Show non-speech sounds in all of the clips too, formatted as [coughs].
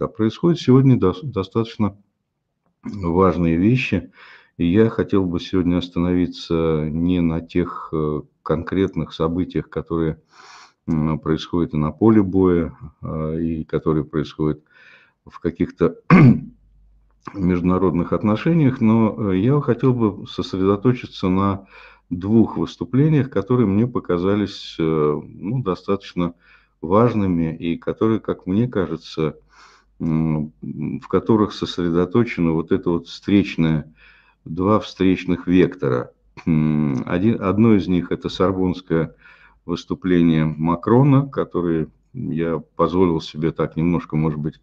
Да, происходят сегодня до, достаточно важные вещи, и я хотел бы сегодня остановиться не на тех э, конкретных событиях, которые происходят и на поле боя, а, и которые происходят в каких-то [clears throat] международных отношениях, но э, я хотел бы сосредоточиться на двух выступлениях, которые мне показались э, ну, достаточно важными и которые, как мне кажется, в которых сосредоточено вот это вот встречное, два встречных вектора. Один, одно из них – это сорбонское выступление Макрона, которое я позволил себе так немножко, может быть,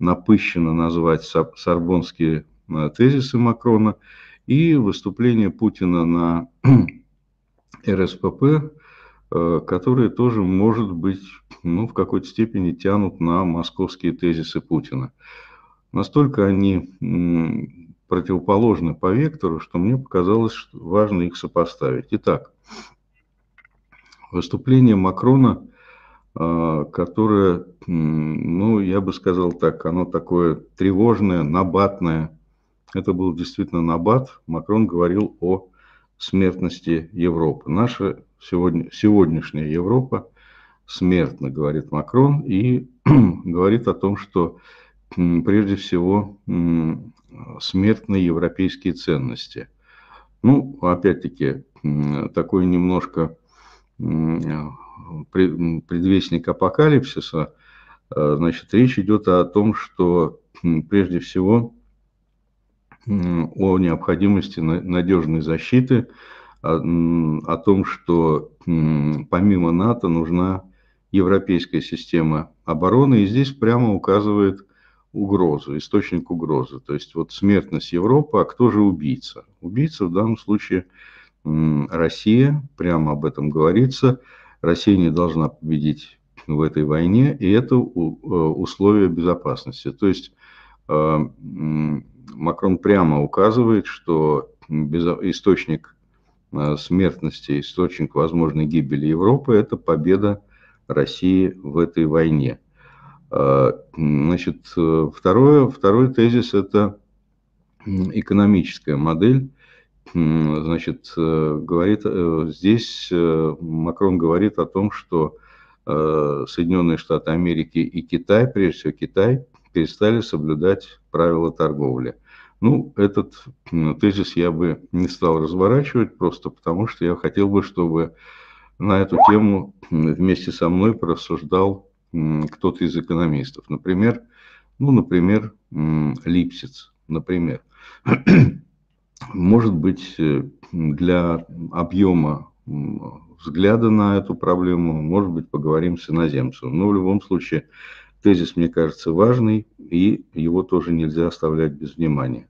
напыщенно назвать сорбонские э, тезисы Макрона, и выступление Путина на [clears throat] РСПП, э, которое тоже может быть ну, в какой-то степени тянут на московские тезисы Путина. Настолько они противоположны по вектору, что мне показалось что важно их сопоставить. Итак, выступление Макрона, а, которое, ну, я бы сказал так, оно такое тревожное, набатное. Это был действительно набат. Макрон говорил о смертности Европы. Наша сегодня, сегодняшняя Европа смертно, говорит Макрон, и [clears throat] говорит о том, что прежде всего смертные европейские ценности. Ну, опять-таки, такой немножко предвестник апокалипсиса, э, значит, речь идет о том, что прежде всего о необходимости надежной защиты, о, о том, что помимо НАТО нужна европейская система обороны, и здесь прямо указывает угрозу, источник угрозы. То есть вот смертность Европы, а кто же убийца? Убийца в данном случае Россия, прямо об этом говорится. Россия не должна победить в этой войне, и это э, условие безопасности. То есть э, Макрон прямо указывает, что источник э, смертности, источник возможной гибели Европы – это победа России в этой войне. А, значит, э, второе, второй тезис – это экономическая модель. Значит, э, говорит, э, здесь Макрон говорит о том, что Соединенные Штаты Америки и Китай, прежде всего Китай, перестали соблюдать правила торговли. Ну, этот тезис я бы не стал разворачивать, просто потому что я хотел бы, чтобы на эту тему вместе со мной порассуждал кто-то из экономистов. Например, ну, например, Липсиц, например. [clears throat] Может быть, э, для объема взгляда на эту проблему, может быть, поговорим с иноземцем. Но в любом случае, тезис, мне кажется, важный, и его тоже нельзя оставлять без внимания.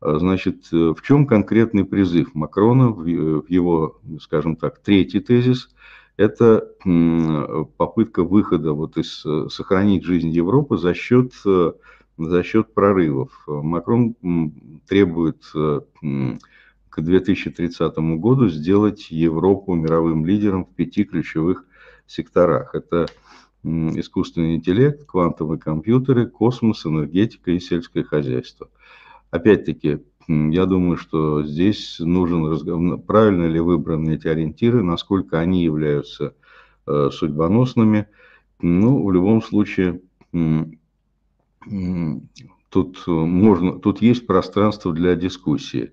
А, значит, э, в чем конкретный призыв Макрона, в его, скажем так, третий тезис, это попытка выхода вот из, э, сохранить жизнь Европы за счет, э, за счет прорывов. Макрон требует к 2030 году сделать Европу мировым лидером в пяти ключевых секторах. Это искусственный интеллект, квантовые компьютеры, космос, энергетика и сельское хозяйство – Опять-таки, я думаю, что здесь нужен разговор, правильно ли выбраны эти ориентиры, насколько они являются э, судьбоносными. Ну, в любом случае, тут, э, можно, тут есть пространство для дискуссии.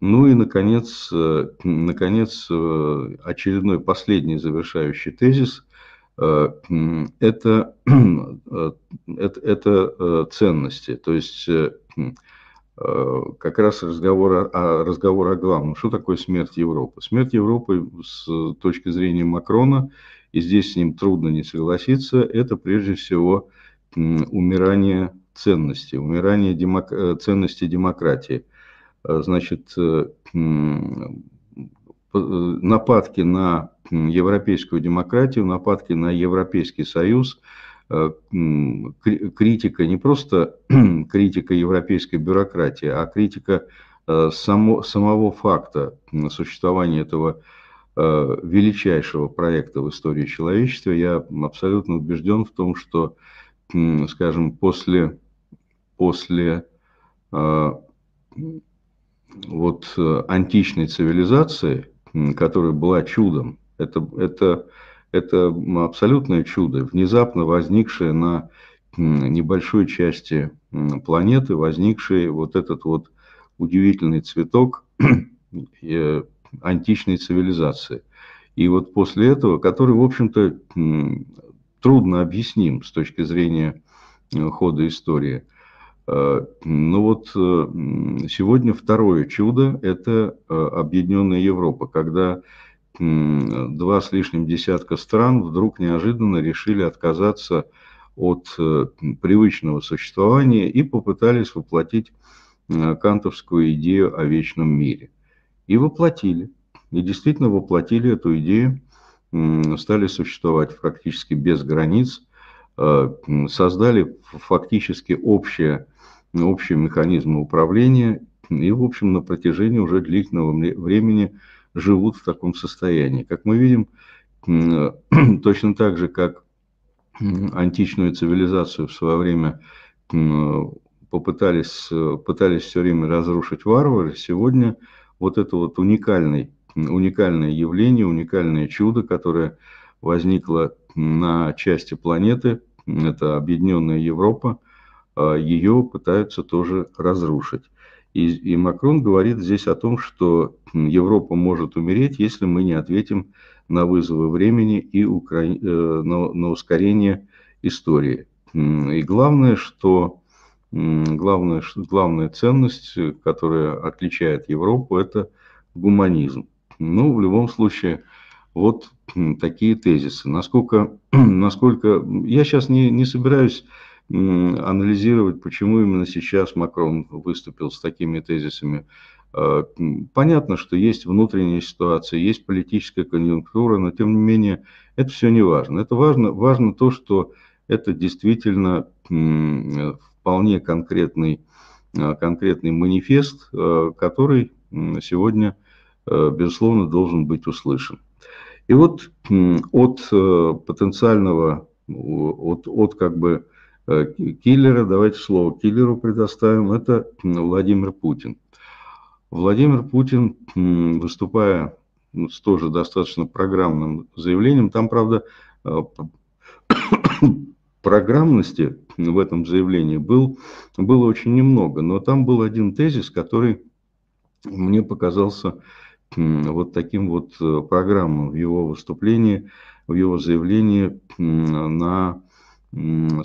Ну и, наконец, э, наконец, очередной, последний завершающий тезис – это, [clears throat] это, это ценности. То есть Э, как раз разговор о, разговор о главном. Что такое смерть Европы? Смерть Европы с точки зрения Макрона, и здесь с ним трудно не согласиться, это прежде всего умирание ценностей, умирание демок... Э, ценностей демократии. Э, значит, нападки на европейскую демократию, нападки на Европейский Союз – Э, критика, не просто [clears throat] критика европейской бюрократии, а критика э, само, самого факта существования этого э, величайшего проекта в истории человечества. Я абсолютно убежден в том, что, скажем, после, после вот античной цивилизации, которая была чудом, это, это это абсолютное чудо, внезапно возникшее на небольшой части планеты, возникший вот этот вот удивительный цветок [clears throat] э, античной цивилизации. И вот после этого, который, в общем-то, трудно объясним с точки зрения э, хода истории. Э, Но ну вот сегодня второе чудо – это объединенная Европа, когда два с лишним десятка стран вдруг неожиданно решили отказаться от э, привычного существования и попытались воплотить э, кантовскую идею о вечном мире. И воплотили. И действительно воплотили эту идею, стали существовать практически без границ, э, создали фактически общее, общие механизмы управления и, в общем, на протяжении уже длительного времени – живут в таком состоянии. Как мы видим, [clears throat] точно так же, как античную цивилизацию в свое время попытались, пытались все время разрушить варвары, сегодня вот это вот уникальный, уникальное явление, уникальное чудо, которое возникло на части планеты, это объединенная Европа, а ее пытаются тоже разрушить. И, и Макрон говорит здесь о том, что Европа может умереть, если мы не ответим на вызовы времени и укра... Э, на, на ускорение истории. И главное, что главная, главная ценность, которая отличает Европу, это гуманизм. Ну, в любом случае, вот такие тезисы. Насколько, [clears throat] насколько я сейчас не, не собираюсь анализировать, почему именно сейчас Макрон выступил с такими тезисами. Э, понятно, что есть внутренняя ситуация, есть политическая конъюнктура, но тем не менее это все не важно. Это важно, важно то, что это действительно вполне конкретный, э, конкретный манифест, э, который сегодня, безусловно, должен быть услышан. И вот от потенциального, от, от как бы Э, киллера, давайте слово киллеру предоставим, это Владимир Путин. Владимир Путин, выступая ну, с тоже достаточно программным заявлением, там, правда, э, [coughs] программности в этом заявлении был, было очень немного, но там был один тезис, который мне показался вот таким вот э, программным в его выступлении, в его заявлении на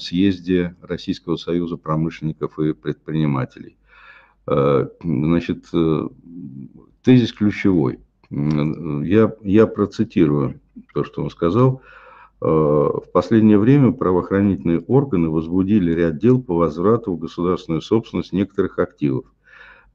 съезде Российского союза промышленников и предпринимателей. Э, значит, э, тезис ключевой. Я, я процитирую то, что он сказал. Э, в последнее время правоохранительные органы возбудили ряд дел по возврату в государственную собственность некоторых активов.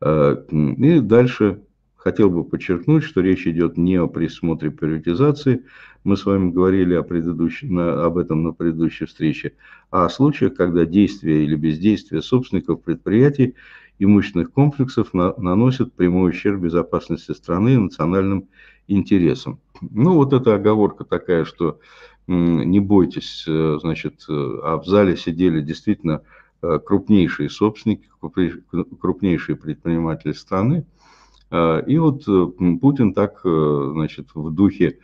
И дальше Хотел бы подчеркнуть, что речь идет не о присмотре приватизации, мы с вами говорили о на... об этом на предыдущей встрече, а о случаях, когда действия или бездействие собственников предприятий имущественных комплексов на... наносят прямой ущерб безопасности страны и национальным интересам. Ну, вот эта оговорка такая, что не бойтесь, э, значит, э, а в зале сидели действительно э, крупнейшие собственники, крупнейшие предприниматели страны, Э, и вот э, Путин так, э, значит, в духе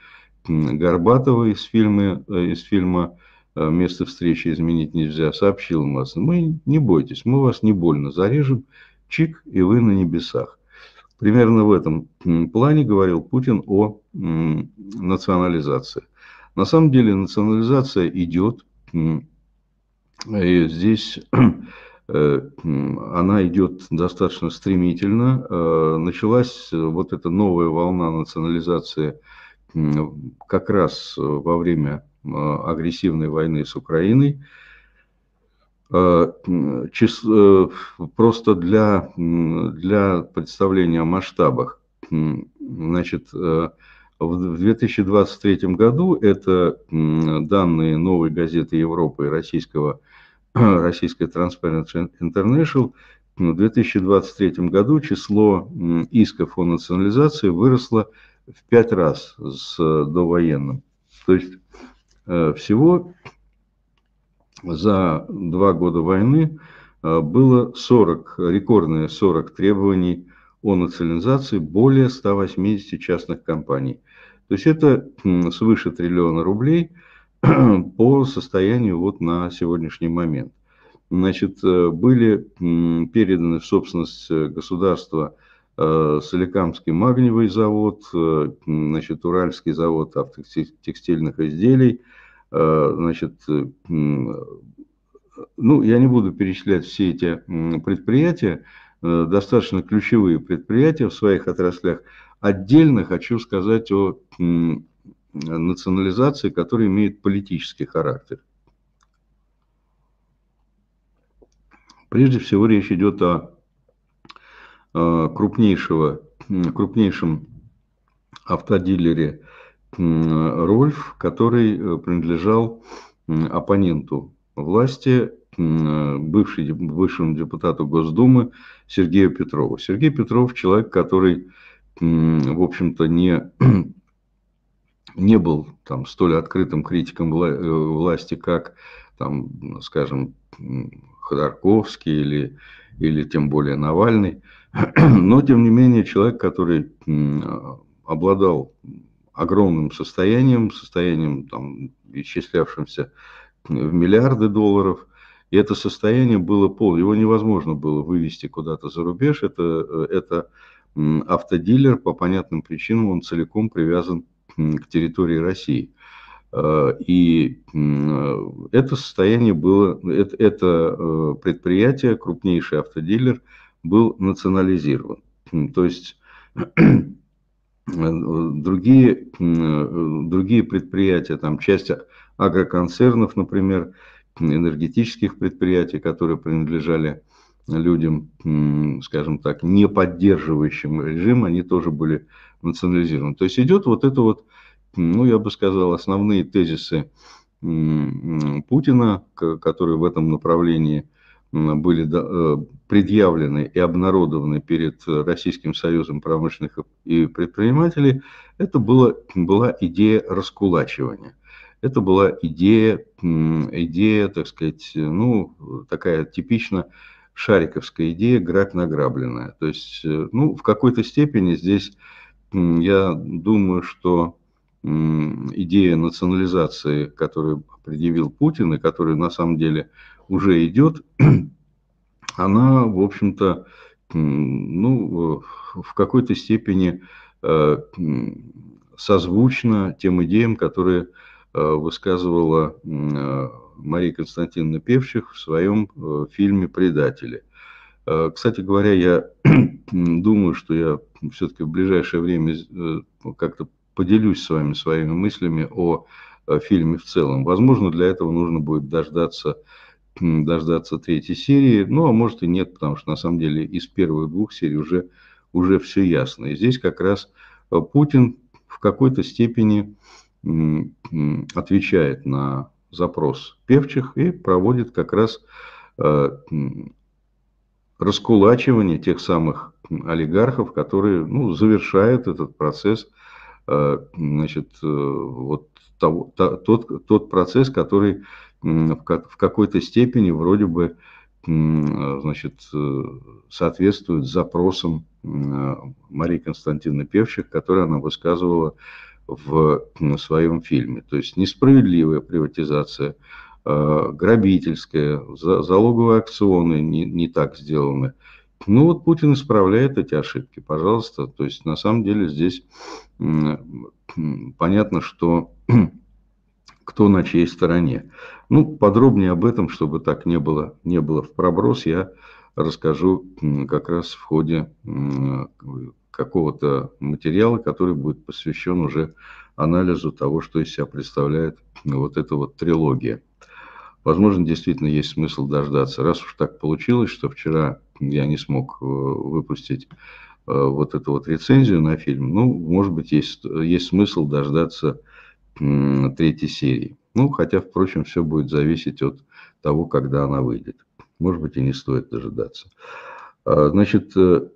Горбатова из фильма, из фильма «Место встречи изменить нельзя» сообщил Мацин, мы не бойтесь, мы вас не больно зарежем, чик, и вы на небесах. Примерно в этом плане говорил Путин о национализации. На самом деле национализация идет, и здесь [clears throat] Э, она идет достаточно стремительно. Э, началась вот эта новая волна национализации как раз во время э, агрессивной войны с Украиной. Просто для, для представления о масштабах. Значит, в 2023 году это данные новой газеты Европы и российского [clears throat] российская Transparency International, в 2023 году число исков о национализации выросло в пять раз с э, довоенным. То есть э, всего за два года войны э, было 40, рекордные 40 требований о национализации более 180 частных компаний. То есть это свыше триллиона рублей – [clears throat] по состоянию вот на сегодняшний момент. Значит, э, были переданы в собственность э, государства э, Соликамский магниевый завод, значит, Уральский завод автотекстильных изделий, значит, ну, я не буду перечислять все эти предприятия, достаточно ключевые предприятия в своих отраслях. Отдельно хочу сказать о национализации, которые имеют политический характер. Прежде всего речь идет о э, крупнейшего, крупнейшем автодилере Рольф, который э, принадлежал оппоненту власти, бывшему бывшему депутату Госдумы Сергею Петрову. Сергей Петров – человек, который, в общем-то, не не был там столь открытым критиком э, власти, как там, скажем, Ходорковский или, или тем более Навальный. [clears throat] Но, тем не менее, человек, который обладал огромным состоянием, состоянием, там, исчислявшимся в миллиарды долларов, и это состояние было пол, его невозможно было вывести куда-то за рубеж, это, э, это автодилер, по понятным причинам он целиком привязан к территории России. Э, и э, это состояние было, это, это предприятие, крупнейший автодилер, был национализирован. То есть [clears throat] другие, э, другие предприятия, там часть агроконцернов, например, энергетических предприятий, которые принадлежали людям, скажем так, не поддерживающим режим, они тоже были национализирован. То есть идет вот это вот, ну, я бы сказал, основные тезисы Путина, которые в этом направлении были э, предъявлены и обнародованы перед Российским союзом промышленных и предпринимателей, это было, была идея раскулачивания. Это была идея, идея, так сказать, ну, такая типично шариковская идея, грабь награбленная. То есть, э, ну, в какой-то степени здесь я думаю, что идея национализации, которую предъявил Путин, и которая на самом деле уже идет, [clears throat] она, в общем-то, ну, в какой-то степени э, созвучна тем идеям, которые э, высказывала э, Мария Константиновна Певчих в своем фильме «Предатели». Э, кстати говоря, я [clears throat] думаю, что я все-таки в ближайшее время э, как-то поделюсь с вами своими мыслями о э, фильме в целом. Возможно, для этого нужно будет дождаться, дождаться третьей серии, ну а может и нет, потому что на самом деле из первых двух серий уже, уже все ясно. И здесь как раз Путин в какой-то степени отвечает на запрос певчих и проводит как раз раскулачивание тех самых олигархов, которые ну, завершают этот процесс, э, значит, э, вот того, тот, тот процесс, который в какой-то степени вроде бы э, значит, соответствует запросам Марии Константиновны Певчих, которые она высказывала в своем фильме. То есть несправедливая приватизация Э, грабительская, залоговые акционы не, не так сделаны. Ну вот Путин исправляет эти ошибки, пожалуйста. То есть на самом деле здесь понятно, что [clears throat] кто на чьей стороне. Ну, подробнее об этом, чтобы так не было, не было в проброс, я расскажу как раз в ходе какого-то материала, который будет посвящен уже анализу того, что из себя представляет вот эта вот трилогия. Возможно, действительно есть смысл дождаться. Раз уж так получилось, что вчера я не смог э, выпустить э, вот эту вот рецензию на фильм, ну, может быть, есть, есть смысл дождаться третьей серии. Ну, хотя, впрочем, все будет зависеть от того, когда она выйдет. Может быть, и не стоит дожидаться. А, значит, э,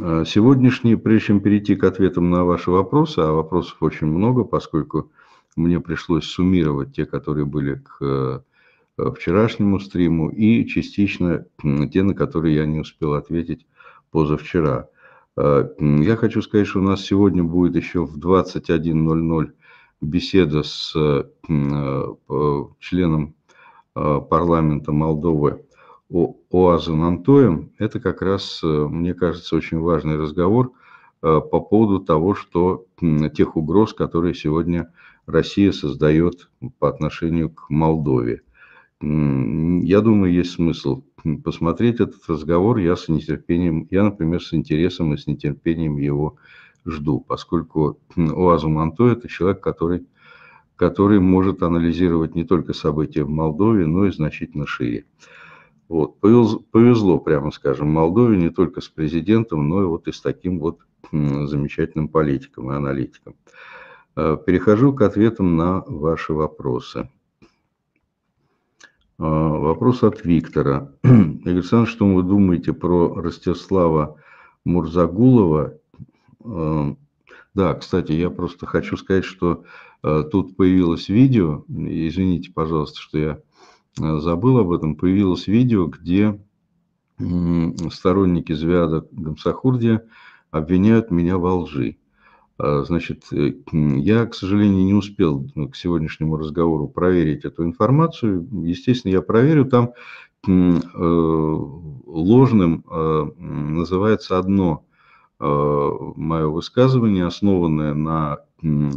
а, сегодняшний, прежде чем перейти к ответам на ваши вопросы, а вопросов очень много, поскольку мне пришлось суммировать те, которые были к э, э, вчерашнему стриму, и частично те, на которые я не успел ответить позавчера. Э, я хочу сказать, что у нас сегодня будет еще в 21.00 беседа с членом парламента Молдовы Оазан Антоем. Это как раз, мне кажется, очень важный разговор, Э, по поводу того, что тех угроз, которые сегодня Россия создает по отношению к Молдове. Я думаю, есть смысл посмотреть этот разговор. Я с нетерпением, я, например, с интересом и с нетерпением его жду, поскольку Уазу Манто – это человек, который, который может анализировать не только события в Молдове, но и значительно шире. Вот. Повезло, повезло, прямо скажем, Молдове не только с президентом, но и вот и с таким вот замечательным политикам и аналитикам. Э, перехожу к ответам на ваши вопросы. Э, вопрос от Виктора. [clears throat] Александр, что вы думаете про Ростислава Мурзагулова? Э, да, кстати, я просто хочу сказать, что тут появилось видео, извините, пожалуйста, что я забыл об этом, появилось видео, где сторонники Звяда Гамсахурдия – обвиняют меня во лжи. А, значит, э, я, к сожалению, не успел ну, к сегодняшнему разговору проверить эту информацию. Естественно, я проверю. Там э, ложным э, называется одно мое высказывание, основанное на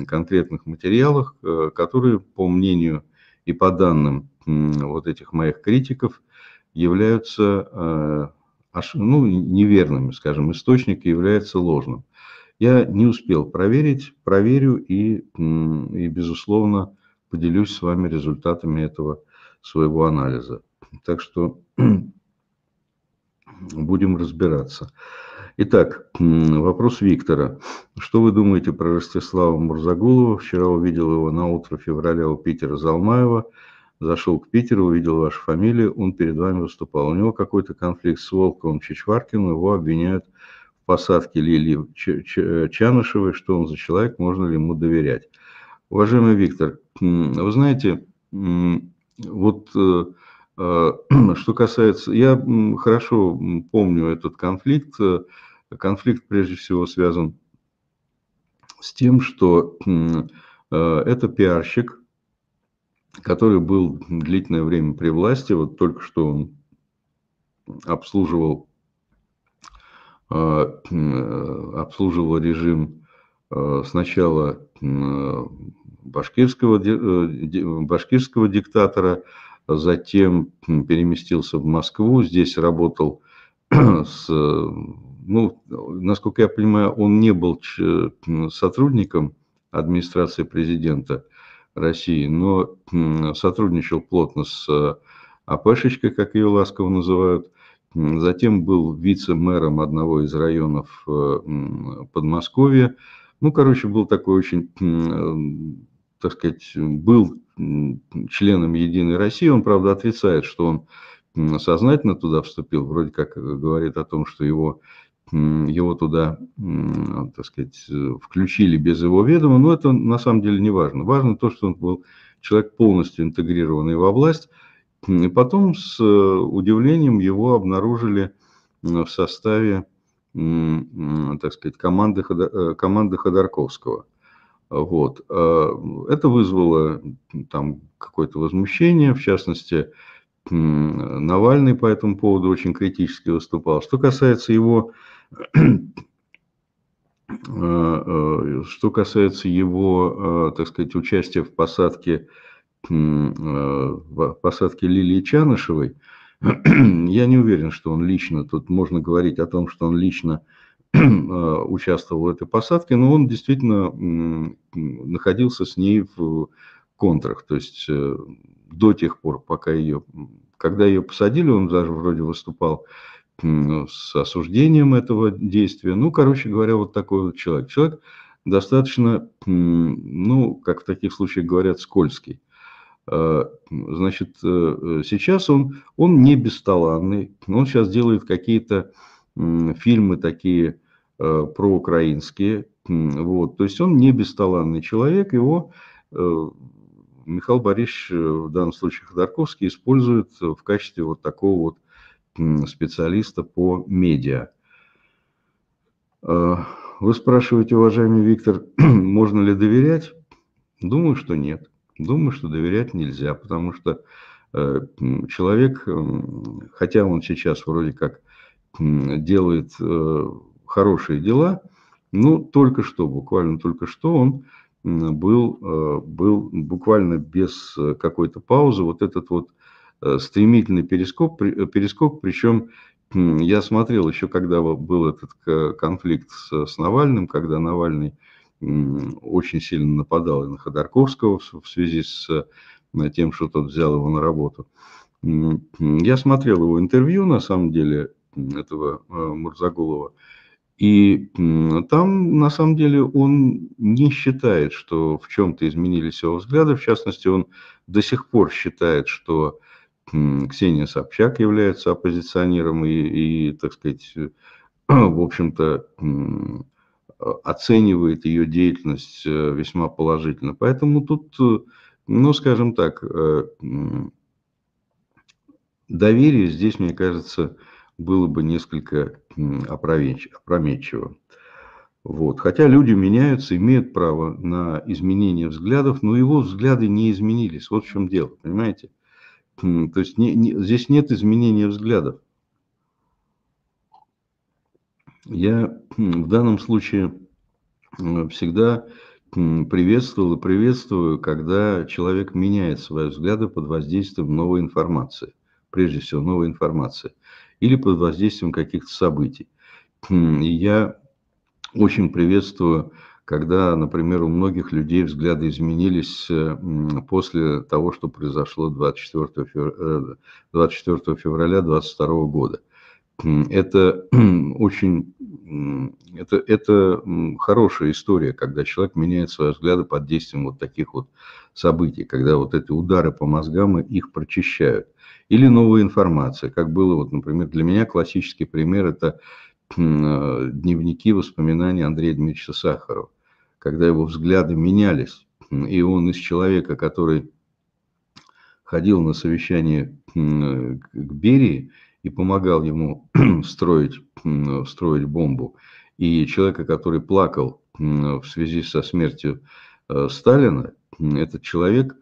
конкретных материалах, которые, по мнению и по данным вот этих моих критиков, являются ну, неверными, скажем, источник является ложным. Я не успел проверить, проверю и, и безусловно, поделюсь с вами результатами этого своего анализа. Так что [clears throat] будем разбираться. Итак, вопрос Виктора. Что вы думаете про Ростислава Мурзагулова? Вчера увидел его на утро февраля у Питера Залмаева. Зашел к Питеру, увидел вашу фамилию, он перед вами выступал. У него какой-то конфликт с Волковым Чичваркиным, его обвиняют в посадке Лилии Чанышевой, что он за человек, можно ли ему доверять. Уважаемый Виктор, вы знаете, вот э, э, [clears throat] что касается, я хорошо помню этот конфликт. Конфликт прежде всего связан с тем, что э, это пиарщик, который был длительное время при власти, вот только что он обслуживал, э, э, обслуживал режим э, сначала башкирского, башкирского диктатора, затем переместился в Москву, здесь работал [clears throat] с... Ну, насколько я понимаю, он не был сотрудником администрации президента, России, но сотрудничал плотно с э, АПшечкой, как ее ласково называют. Затем был вице-мэром одного из районов э, Подмосковья. Ну, короче, был такой очень, э, так сказать, был членом «Единой России». Он, правда, отрицает, что он сознательно туда вступил. Вроде как говорит о том, что его его туда, так сказать, э, включили без его ведома, но это на самом деле не важно. Важно то, что он был человек полностью интегрированный во власть. И потом с э, удивлением его обнаружили в составе, так сказать, команды, э, команды Ходорковского. Вот. Это вызвало там какое-то возмущение, в частности, Навальный по этому поводу очень критически выступал. Что касается его Э, э, что касается его, э, так сказать, участия в посадке, в посадке Лилии Чанышевой, [clears throat] я не уверен, что он лично, тут можно говорить о том, что он лично [clears throat] участвовал в этой посадке, но он действительно находился с ней в контрах, то есть до тех пор, пока ее, когда ее посадили, он даже вроде выступал ну, с осуждением этого действия. Ну, короче говоря, вот такой вот человек. Человек достаточно, ну, как в таких случаях говорят, скользкий. А, значит, э, э, сейчас он, он не бесталанный, он сейчас делает какие-то фильмы такие э, проукраинские, вот, то есть он не бесталанный человек, его Михаил Борисович, в данном случае Ходорковский, использует в качестве вот такого вот специалиста по медиа. Э, вы спрашиваете, уважаемый Виктор, [clears throat] можно ли доверять? Думаю, что нет. Думаю, что доверять нельзя, потому что э, человек, э, хотя он сейчас вроде как делает хорошие дела, но только что, буквально только что он был, был буквально без какой-то паузы вот этот вот Э, стремительный перескоп, перескок, э, причем я смотрел еще, когда был этот э, конфликт с, с Навальным, когда Навальный очень сильно нападал и на Ходорковского в связи с тем, что тот взял его на работу. Я смотрел его интервью, на самом деле, этого Мурзагулова, и там, на самом деле, он не считает, что в чем-то изменились его взгляды. В частности, он до сих пор считает, что Ксения Собчак является оппозиционером и, и так сказать, [clears throat] в общем-то, а, оценивает ее деятельность э, весьма положительно. Поэтому тут, э, ну, скажем так, э, доверие здесь, мне кажется, было бы несколько опрометчиво. Вот. Хотя люди меняются, имеют право на изменение взглядов, но его взгляды не изменились. Вот в чем дело, понимаете? То есть не, не, здесь нет изменения взглядов. Я в данном случае всегда приветствовал и приветствую, когда человек меняет свои взгляды под воздействием новой информации, прежде всего новой информации, или под воздействием каких-то событий. И я очень приветствую когда, например, у многих людей взгляды изменились э, после того, что произошло 24 э, февраля 2022 февраля 22 года. Это [clears throat] очень это, это хорошая история, когда человек меняет свои взгляды под действием вот таких вот событий, когда вот эти удары по мозгам их прочищают. Или новая информация, как было, вот, например, для меня классический пример – это э, дневники воспоминаний Андрея Дмитриевича Сахарова когда его взгляды менялись, [clears throat] и он из человека, который ходил на совещание к Берии и помогал ему [clears throat] строить, строить бомбу, и человека, который плакал в связи со смертью э, Сталина, этот человек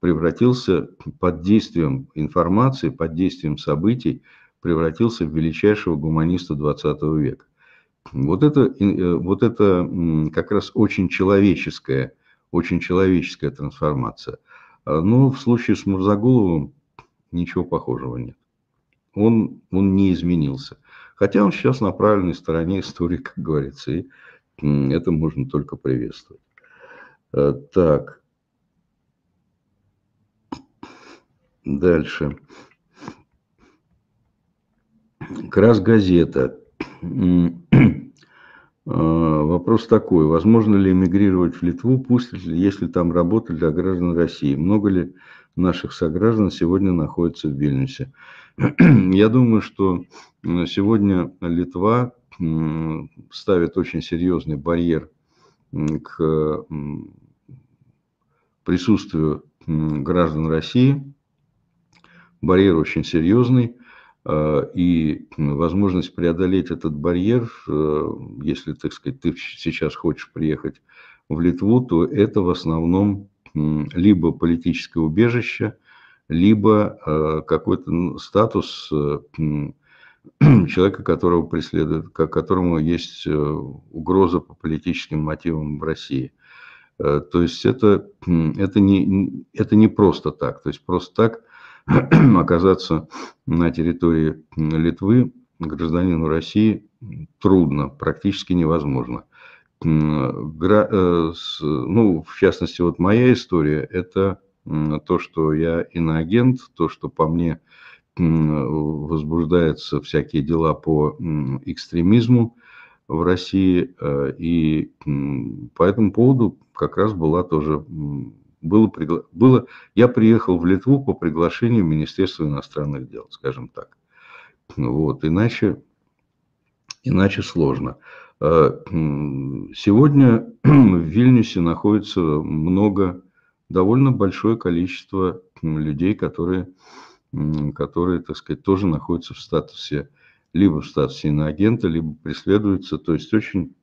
превратился под действием информации, под действием событий, превратился в величайшего гуманиста 20 века. Вот это, э, вот это как раз очень человеческая, очень человеческая трансформация. А, Но ну, в случае с Мурзагуловым ничего похожего нет. Он, он не изменился. Хотя он сейчас на правильной стороне [laughs] истории, как говорится, и это можно только приветствовать. Э, так. Дальше. Крас газета. А, вопрос такой. Возможно ли эмигрировать в Литву, пустят ли, если там работа для граждан России? Много ли наших сограждан сегодня находится в Вильнюсе? [clears throat] Я думаю, что сегодня Литва ставит очень серьезный барьер к присутствию граждан России. Барьер очень серьезный. Э, и возможность преодолеть этот барьер, э, если, так сказать, ты сейчас хочешь приехать в Литву, то это в основном либо политическое убежище, либо э, какой-то статус [clears throat] человека, которого преследуют, которому есть угроза по политическим мотивам в России. То есть это, это, не, это не просто так. То есть просто так [clears throat] оказаться на территории Литвы гражданину России трудно, практически невозможно. Э, ну, в частности, вот моя история – это то, что я иноагент, то, что по мне возбуждаются всякие дела по экстремизму в России. Э, и по этому поводу как раз была тоже было, было, я приехал в Литву по приглашению Министерства иностранных дел, скажем так. Ну вот, иначе, иначе сложно. Э, сегодня [clears throat] в Вильнюсе находится много, довольно большое количество людей, которые, которые, так сказать, тоже находятся в статусе, либо в статусе иноагента, либо преследуются. То есть очень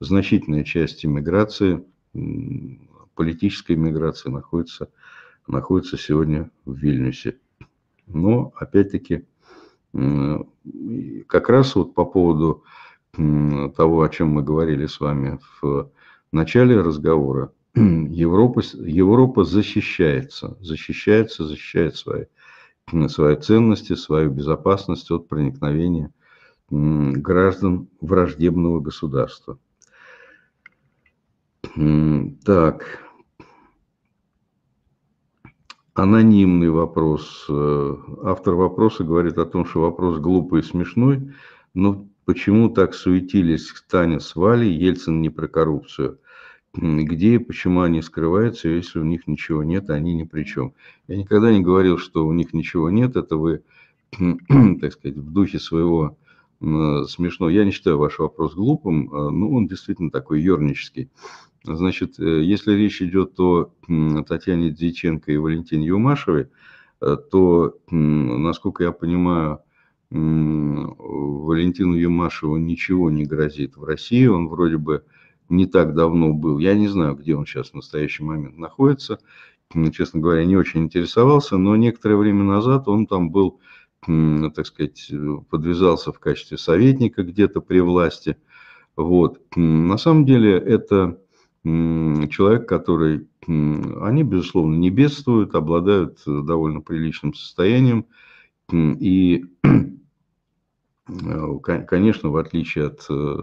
значительная часть иммиграции политической миграции находится, находится сегодня в Вильнюсе. Но, опять-таки, как раз вот по поводу того, о чем мы говорили с вами в начале разговора, [clears throat] Европа, Европа защищается, защищается, защищает свои, свои ценности, свою безопасность от проникновения граждан враждебного государства. Так, анонимный вопрос. Э, автор вопроса говорит о том, что вопрос глупый и смешной, но почему так суетились Таня с Валей, Ельцин не про коррупцию? Где и почему они скрываются, если у них ничего нет, а они ни при чем? Я никогда не говорил, что у них ничего нет, это вы, [clears throat] так сказать, в духе своего э, смешно. Я не считаю ваш вопрос глупым, э, но он действительно такой ернический. Значит, э, если речь идет о Татьяне Дьяченко и Валентине Юмашеве, э, то, насколько я понимаю, Валентину Юмашеву ничего не грозит в России. Он вроде бы не так давно был. Я не знаю, где он сейчас в настоящий момент находится. Честно говоря, не очень интересовался, но некоторое время назад он там был, так сказать, э, подвязался в качестве советника где-то при власти. Вот. На самом деле это человек, который, они, безусловно, не бедствуют, обладают э, довольно приличным состоянием. И, э, конечно, в отличие от, э,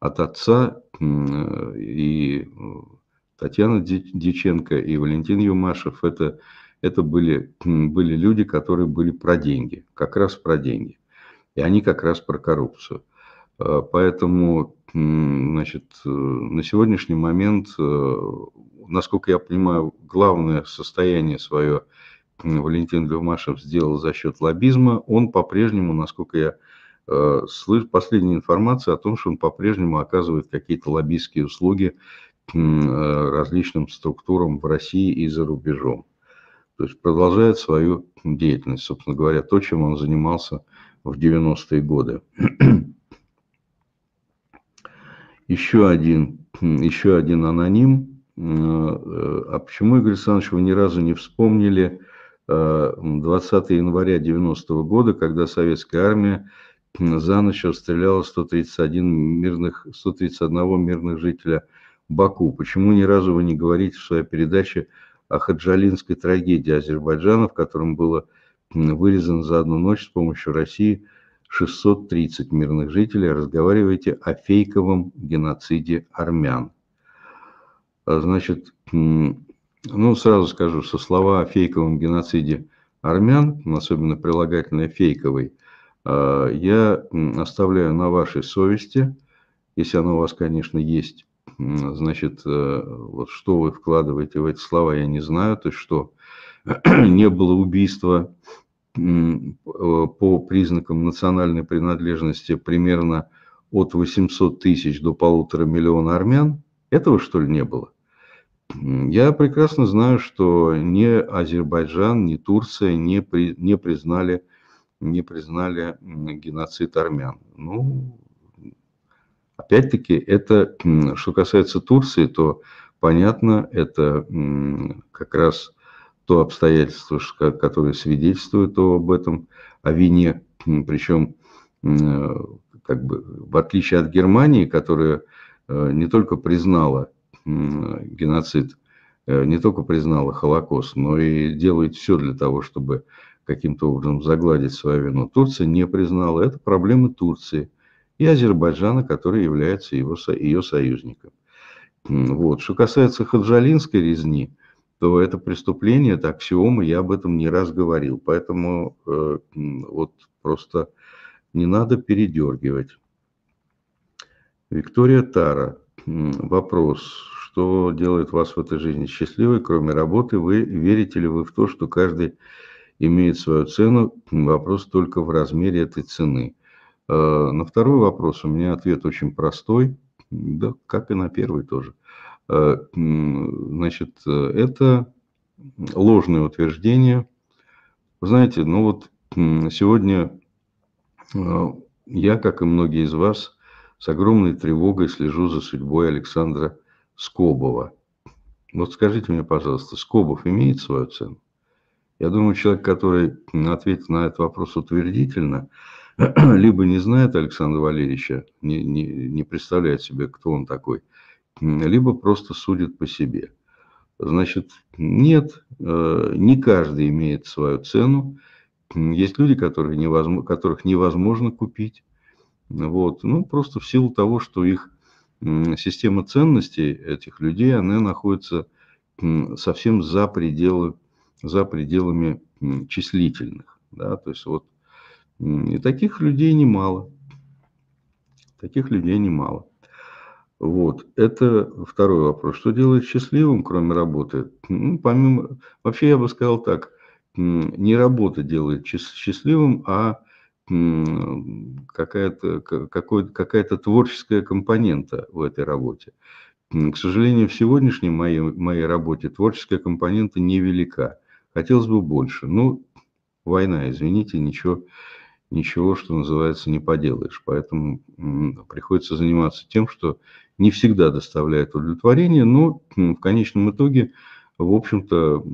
от отца и Татьяна Диченко и Валентин Юмашев, это, это были, были люди, которые были про деньги, как раз про деньги. И они как раз про коррупцию. Поэтому Значит, э, на сегодняшний момент, э, насколько я понимаю, главное состояние свое Валентин Левмашев сделал за счет лоббизма. Он по-прежнему, насколько я э, слышу, последняя информация о том, что он по-прежнему оказывает какие-то лоббистские услуги различным структурам в России и за рубежом. То есть продолжает свою деятельность, собственно говоря, то, чем он занимался в 90-е годы. Еще один, [clears throat] еще один аноним. Э, э, а почему, Игорь Александрович, вы ни разу не вспомнили 20 э, января 90 года, когда советская армия [clears throat] за ночь расстреляла 131 мирных, 131 мирных жителя Баку. Почему ни разу вы не говорите в своей передаче о хаджалинской трагедии Азербайджана, в котором было вырезано за одну ночь с помощью России – 630 мирных жителей, разговариваете о фейковом геноциде армян. А, значит, ну, сразу скажу, что слова о фейковом геноциде армян, особенно прилагательное фейковый, а, я оставляю на вашей совести, если оно у вас, конечно, есть. Значит, э, вот что вы вкладываете в эти слова, я не знаю. То есть, что [clears throat] не было убийства Э, по признакам национальной принадлежности примерно от 800 тысяч до полутора миллиона армян. Этого, что ли, не было? Я прекрасно знаю, что ни Азербайджан, ни Турция не, при, не, признали, не признали геноцид армян. Ну, опять-таки, это, что касается Турции, то понятно, это как раз то обстоятельство, которое свидетельствует об этом, о вине, причем как бы, в отличие от Германии, которая э, не только признала геноцид, э, не только признала Холокост, но и делает все для того, чтобы каким-то образом загладить свою вину. Турция не признала. Это проблемы Турции и Азербайджана, который является его, ее союзником. Вот. Что касается хаджалинской резни – то это преступление, это аксиома, я об этом не раз говорил. Поэтому э, вот просто не надо передергивать. Виктория Тара. Вопрос. Что делает вас в этой жизни счастливой, кроме работы? Вы верите ли вы в то, что каждый имеет свою цену? Вопрос только в размере этой цены. Э, на второй вопрос у меня ответ очень простой. Да, как и на первый тоже. Э, значит, э, это ложное утверждение. Вы знаете, ну вот сегодня э, я, как и многие из вас, с огромной тревогой слежу за судьбой Александра Скобова. Вот скажите мне, пожалуйста, Скобов имеет свою цену? Я думаю, человек, который ответит на этот вопрос утвердительно, [clears throat] либо не знает Александра Валерьевича, не, не, не представляет себе, кто он такой – либо просто судят по себе. Значит, нет, э, не каждый имеет свою цену. Есть люди, которые невозможно, которых невозможно купить. Вот. Ну, просто в силу того, что их система ценностей этих людей, она находится совсем за, пределы, за пределами числительных. Да? То есть вот, и таких людей немало. Таких людей немало. Вот, это второй вопрос. Что делает счастливым, кроме работы? Ну, помимо, вообще я бы сказал так, не работа делает счастливым, а какая-то какая, то творческая компонента в этой работе. К сожалению, в сегодняшней моей, моей работе творческая компонента невелика. Хотелось бы больше. Ну, война, извините, ничего ничего, что называется, не поделаешь. Поэтому приходится заниматься тем, что не всегда доставляет удовлетворение, но ну, в конечном итоге, в общем-то,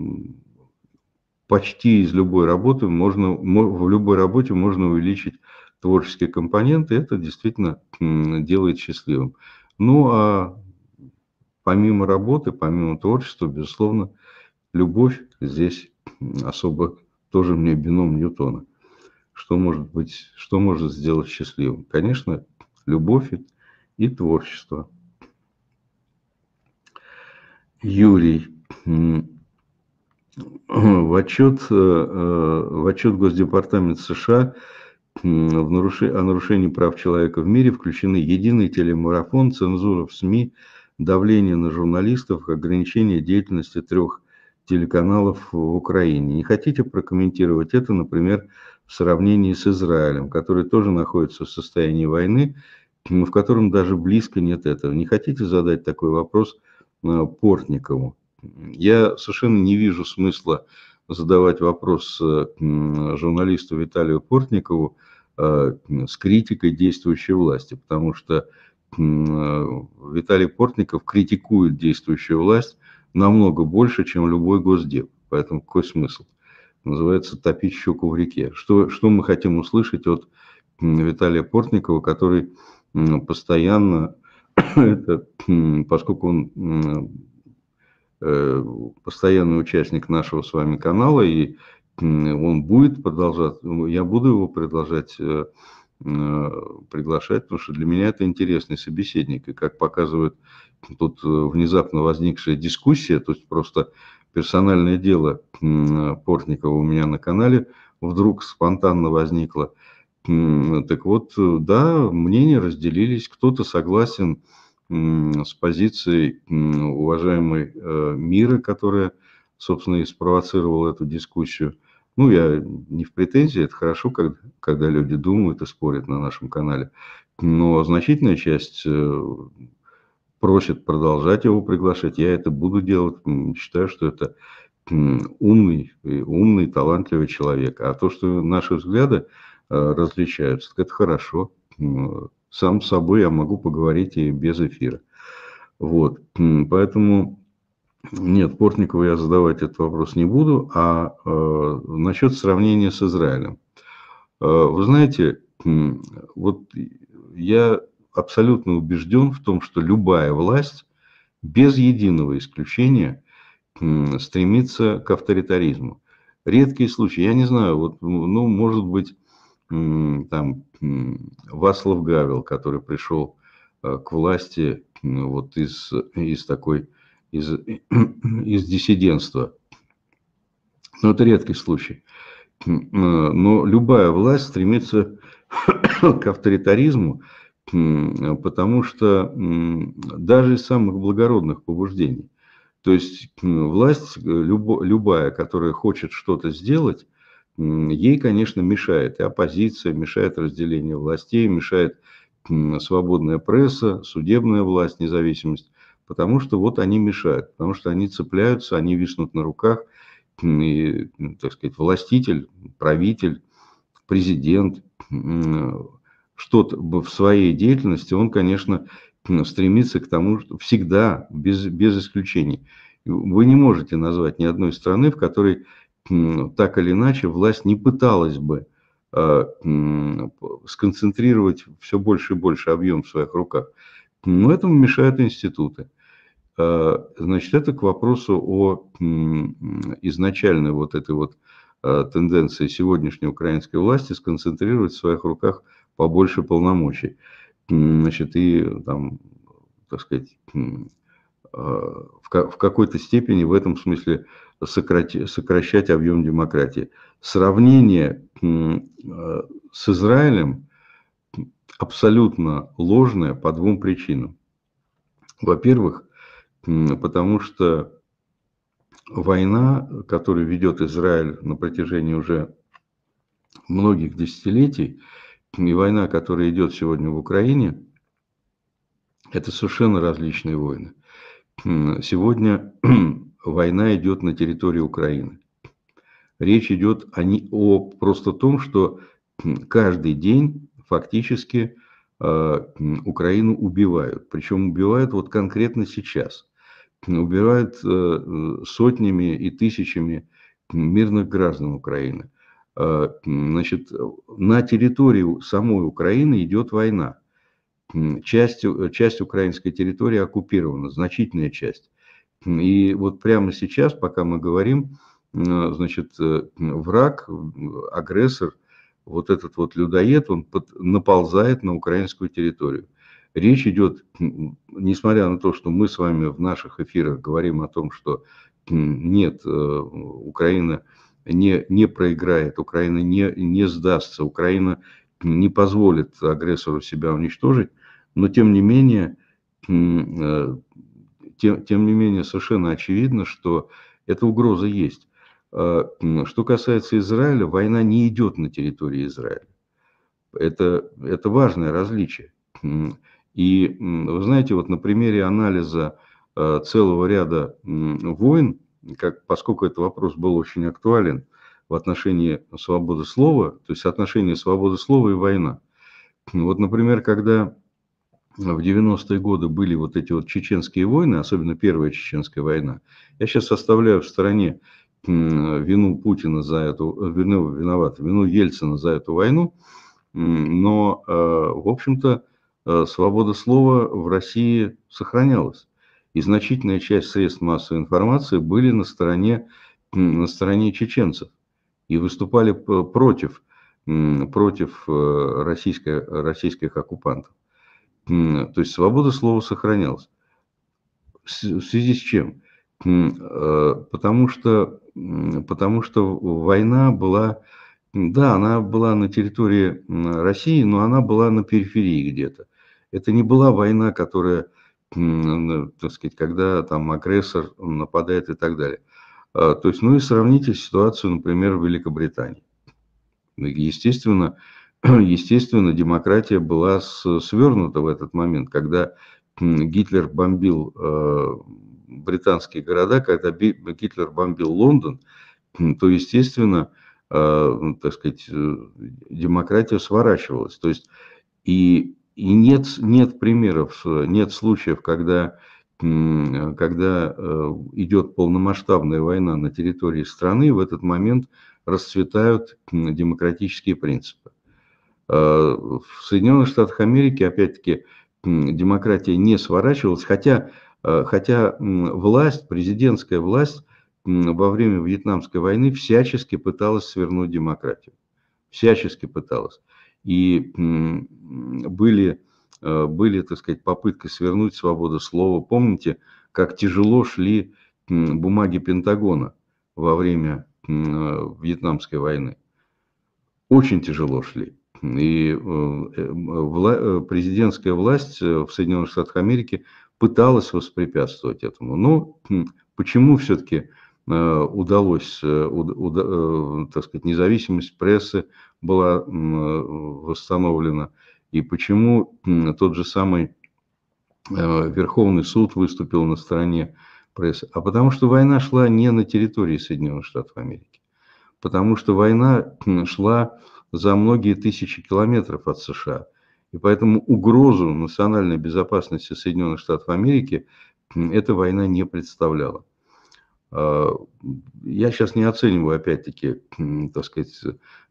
почти из любой работы можно, в любой работе можно увеличить творческие компоненты, это действительно делает счастливым. Ну а помимо работы, помимо творчества, безусловно, любовь здесь особо тоже мне бином Ньютона – что может быть, что может сделать счастливым? Конечно, любовь и творчество. Юрий, в отчет, э, э, в отчет Госдепартамента США в наруши, о нарушении прав человека в мире включены единый телемарафон, цензура в СМИ, давление на журналистов, ограничение деятельности трех телеканалов в Украине. Не хотите прокомментировать это, например, в сравнении с Израилем, который тоже находится в состоянии войны, в котором даже близко нет этого. Не хотите задать такой вопрос э, Портникову? Я совершенно не вижу смысла задавать вопрос э, журналисту Виталию Портникову э, с критикой действующей власти, потому что Виталий Портников критикует действующую власть намного больше, чем любой госдеп. Поэтому какой смысл? называется «Топить щуку в реке». Что, что мы хотим услышать от Виталия Портникова, который постоянно, [coughs] это, поскольку он э, постоянный участник нашего с вами канала, и он будет продолжать, я буду его продолжать э, э, приглашать, потому что для меня это интересный собеседник. И как показывает тут внезапно возникшая дискуссия, то есть просто персональное дело Портникова у меня на канале вдруг спонтанно возникло. Так вот, да, мнения разделились. Кто-то согласен с позицией уважаемой э, Мира, которая, собственно, и спровоцировала эту дискуссию. Ну, я не в претензии, это хорошо, когда, когда люди думают и спорят на нашем канале. Но значительная часть э, просит продолжать его приглашать. Я это буду делать. Считаю, что это умный, э, умный, талантливый человек. А то, что наши взгляды э, различаются, так это хорошо. Сам с собой я могу поговорить и без эфира. Вот. Поэтому нет, Портникову я задавать этот вопрос не буду. А э, насчет сравнения с Израилем. Э, вы знаете, вот я абсолютно убежден в том, что любая власть без единого исключения стремится к авторитаризму. Редкие случаи, я не знаю, вот, ну, может быть, там Васлав Гавел, который пришел э, к власти вот из, из такой, из, [clears throat] из диссидентства. Но это редкий случай. Э, но любая власть стремится [clears throat] к авторитаризму, потому что даже из самых благородных побуждений, то есть власть э, любая, которая хочет что-то сделать, ей, конечно, мешает и оппозиция, мешает разделению властей, мешает свободная пресса, судебная власть, независимость, потому что вот они мешают, потому что они цепляются, они виснут на руках, и, так сказать, властитель, правитель, президент, что-то в своей деятельности, он, конечно, стремится к тому, что всегда, без, без исключений. Вы не можете назвать ни одной страны, в которой так или иначе власть не пыталась бы а, сконцентрировать все больше и больше объем в своих руках. Но этому мешают институты. А, значит, это к вопросу о изначальной вот этой вот а, тенденции сегодняшней украинской власти сконцентрировать в своих руках побольше полномочий. Значит, и там, так сказать, э, в какой-то степени в этом смысле сокращать объем демократии. Сравнение э, с Израилем абсолютно ложное по двум причинам. Во-первых, потому что война, которую ведет Израиль на протяжении уже многих десятилетий, и война, которая идет сегодня в Украине, это совершенно различные войны. Сегодня [clears throat] война идет на территории Украины. Речь идет о, о просто том, что каждый день фактически э, Украину убивают. Причем убивают вот конкретно сейчас. Убивают э, э, сотнями и тысячами мирных граждан Украины. Э, значит, на территории самой Украины идет война. Часть, часть украинской территории оккупирована, значительная часть. И вот прямо сейчас, пока мы говорим, э, значит, э, враг, агрессор, вот этот вот людоед, он под, наползает на украинскую территорию. Речь идет, несмотря на то, что мы с вами в наших эфирах говорим о том, что нет, Украина не, не проиграет, Украина не, не сдастся, Украина не позволит агрессору себя уничтожить, но тем не менее, э, тем, тем не менее совершенно очевидно, что эта угроза есть. А, что касается Израиля, война не идет на территории Израиля. Это, это важное различие. И вы знаете, вот на примере анализа э, целого ряда войн, как, поскольку этот вопрос был очень актуален в отношении свободы слова, то есть отношение свободы слова и война. Вот, например, когда в 90-е годы были вот эти вот чеченские войны, особенно Первая Чеченская война, я сейчас оставляю в стороне вину Путина за эту, вину виноват, вину Ельцина за эту войну, но, э, в общем-то, э, свобода слова в России сохранялась и значительная часть средств массовой информации были на стороне, на стороне чеченцев и выступали против, против э, российской, российских оккупантов. То есть свобода слова сохранялась. В связи с чем? Э, потому что, потому что война была, да, она была на территории России, но она была на периферии где-то. Это не была война, которая Э, так сказать, когда там агрессор нападает и так далее. А, то есть, ну и сравните ситуацию, например, в Великобритании. Естественно, [clears throat] естественно, демократия была свернута в этот момент, когда Гитлер бомбил э, британские города, когда Гитлер бомбил Лондон, то, естественно, э, так сказать, демократия сворачивалась. То есть, и и нет, нет примеров, нет случаев, когда, когда э, идет полномасштабная война на территории страны, в этот момент расцветают демократические принципы. Э, в Соединенных Штатах Америки, опять-таки, демократия не сворачивалась, хотя, э, хотя власть, президентская власть во время Вьетнамской войны всячески пыталась свернуть демократию. Всячески пыталась и были, э, были, так сказать, попытки свернуть свободу слова. Помните, как тяжело шли бумаги Пентагона во время э, Вьетнамской войны? Очень тяжело шли. И э, президентская власть в Соединенных Штатах Америки пыталась воспрепятствовать этому. Но почему все-таки Э, удалось, э, э, так сказать, независимость прессы была восстановлена, и почему тот же самый Верховный суд выступил на стороне прессы, а потому что война шла не на территории Соединенных Штатов Америки, потому что война шла за многие тысячи километров от США, и поэтому угрозу национальной безопасности Соединенных Штатов Америки эта война не представляла. А, я сейчас не оцениваю, опять-таки, так сказать,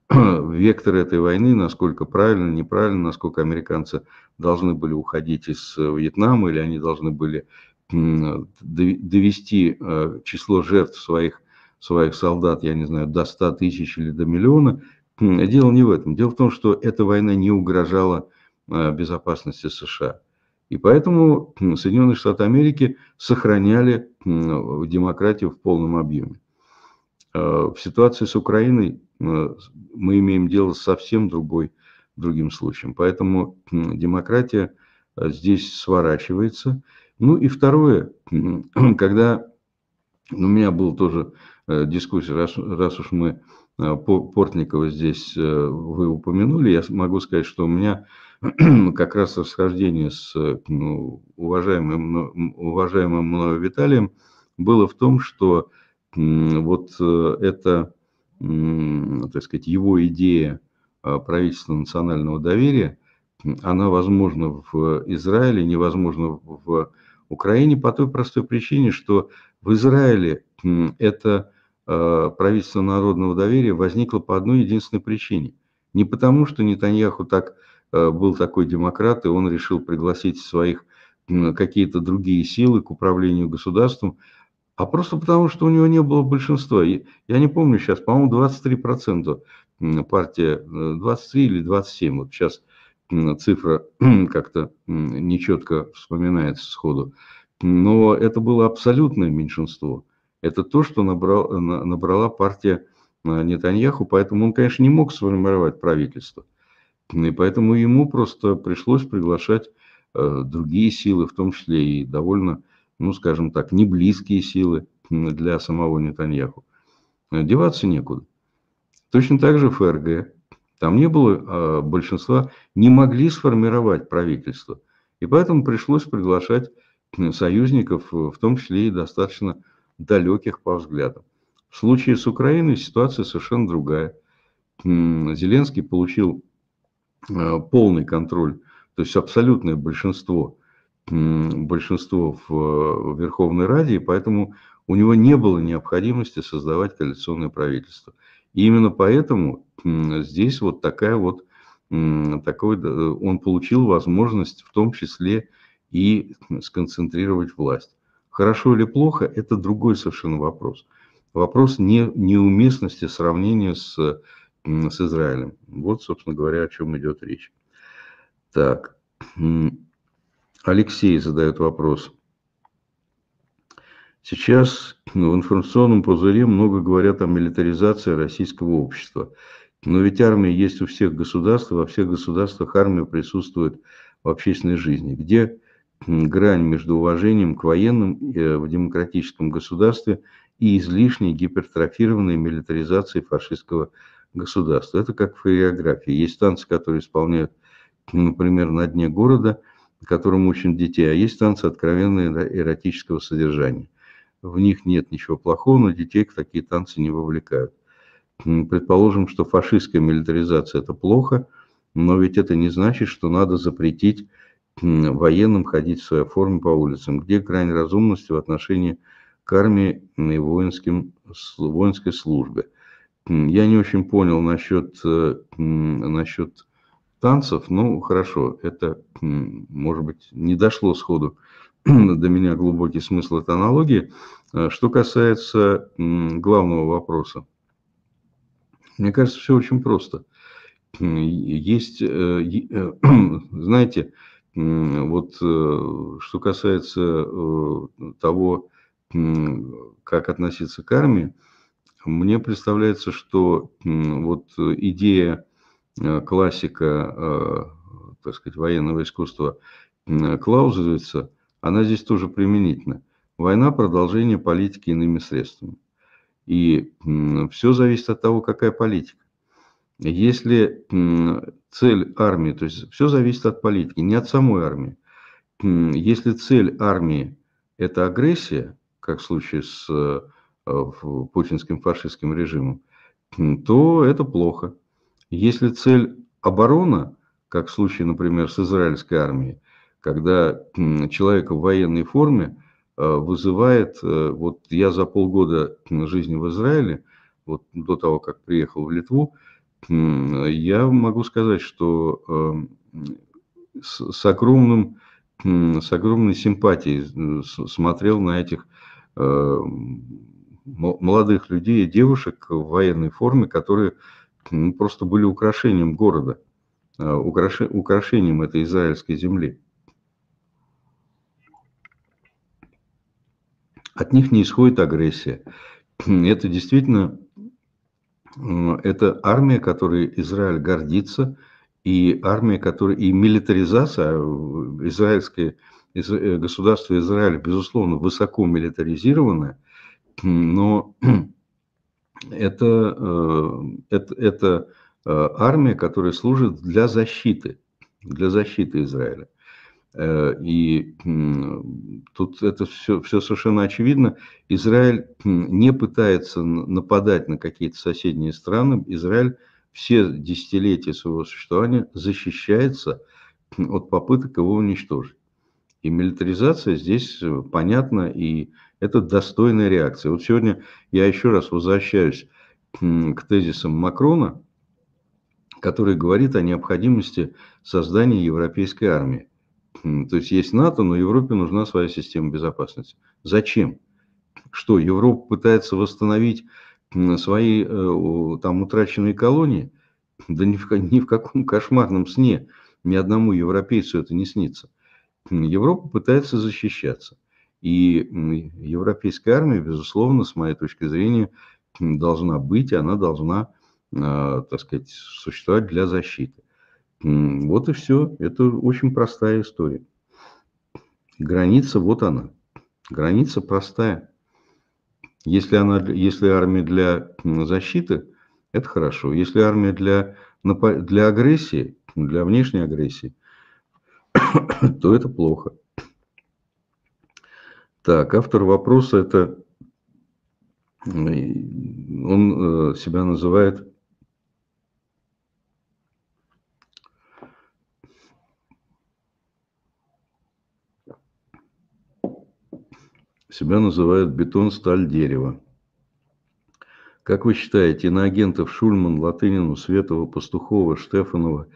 [clears throat] вектор этой войны, насколько правильно, неправильно, насколько американцы должны были уходить из э, Вьетнама, или они должны были довести э, число жертв своих, своих солдат, я не знаю, до 100 тысяч или до миллиона. Дело не в этом. Дело в том, что эта война не угрожала э, безопасности США. И поэтому Соединенные Штаты Америки сохраняли демократию в полном объеме. Э, в ситуации с Украиной э, мы имеем дело с совсем другой, другим случаем. Поэтому демократия э, здесь сворачивается. Ну и второе, [clears throat] когда ну, у меня была тоже дискуссия, раз, раз уж мы Э, Портникова здесь э, вы упомянули, я могу сказать, что у меня [clears throat] как раз расхождение с э, ну, уважаемым, уважаемым мною Виталием было в том, что вот это, так сказать, его идея правительства национального доверия, она возможна в Израиле, невозможна в Украине по той простой причине, что в Израиле это Э, правительство народного доверия возникло по одной единственной причине. Не потому, что Нетаньяху так э, был такой демократ, и он решил пригласить своих какие-то другие силы к управлению государством, а просто потому, что у него не было большинства. Я не помню сейчас, по-моему, 23% партия, 23 э, или 27, вот сейчас цифра [clears throat] как-то нечетко вспоминается сходу. Но это было абсолютное меньшинство – это то, что набрал, э, набрала партия э, Нетаньяху, поэтому он, конечно, не мог сформировать правительство. И поэтому ему просто пришлось приглашать э, другие силы, в том числе и довольно, ну, скажем так, не близкие силы для самого Нетаньяху. Деваться некуда. Точно так же ФРГ. Там не было большинства, не могли сформировать правительство. И поэтому пришлось приглашать союзников, в том числе и достаточно далеких по взглядам. В случае с Украиной ситуация совершенно другая. Зеленский получил э, полный контроль, то есть абсолютное большинство, большинство э, в Верховной Раде, и поэтому у него не было необходимости создавать коалиционное правительство. И именно поэтому здесь вот такая вот, такой, э, он получил возможность в том числе и сконцентрировать власть. Хорошо или плохо – это другой совершенно вопрос. Вопрос не, неуместности сравнения с, с Израилем. Вот, собственно говоря, о чем идет речь. Так, Алексей задает вопрос. Сейчас в информационном пузыре много говорят о милитаризации российского общества. Но ведь армия есть у всех государств, во всех государствах армия присутствует в общественной жизни. Где грань между уважением к военным э, в демократическом государстве и излишней гипертрофированной милитаризацией фашистского государства. Это как в фариография. Есть танцы, которые исполняют, например, на дне города, которым учат детей, а есть танцы откровенные эротического содержания. В них нет ничего плохого, но детей к такие танцы не вовлекают. Предположим, что фашистская милитаризация – это плохо, но ведь это не значит, что надо запретить военным ходить в своей форме по улицам? Где грань разумности в отношении к армии и воинским, воинской службе? Я не очень понял насчет, э, насчет танцев. Ну, хорошо, это, может быть, не дошло сходу [clears throat] до меня глубокий смысл этой аналогии. Э, что касается главного вопроса, мне кажется, все очень просто. Есть, э, [clears throat] знаете, вот э, что касается э, того, как относиться к армии, мне представляется, что вот идея э, классика, так сказать, военного искусства Клаузовица, она здесь тоже применительна. Война – продолжение политики иными средствами. И все зависит от того, какая политика. Если цель армии, то есть все зависит от политики, не от самой армии. Если цель армии – это агрессия, как в случае с э, путинским фашистским режимом, то это плохо. Если цель оборона, как в случае, например, с израильской армией, когда человека в военной форме э, вызывает, э, вот я за полгода жизни в Израиле, вот до того, как приехал в Литву, я могу сказать, что эм, с огромным, с огромной симпатией э, смотрел на этих э, молодых людей девушек в военной форме, которые ну, просто были украшением города, э, украшением этой израильской земли. От них не исходит агрессия. Это действительно это армия, которой Израиль гордится, и армия, которая и милитаризация а, израильское э, государство Израиль, безусловно, высоко милитаризировано, но [clears throat] это, э, это, это армия, которая служит для защиты, для защиты Израиля. Э, и тут это все, все совершенно очевидно. Израиль не пытается нападать на какие-то соседние страны. Израиль все десятилетия своего существования защищается от попыток его уничтожить. И милитаризация здесь э, понятна, и это достойная реакция. Вот сегодня я еще раз возвращаюсь к тезисам Макрона, который говорит о необходимости создания европейской армии. То есть есть НАТО, но Европе нужна своя система безопасности. Зачем? Что, Европа пытается восстановить свои э, там утраченные колонии? Да ни в, ни в каком кошмарном сне ни одному европейцу это не снится. Европа пытается защищаться. И европейская армия, безусловно, с моей точки зрения, должна быть, она должна, а, так сказать, существовать для защиты. Вот и все. Это очень простая история. Граница, вот она. Граница простая. Если, она, если армия для защиты, это хорошо. Если армия для, для агрессии, для внешней агрессии, [coughs] то это плохо. Так, автор вопроса это он э, себя называет себя называют бетон, сталь, дерево. Как вы считаете, иноагентов Шульман, Латынину, Светова, Пастухова, Штефанова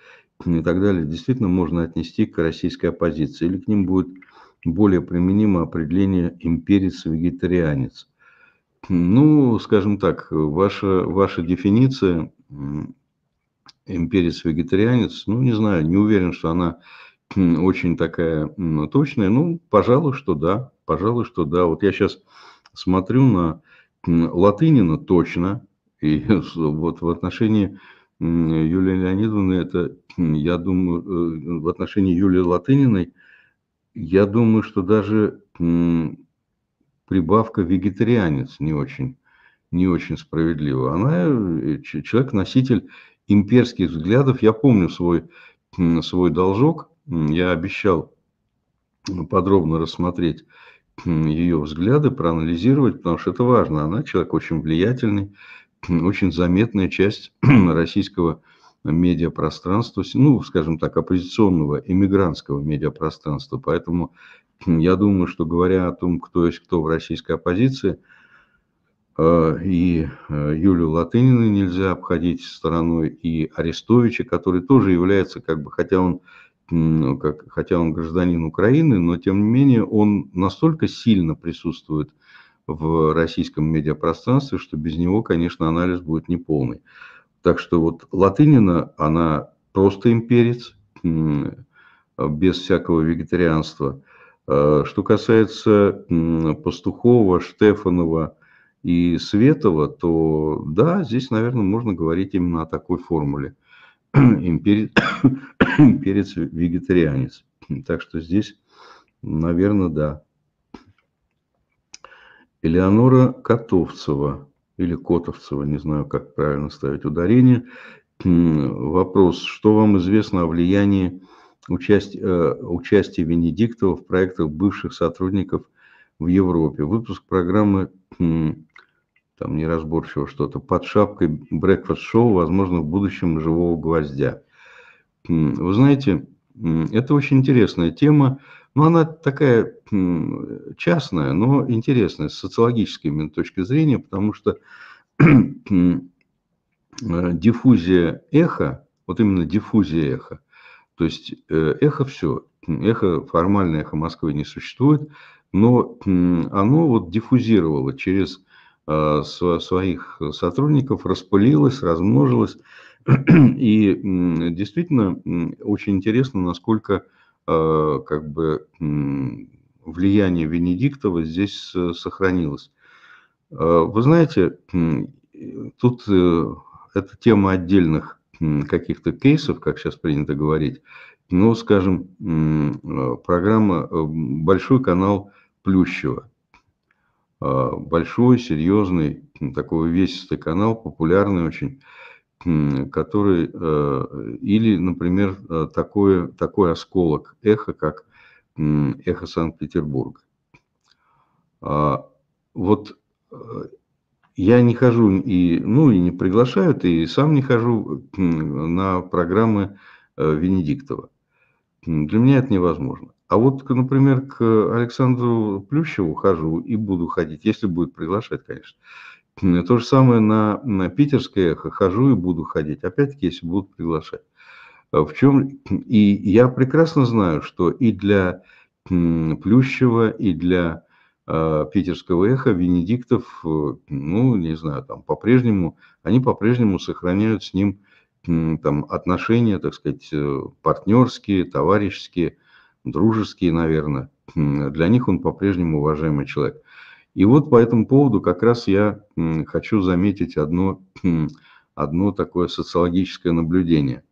и так далее действительно можно отнести к российской оппозиции? Или к ним будет более применимо определение имперец-вегетарианец? Ну, скажем так, ваша, ваша дефиниция имперец-вегетарианец, ну, не знаю, не уверен, что она очень такая точная. Ну, пожалуй, что да, пожалуй, что да. Вот я сейчас смотрю на Латынина точно, и [laughs] вот в отношении Юлии Леонидовны, это, я думаю, э, в отношении Юлии Латыниной, я думаю, что даже прибавка вегетарианец не очень, не очень справедлива. Она э, человек-носитель имперских взглядов. Я помню свой, свой должок, я обещал подробно рассмотреть ее взгляды, проанализировать, потому что это важно. Она человек очень влиятельный, очень заметная часть [clears throat] российского медиапространства, ну, скажем так, оппозиционного, эмигрантского медиапространства. Поэтому я думаю, что говоря о том, кто есть кто в российской оппозиции, э, и э, Юлию Латынину нельзя обходить стороной, и Арестовича, который тоже является, как бы, хотя он как, хотя он гражданин Украины, но тем не менее он настолько сильно присутствует в российском медиапространстве, что без него, конечно, анализ будет неполный. Так что вот Латынина, она просто имперец, без всякого вегетарианства. А, что касается Пастухова, Штефанова и Светова, то да, здесь, наверное, можно говорить именно о такой формуле – [coughs] имперец, вегетарианец. Так что здесь, наверное, да. Элеонора Котовцева или Котовцева, не знаю, как правильно ставить ударение. Вопрос, что вам известно о влиянии участия, э, участия Венедиктова в проектах бывших сотрудников в Европе? Выпуск программы там неразборчиво что-то, под шапкой брекфаст-шоу, возможно, в будущем живого гвоздя. Вы знаете, это очень интересная тема, но ну, она такая частная, но интересная с социологической именно точки зрения, потому что [clears throat] э, диффузия эха, вот именно диффузия эха, то есть э, эхо все, эхо, формальное эхо Москвы не существует, но оно вот диффузировало через Э, своих сотрудников распылилось, размножилось. [clears throat] И действительно очень интересно, насколько э, как бы, влияние Венедиктова здесь э, сохранилось. Вы знаете, тут это тема отдельных каких-то кейсов, как сейчас принято говорить. Но, ну, скажем, программа «Большой канал Плющева», а, большой, серьезный, такой весистый канал, популярный очень, который, а, или, например, а, такой такой осколок эхо, как эхо санкт петербург Вот я не хожу и, ну, и не приглашают, и сам не хожу на программы Венедиктова. Для меня это невозможно. А вот, например, к Александру Плющеву хожу и буду ходить, если будет приглашать, конечно. То же самое на, на питерское эхо хожу и буду ходить, опять-таки, если будут приглашать. А в чем... И я прекрасно знаю, что и для Плющева, и для э, питерского эха Венедиктов, э, ну, не знаю, там по-прежнему, они по-прежнему сохраняют с ним там отношения, так сказать, э, партнерские, товарищеские – дружеские, наверное. Для них он по-прежнему уважаемый человек. И вот по этому поводу как раз я хочу заметить одно, одно такое социологическое наблюдение.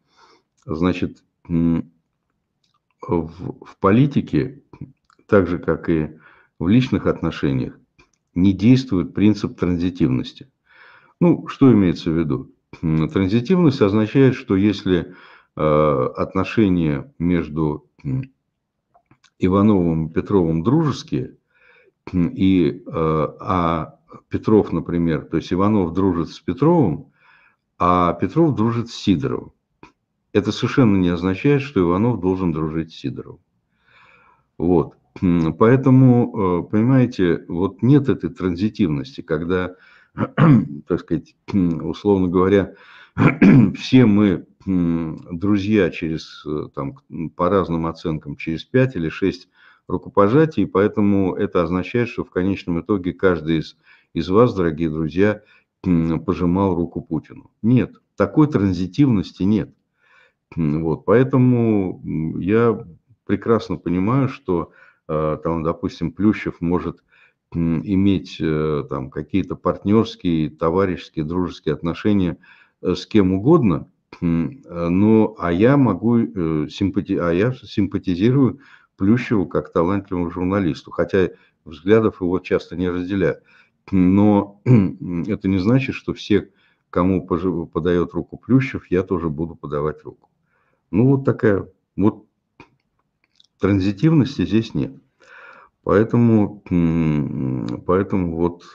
Значит, в, в политике, так же как и в личных отношениях, не действует принцип транзитивности. Ну, что имеется в виду? Транзитивность означает, что если э, отношения между Ивановым и Петровым дружеские, и, э, а Петров, например, то есть Иванов дружит с Петровым, а Петров дружит с Сидоровым. Это совершенно не означает, что Иванов должен дружить с Сидоровым. Вот. Поэтому, э, понимаете, вот нет этой транзитивности, когда, [clears throat] так сказать, условно говоря, [clears throat] все мы друзья через, э, там, по разным оценкам, через 5 или 6 рукопожатий, поэтому это означает, что в конечном итоге каждый из, из вас, дорогие друзья, пожимал руку Путину. Нет, такой транзитивности нет. Вот, поэтому я прекрасно понимаю, что э, там, допустим, Плющев может иметь э, там какие-то партнерские, товарищеские, дружеские отношения Э, с кем угодно, э, но а я могу э, симпати, а я симпатизирую Плющеву как талантливому журналисту, хотя взглядов его часто не разделяю. Но это не значит, что все, кому подает руку Плющев, я тоже буду подавать руку. Ну, вот такая, вот транзитивности здесь нет. Поэтому, поэтому вот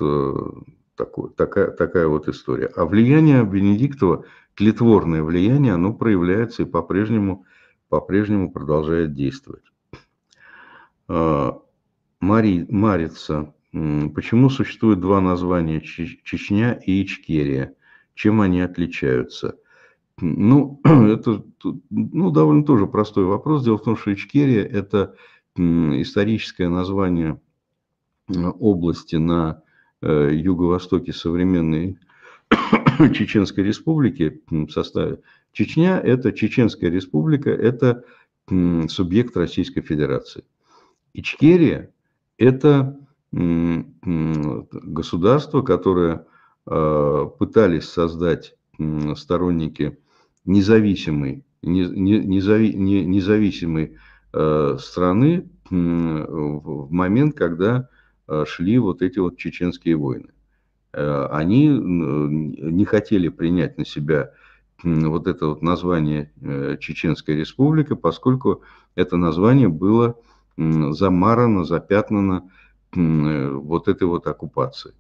такое, такая, такая вот история. А влияние Бенедиктова тлетворное влияние, оно проявляется и по-прежнему по-прежнему продолжает действовать. А, Мари, Марица. Почему существует два названия Чечня и Ичкерия? Чем они отличаются? Ну, [clears throat] это ну, довольно тоже простой вопрос. Дело в том, что Ичкерия – это историческое название области на Э, юго-востоке современной [coughs] Чеченской республики в составе. Чечня – это Чеченская республика, это субъект Российской Федерации. Ичкерия – это государство, которое э, пытались создать сторонники независимой, независимой э, страны в момент, когда Э, шли вот эти вот чеченские войны. Э, они э, не хотели принять на себя вот это вот название Чеченская республика, поскольку это название было замарано, запятнано вот этой вот оккупацией.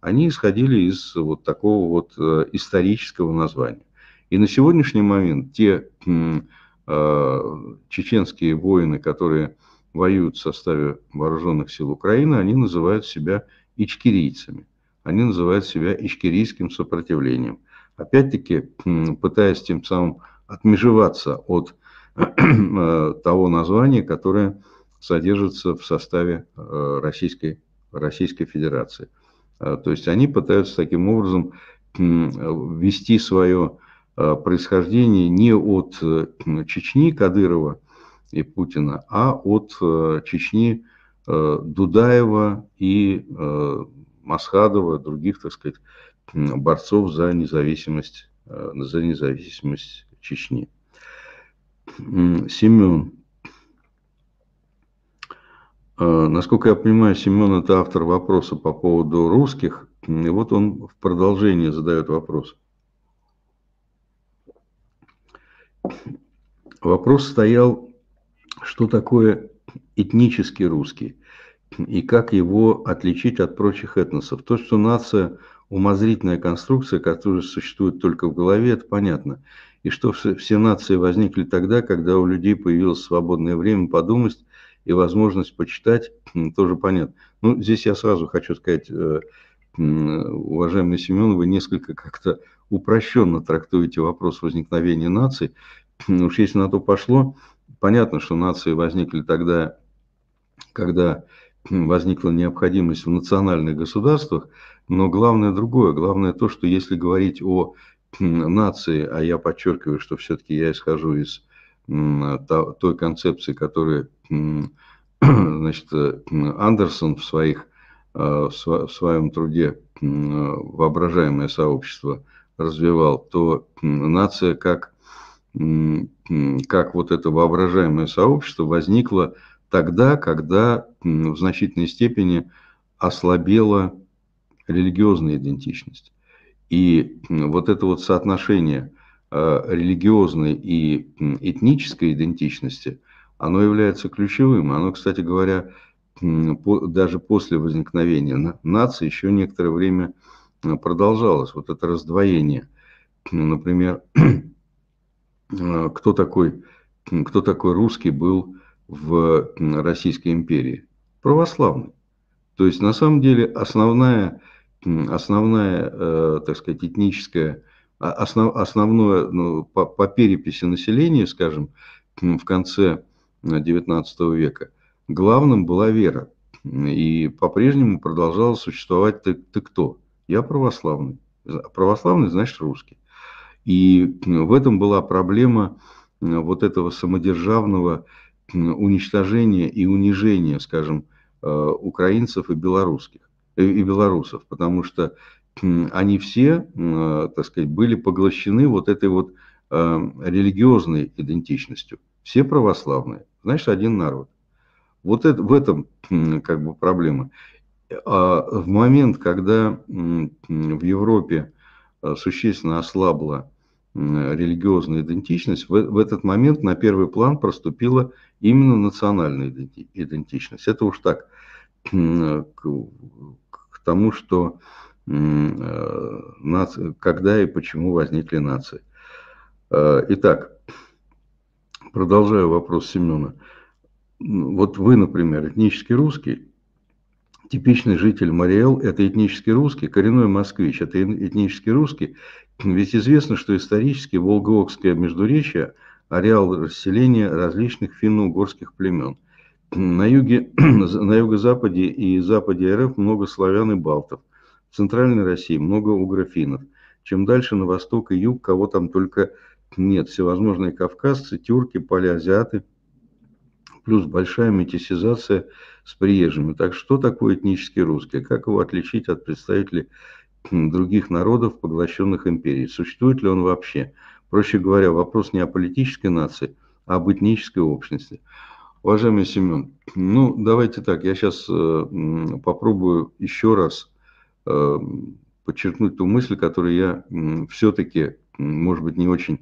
Они исходили из вот такого вот исторического названия. И на сегодняшний момент те чеченские воины, которые воюют в составе вооруженных сил Украины, они называют себя ичкерийцами. Они называют себя ичкерийским сопротивлением. Опять-таки, пытаясь тем самым отмежеваться от э, того названия, которое содержится в составе э, Российской, Российской Федерации. Э, то есть они пытаются таким образом ввести свое происхождение не от Чечни Кадырова, и Путина, а от э, Чечни э, Дудаева и э, Масхадова, других, так сказать, борцов за независимость, за независимость Чечни. Семен. Насколько я понимаю, Семен – это автор вопроса по поводу русских. И вот он в продолжение задает вопрос. Вопрос стоял что такое этнический русский и как его отличить от прочих этносов. То, что нация – умозрительная конструкция, которая существует только в голове, это понятно. И что все нации возникли тогда, когда у людей появилось свободное время подумать и возможность почитать, тоже понятно. Ну, здесь я сразу хочу сказать, э, уважаемый Семен, вы несколько как-то упрощенно трактуете вопрос возникновения наций. Уж если на то пошло, Понятно, что нации возникли тогда, когда хм, возникла необходимость в национальных государствах, но главное другое. Главное то, что если говорить о хм, нации, а я подчеркиваю, что все-таки я исхожу из той концепции, которую хм, [clears throat] значит, э, Андерсон в, своих, э, в своем труде «Воображаемое сообщество» развивал, то нация как как вот это воображаемое сообщество возникло тогда, когда в значительной степени ослабела религиозная идентичность. И вот это вот соотношение э, религиозной и этнической идентичности, оно является ключевым. Оно, кстати говоря, даже после возникновения нации еще некоторое время продолжалось. Вот это раздвоение. Например, [clears throat] Э, кто такой, кто такой русский был в Российской империи? Православный. То есть, на самом деле, основная, основная э, так сказать, этническая, а, основ, основное ну, по, по переписи населения, скажем, в конце XIX э, века, главным была вера. И по-прежнему продолжала существовать ты, ты кто? Я православный. Православный значит русский. И в этом была проблема э, вот этого самодержавного уничтожения и унижения, скажем, э, украинцев и белорусских э, и белорусов, потому что они все, так сказать, были поглощены вот этой вот религиозной идентичностью. Все православные, значит, один народ. Вот это, в этом как бы проблема. А в момент, когда в Европе существенно ослабла религиозная идентичность, в, в этот момент на первый план проступила именно национальная идентичность. Это уж так, к, к тому, что э, когда и почему возникли нации. Э, итак, продолжаю вопрос Семена. Вот вы, например, этнический русский, Типичный житель Мариэл – это этнический русский, коренной москвич – это этнический русский. Ведь известно, что исторически Волгоокское междуречие – ареал расселения различных финно-угорских племен. На, юге, [clears throat] на юго-западе и западе РФ много славян и балтов. В Центральной России много угрофинов. Чем дальше на восток и юг, кого там только нет. Всевозможные кавказцы, тюрки, полиазиаты – плюс большая метисизация с приезжими. Так что такое этнический русский? Как его отличить от представителей других народов, поглощенных империей? Существует ли он вообще? Проще говоря, вопрос не о политической нации, а об этнической общности. Уважаемый Семен, ну давайте так, я сейчас э, попробую еще раз э, подчеркнуть ту мысль, которую я э, все-таки, может быть, не очень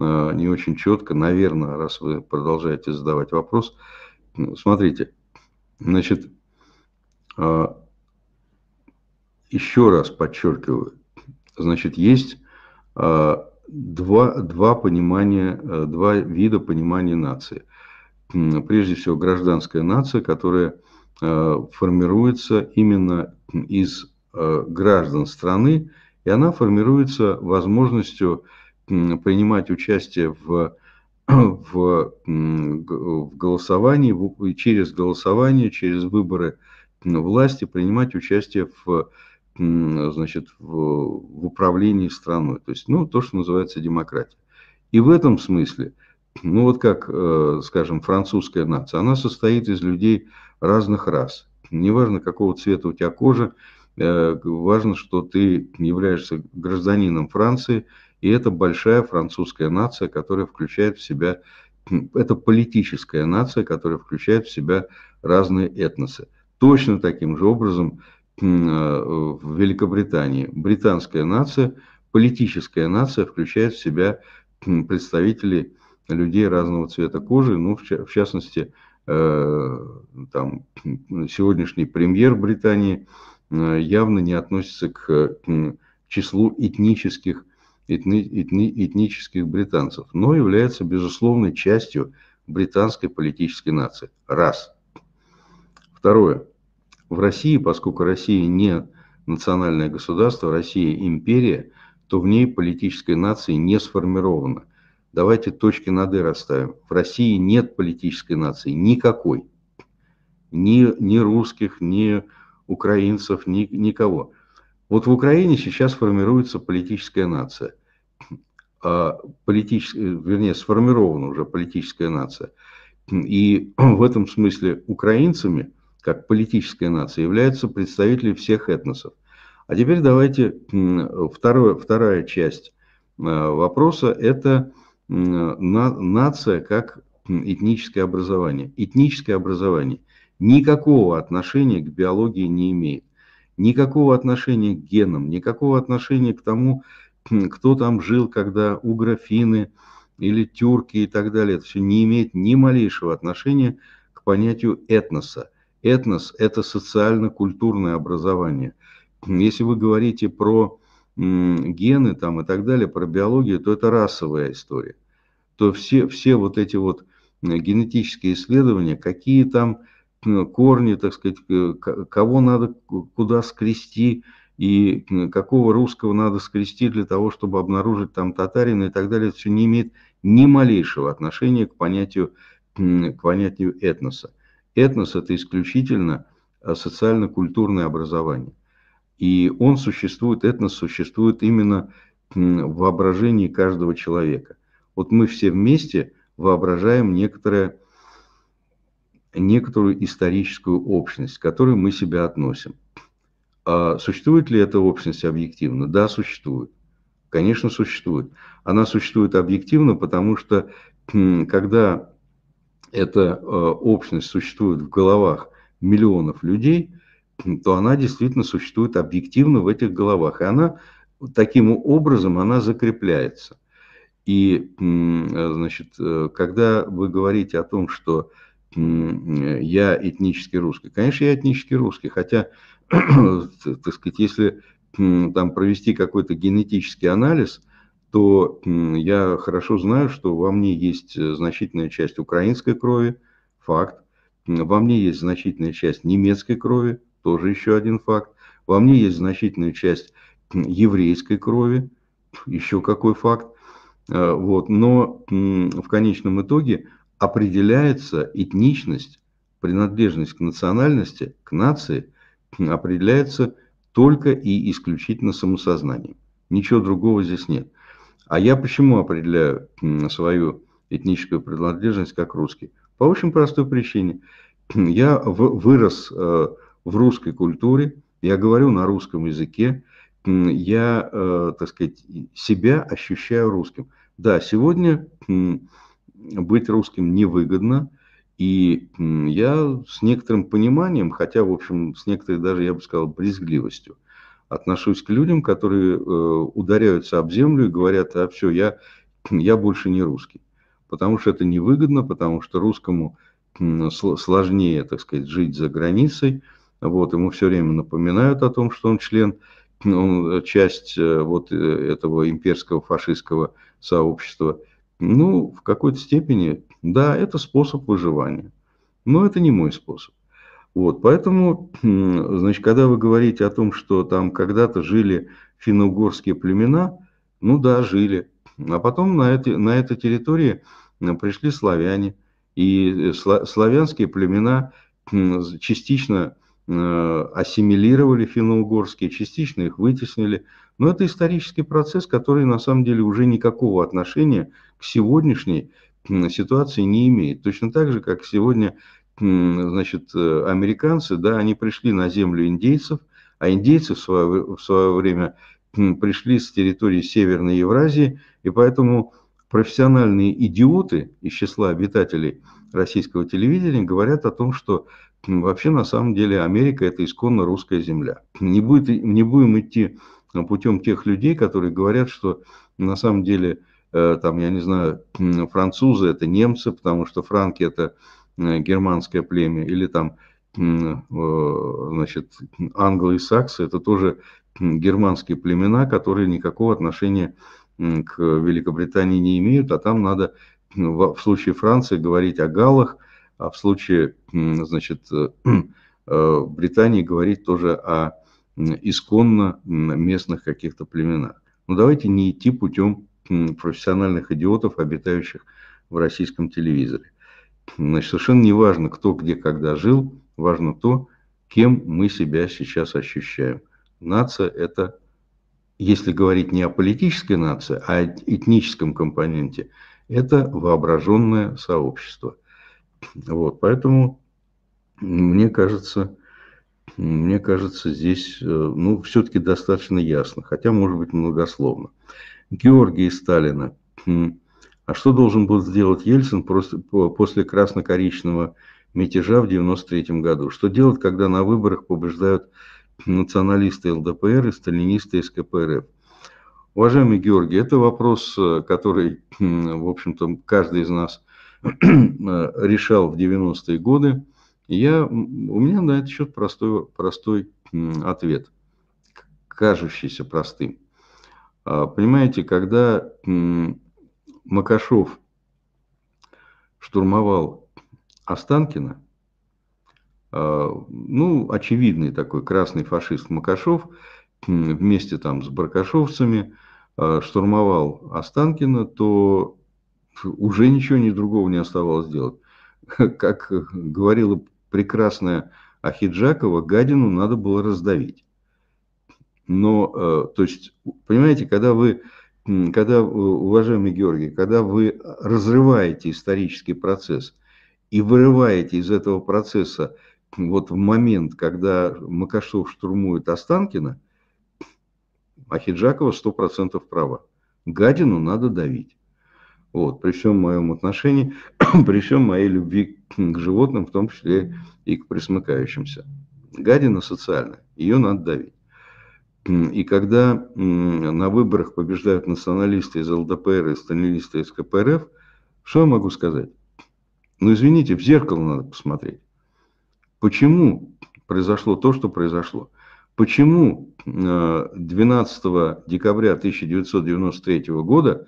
Э, не очень четко. Наверное, раз вы продолжаете задавать вопрос, ну, смотрите, значит, э, еще раз подчеркиваю, значит, есть э, два, два понимания, два вида понимания нации. Прежде всего, гражданская нация, которая формируется именно из граждан страны, и она формируется возможностью принимать участие в, [clears throat] в, в голосовании, в, через голосование, через выборы власти, принимать участие в, значит, в, в управлении страной. То есть, ну, то, что называется демократия. И в этом смысле, ну, вот как, э, скажем, французская нация, она состоит из людей разных рас. Неважно, какого цвета у тебя кожа, э, важно, что ты являешься гражданином Франции – и это большая французская нация, которая включает в себя, [clears throat] это политическая нация, которая включает в себя разные этносы. Точно таким же образом [clears throat] э, в Великобритании британская нация, политическая нация включает в себя представителей людей разного цвета кожи, ну, в частности, э, там, сегодняшний премьер Британии э, явно не относится к числу этнических этни, этни, этнических британцев, но является безусловной частью британской политической нации. Раз. Второе. В России, поскольку Россия не национальное государство, Россия империя, то в ней политической нации не сформировано. Давайте точки над «и» расставим. В России нет политической нации никакой. Ни, ни русских, ни украинцев, ни, никого. Вот в Украине сейчас формируется политическая нация. А, политическая, э, вернее, сформирована уже политическая нация. И [clears throat] в этом смысле украинцами, как политическая нация, являются представители всех этносов. А теперь давайте второе, вторая часть э, вопроса – это нация как этническое образование. Этническое образование никакого отношения к биологии не имеет, никакого отношения к генам, никакого отношения к тому, кто там жил, когда у графины или тюрки и так далее. Это все не имеет ни малейшего отношения к понятию этноса. Этнос – это социально-культурное образование. Если вы говорите про гены там и так далее, про биологию, то это расовая история. То все, все вот эти вот генетические исследования, какие там корни, так сказать, э, кого надо куда скрестить и э, какого русского надо скрести для того, чтобы обнаружить там татарина и так далее, это все не имеет ни малейшего отношения к понятию, к понятию этноса. Этнос – это исключительно э, социально-культурное образование. И он существует, этнос существует именно в воображении каждого человека. Вот мы все вместе воображаем некоторое, некоторую историческую общность, к которой мы себя относим. А существует ли эта общность объективно? Да, существует. Конечно, существует. Она существует объективно, потому что когда эта э, общность существует в головах миллионов людей, то она действительно существует объективно в этих головах. И она таким образом она закрепляется. И, э, значит, э, когда вы говорите о том, что я этнически русский, конечно, я этнически русский, хотя так сказать, если там провести какой-то генетический анализ, то я хорошо знаю, что во мне есть э, значительная часть украинской крови, факт. Во мне есть значительная часть немецкой крови, тоже еще один факт. Во мне есть значительная часть еврейской крови, еще какой факт. Э, вот. Но в конечном итоге определяется этничность, принадлежность к национальности, к нации – определяется только и исключительно самосознанием. Ничего другого здесь нет. А я почему определяю свою этническую принадлежность как русский? По очень простой причине. [clears throat] Я вырос э, в русской культуре, я говорю на русском языке, я, э, так сказать, себя ощущаю русским. Да, сегодня быть русским невыгодно, и я с некоторым пониманием, хотя, в общем, с некоторой даже, я бы сказал, брезгливостью, отношусь к людям, которые э, ударяются об землю и говорят, а все, я, [clears throat] я больше не русский. Потому что это невыгодно, потому что русскому сложнее, так сказать, жить за границей. Вот, ему все время напоминают о том, что он член, он э, часть э, вот этого имперского фашистского сообщества. Ну, в какой-то степени да, это способ выживания, но это не мой способ. Вот, поэтому, значит, когда вы говорите о том, что там когда-то жили финно-угорские племена, ну да, жили. А потом на, эти, на этой территории пришли славяне, и э, славянские племена частично э, ассимилировали финно-угорские, частично их вытеснили. Но это исторический процесс, который на самом деле уже никакого отношения к сегодняшней ситуации не имеет. Точно так же, как сегодня значит, э, американцы, да, они пришли на землю индейцев, а индейцы в свое, в свое время пришли с территории Северной Евразии, и поэтому профессиональные идиоты из числа обитателей российского телевидения говорят о том, что вообще на самом деле Америка это исконно русская земля. Не, будет, не будем идти э, путем тех людей, которые говорят, что на самом деле Э, там, я не знаю, французы это немцы, потому что франки это э, германское племя, или там, э, значит, англы и саксы, это тоже германские племена, которые никакого отношения к Великобритании не имеют, а там надо в случае Франции говорить о галлах, а в случае, значит, Британии говорить тоже о исконно местных каких-то племенах. Но ну, давайте не идти путем профессиональных идиотов, обитающих в российском телевизоре. Значит, совершенно не важно, кто где когда жил, важно то, кем мы себя сейчас ощущаем. Нация – это, если говорить не о политической нации, а о этническом компоненте, это воображенное сообщество. Вот, поэтому, мне кажется, мне кажется, здесь э, ну, все-таки достаточно ясно, хотя, может быть, многословно. Георгия Сталина. Хм. А что должен был сделать Ельцин после красно-коричневого мятежа в 93 году? Что делать, когда на выборах побеждают националисты ЛДПР и сталинисты СКПРФ? Уважаемый Георгий, это вопрос, э, который, хм, в общем-то, каждый из нас э, решал в 90-е годы. Я, у меня на этот счет простой, простой ответ, кажущийся простым – а, понимаете, когда Макашов штурмовал Останкина, ну, очевидный такой красный фашист Макашов, вместе там с баркашовцами а, штурмовал Останкина, то уже ничего ни другого не оставалось делать. Как говорила прекрасная Ахиджакова, гадину надо было раздавить. Но, э, то есть, понимаете, когда вы, когда, э, уважаемый Георгий, когда вы разрываете исторический процесс и вырываете из этого процесса вот в момент, когда Макашов штурмует Останкина, Ахиджакова Хиджакова 100% права. Гадину надо давить. Вот, при всем моем отношении, [clears throat] при всем моей любви к животным, в том числе и к присмыкающимся. Гадина социальная, ее надо давить. И когда на выборах побеждают националисты из ЛДПР и сталинисты из КПРФ, что я могу сказать? Ну, извините, в зеркало надо посмотреть. Почему произошло то, что произошло? Почему 12 э, декабря 1993 года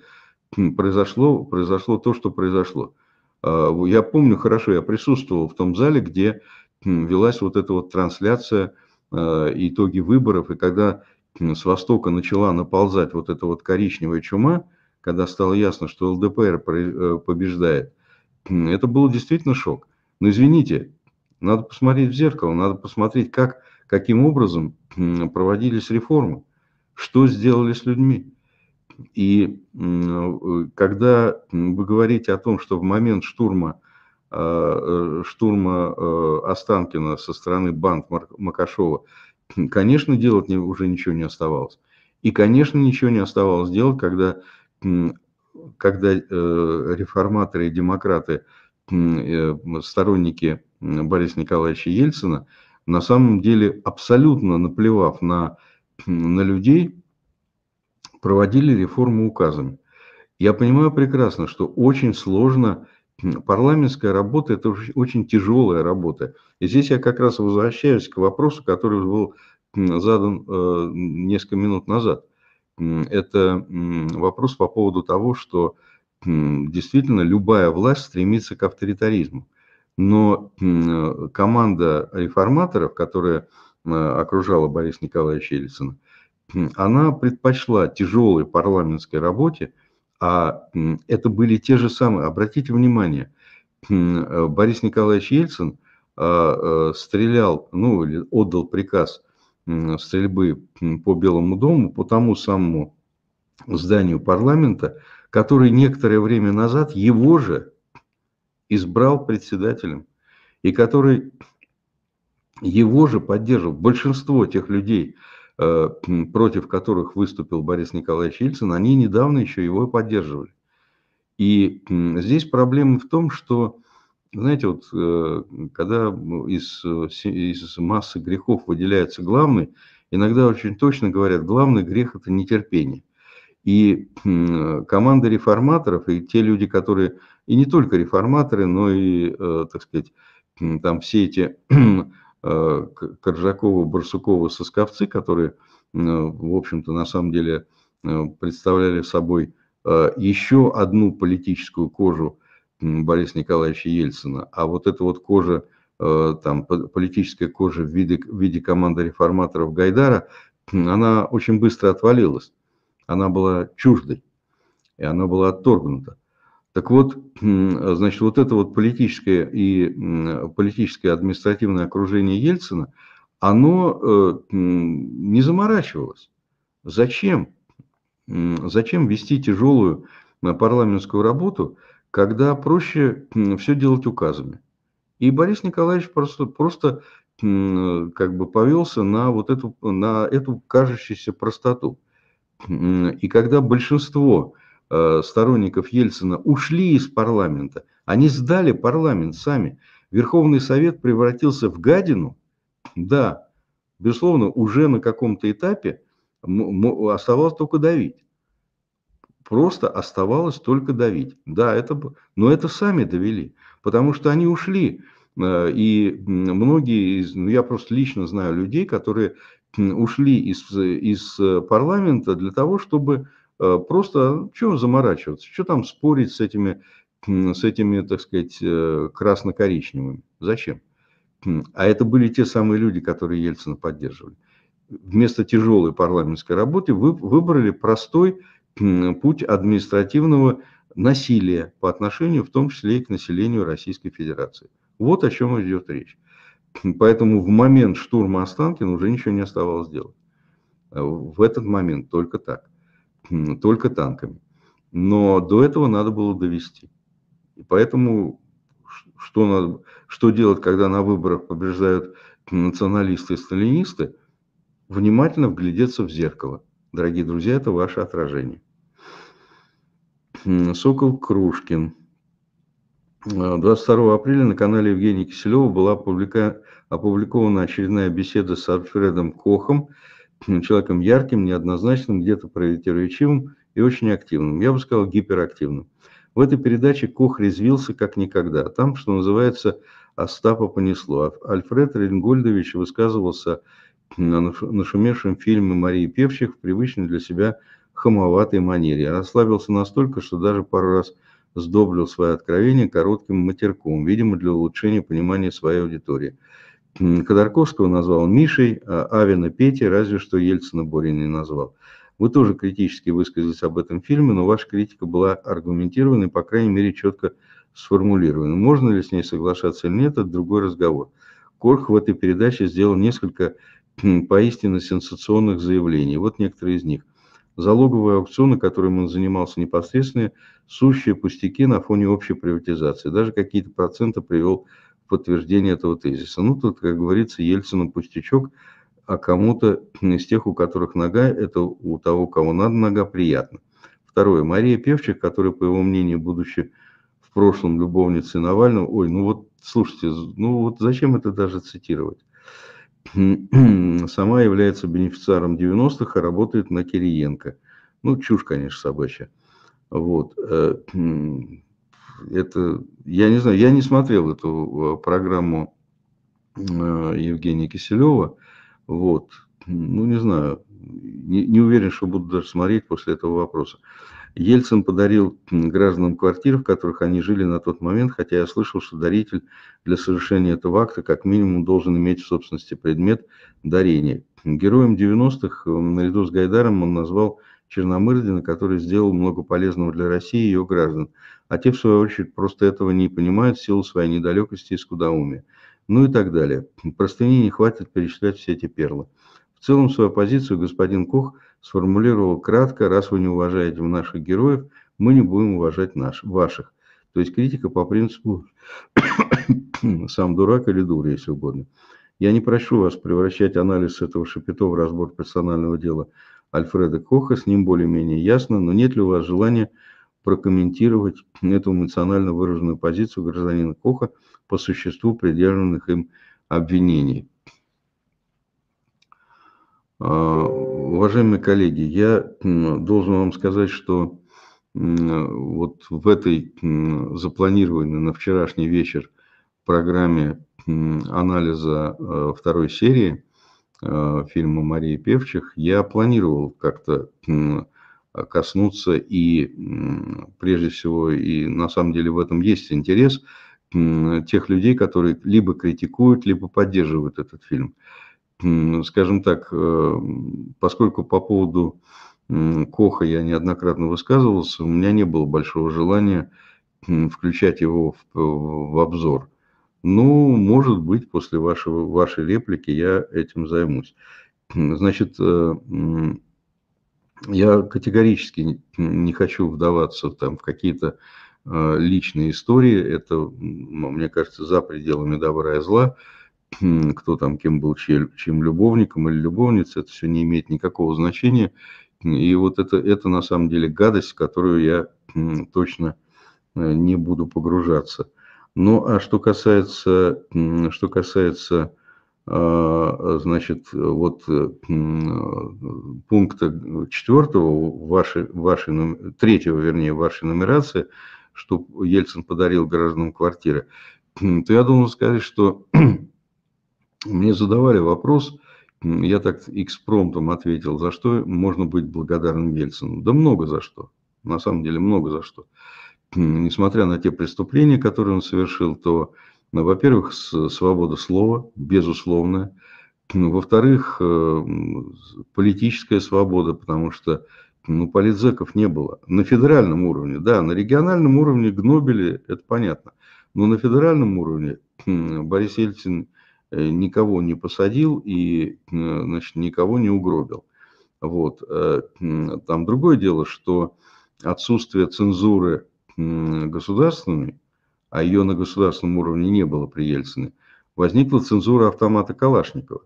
произошло, произошло то, что произошло? А, я помню хорошо, я присутствовал в том зале, где велась вот эта вот трансляция Э, итоги выборов, и когда с востока начала наползать вот эта вот коричневая чума, когда стало ясно, что ЛДПР э, побеждает, это был действительно шок. Но извините, надо посмотреть в зеркало, надо посмотреть, как, каким образом проводились реформы, что сделали с людьми. И э, когда вы говорите о том, что в момент штурма – Э, э, штурма э, Останкина со стороны банд Макашова, [clears throat] конечно, делать уже ничего не оставалось. И, конечно, ничего не оставалось делать, когда, когда реформаторы и демократы, сторонники Бориса Николаевича Ельцина, на самом деле абсолютно наплевав на, на людей, проводили реформу указами. Я понимаю прекрасно, что очень сложно парламентская работа – это очень тяжелая работа. И здесь я как раз возвращаюсь к вопросу, который был задан э, несколько минут назад. Это вопрос по поводу того, что действительно любая власть стремится к авторитаризму. Но команда реформаторов, которая э, окружала Бориса Николаевича Ельцина, она предпочла тяжелой парламентской работе – а это были те же самые. Обратите внимание, э, Борис Николаевич Ельцин а, э, стрелял, ну, или отдал приказ стрельбы по Белому дому, по тому самому зданию парламента, который некоторое время назад его же избрал председателем, и который его же поддерживал. Большинство тех людей, Э, против которых выступил Борис Николаевич Ельцин, они недавно еще его и поддерживали. И здесь проблема в том, что, знаете, вот э, когда из, э, из массы грехов выделяется главный, иногда очень точно говорят, главный грех – это нетерпение. И команда реформаторов, и те люди, которые, и не только реформаторы, но и, так сказать, там все эти Э, Коржакова, Барсукова, Сосковцы, которые, э, в общем-то, на самом деле э, представляли собой еще одну политическую кожу Бориса Николаевича Ельцина. А вот эта вот кожа, там, политическая кожа в виде, в виде команды реформаторов Гайдара, она очень быстро отвалилась. Она была чуждой, и она была отторгнута. Так вот, значит, вот это вот политическое и политическое административное окружение Ельцина, оно э, не заморачивалось. Зачем? Зачем вести тяжелую э, парламентскую работу, когда проще все делать указами? И Борис Николаевич просто, просто как бы повелся на вот эту, на эту кажущуюся простоту. И когда большинство Э, сторонников Ельцина ушли из парламента. Они сдали парламент сами. Верховный Совет превратился в гадину. Да, безусловно, уже на каком-то этапе оставалось только давить. Просто оставалось только давить. Да, это, но это сами довели, потому что они ушли. Э, и многие, ну, я просто лично знаю людей, которые ушли из, из э, парламента для того, чтобы Э, просто чего заморачиваться, что там спорить с этими, с этими так сказать, э, красно-коричневыми? Зачем? А это были те самые люди, которые Ельцина поддерживали. Вместо тяжелой парламентской работы вы выбрали простой путь административного насилия по отношению в том числе и к населению Российской Федерации. Вот о чем идет речь. Поэтому в момент штурма Останкина уже ничего не оставалось делать. Э, в этот момент только так только танками. Но до этого надо было довести. И поэтому что, надо, что делать, когда на выборах побеждают националисты и сталинисты? Внимательно вглядеться в зеркало. Дорогие друзья, это ваше отражение. Сокол Крушкин. 22 э, апреля на канале Евгения Киселева была опубликована очередная беседа с Альфредом Кохом, человеком ярким, неоднозначным, где-то противоречивым и очень активным. Я бы сказал, гиперактивным. В этой передаче Кох резвился как никогда. Там, что называется, Остапа понесло. А Альфред Ренгольдович высказывался на нашумевшем фильме Марии Певчих в привычной для себя хамоватой манере. Расслабился настолько, что даже пару раз сдоблил свое откровение коротким матерком, видимо, для улучшения понимания своей аудитории – Ходорковского назвал Мишей, а Авина Петей, разве что Ельцина Боря не назвал. Вы тоже критически высказались об этом фильме, но ваша критика была аргументирована и, по крайней мере, четко сформулирована. Можно ли с ней соглашаться или нет, это другой разговор. Корх в этой передаче сделал несколько поистине сенсационных заявлений. Вот некоторые из них. Залоговые аукционы, которыми он занимался непосредственно, сущие пустяки на фоне общей приватизации. Даже какие-то проценты привел подтверждение этого тезиса. Ну, тут, как говорится, Ельцину пустячок, а кому-то из тех, у которых нога, это у того, кого надо нога, приятно. Второе. Мария Певчик, которая, по его мнению, будучи в прошлом любовницей Навального, ой, ну вот, слушайте, ну вот зачем это даже цитировать? Сама является бенефициаром 90-х, а работает на Кириенко. Ну, чушь, конечно, собачья. Вот. Э, это, я не знаю, я не смотрел эту э, программу э, Евгения Киселева, вот, ну, не знаю, не, не уверен, что буду даже смотреть после этого вопроса. Ельцин подарил гражданам квартиры, в которых они жили на тот момент, хотя я слышал, что даритель для совершения этого акта как минимум должен иметь в собственности предмет дарения. Героем 90-х наряду с Гайдаром он назвал Черномырдина, который сделал много полезного для России и ее граждан. А те, в свою очередь, просто этого не понимают в силу своей недалекости и скудоумия. Ну и так далее. Простыни не хватит перечислять все эти перлы. В целом свою позицию господин Кох сформулировал кратко, раз вы не уважаете наших героев, мы не будем уважать наш, ваших. То есть критика по принципу [coughs] «сам дурак или дур», если угодно. Я не прошу вас превращать анализ этого шапито в разбор персонального дела – Альфреда Коха, с ним более-менее ясно, но нет ли у вас желания прокомментировать эту эмоционально выраженную позицию гражданина Коха по существу предъявленных им обвинений? А, уважаемые коллеги, я должен вам сказать, что вот в этой запланированной на вчерашний вечер программе анализа э, второй серии – Э, фильма Марии Певчих, я планировал как-то коснуться и, прежде всего, и на самом деле в этом есть интерес тех людей, которые либо критикуют, либо поддерживают этот фильм. Скажем так, э, поскольку по поводу Коха я неоднократно высказывался, у меня не было большого желания включать его в, в обзор. Ну, может быть, после вашего, вашей реплики я этим займусь. Значит, э, я категорически не хочу вдаваться там, в какие-то э, личные истории. Это, мне кажется, за пределами добра и зла. Кто там кем был, чем любовником или любовницей, это все не имеет никакого значения. И вот это, это на самом деле гадость, в которую я точно э, не буду погружаться – ну, а что касается, что касается а, значит, вот пункта четвертого, вашей, вашей, третьего, вернее, вашей нумерации, что Ельцин подарил гражданам квартиры, то я должен сказать, что [clears throat] мне задавали вопрос, я так экспромтом ответил, за что можно быть благодарным Ельцину. Да много за что, на самом деле много за что несмотря на те преступления, которые он совершил, то, ну, во-первых, свобода слова, безусловная, Во-вторых, э, политическая свобода, потому что ну, политзеков не было. На федеральном уровне, да, на региональном уровне гнобили, это понятно. Но на федеральном уровне Борис Ельцин э, никого не посадил и э, значит, никого не угробил. Вот. Там другое дело, что отсутствие цензуры государственными, а ее на государственном уровне не было при Ельцине, возникла цензура автомата Калашникова.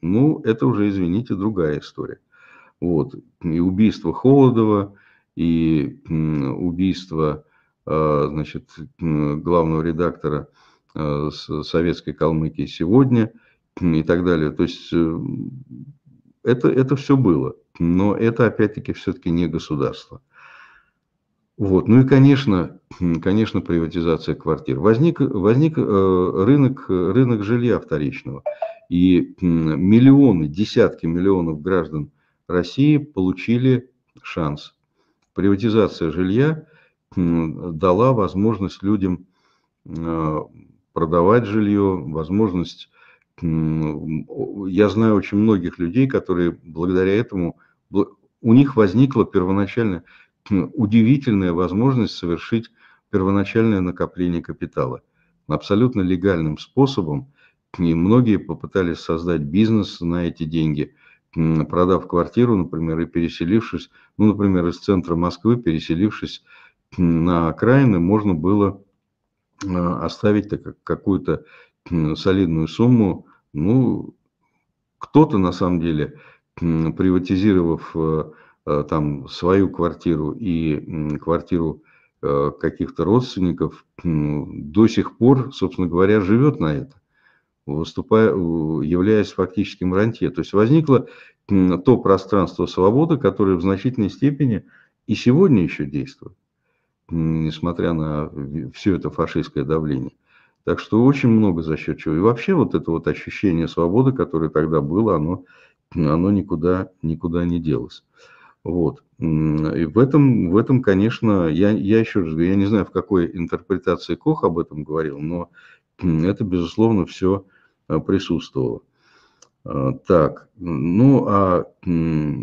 Ну, это уже, извините, другая история. Вот. И убийство Холодова, и убийство э, значит, главного редактора э, советской Калмыкии сегодня и так далее. То есть э, это, это все было, но это опять-таки все-таки не государство. Вот. Ну и, конечно, [clears throat] конечно, приватизация квартир. Возник, возник э, рынок, рынок жилья вторичного. И миллионы, десятки миллионов граждан России получили шанс. Приватизация жилья дала возможность людям э, продавать жилье, возможность... Я знаю очень многих людей, которые благодаря этому... У них возникла первоначально удивительная возможность совершить первоначальное накопление капитала абсолютно легальным способом. И многие попытались создать бизнес на эти деньги, продав квартиру, например, и переселившись, ну, например, из центра Москвы, переселившись на окраины, можно было а, оставить какую-то солидную сумму. Ну, кто-то, на самом деле, приватизировав э, Э, там свою квартиру и квартиру э, каких-то родственников, [clears throat] ну, до сих пор, собственно говоря, живет на это, выступая, являясь фактическим рантье. То есть возникло то пространство свободы, которое в значительной степени и сегодня еще действует, несмотря на все это фашистское давление. Так что очень много за счет чего. И вообще вот это вот ощущение свободы, которое тогда было, оно, оно никуда, никуда не делось. Вот. И в этом, в этом конечно, я, я еще раз говорю, я не знаю, в какой интерпретации Кох об этом говорил, но это, безусловно, все а, присутствовало. А, так, ну а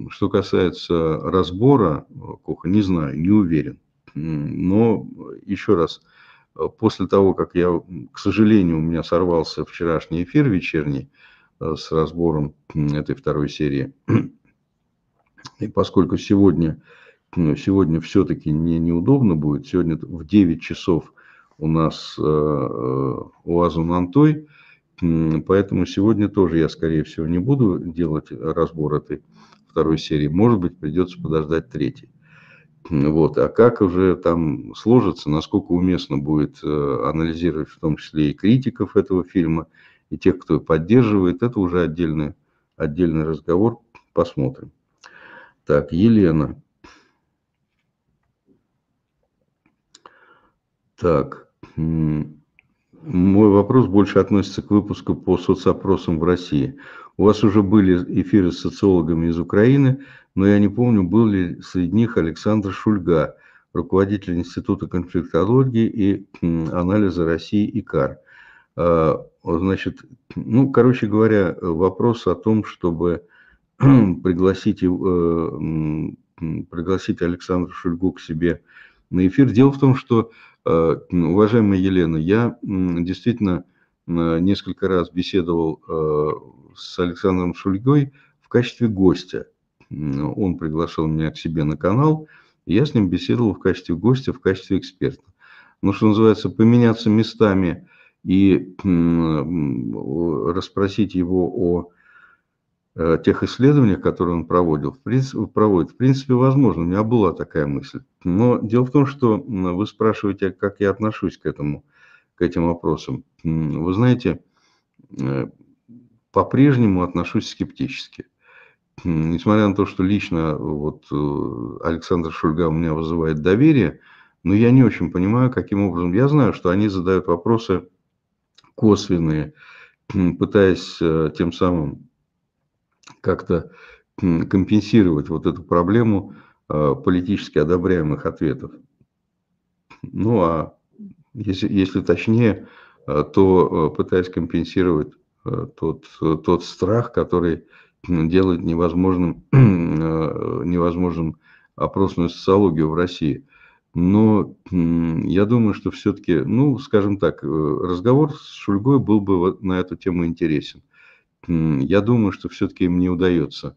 что касается разбора э, Коха, не знаю, не уверен. Но еще раз, э, после того, как я, к сожалению, у меня сорвался вчерашний эфир вечерний э, с разбором этой второй серии, и поскольку сегодня, ну, сегодня все-таки не, неудобно будет, сегодня в 9 часов у нас э, э УАЗ Унантой, поэтому сегодня тоже я, скорее всего, не буду делать разбор этой второй серии. Может быть, придется подождать третий. Вот. А как уже там сложится, насколько уместно будет э, анализировать в том числе и критиков этого фильма, и тех, кто поддерживает, это уже отдельный, отдельный разговор. Посмотрим. Так, Елена. Так, мой вопрос больше относится к выпуску по соцопросам в России. У вас уже были эфиры с социологами из Украины, но я не помню, был ли среди них Александр Шульга, руководитель Института конфликтологии и анализа России ИКАР. А, значит, ну, короче говоря, вопрос о том, чтобы пригласите, э, пригласите Александра Шульгу к себе на эфир. Дело в том, что, э, ну, уважаемая Елена, я действительно э, несколько раз беседовал с Александром Шульгой в качестве гостя. Он приглашал меня к себе на канал, я с ним беседовал в качестве гостя, в качестве эксперта. Ну, что называется, поменяться местами и расспросить его о Э, тех исследованиях, которые он проводил, в принципе, проводит, в принципе, возможно, у меня была такая мысль. Но дело в том, что вы спрашиваете, как я отношусь к этому, к этим вопросам. Вы знаете, э, по-прежнему отношусь скептически. Несмотря на то, что лично вот э, Александр Шульга у меня вызывает доверие, но я не очень понимаю, каким образом. Я знаю, что они задают вопросы косвенные, пытаясь тем самым как-то компенсировать вот эту проблему а, политически одобряемых ответов. Ну а если, если точнее, а, то а, пытаясь компенсировать тот, тот страх, который делает невозможным, [clears throat] невозможным опросную социологию в России. Но я думаю, что все-таки, ну, скажем так, э, разговор с Шульгой был бы на эту тему интересен я думаю, что все-таки им не удается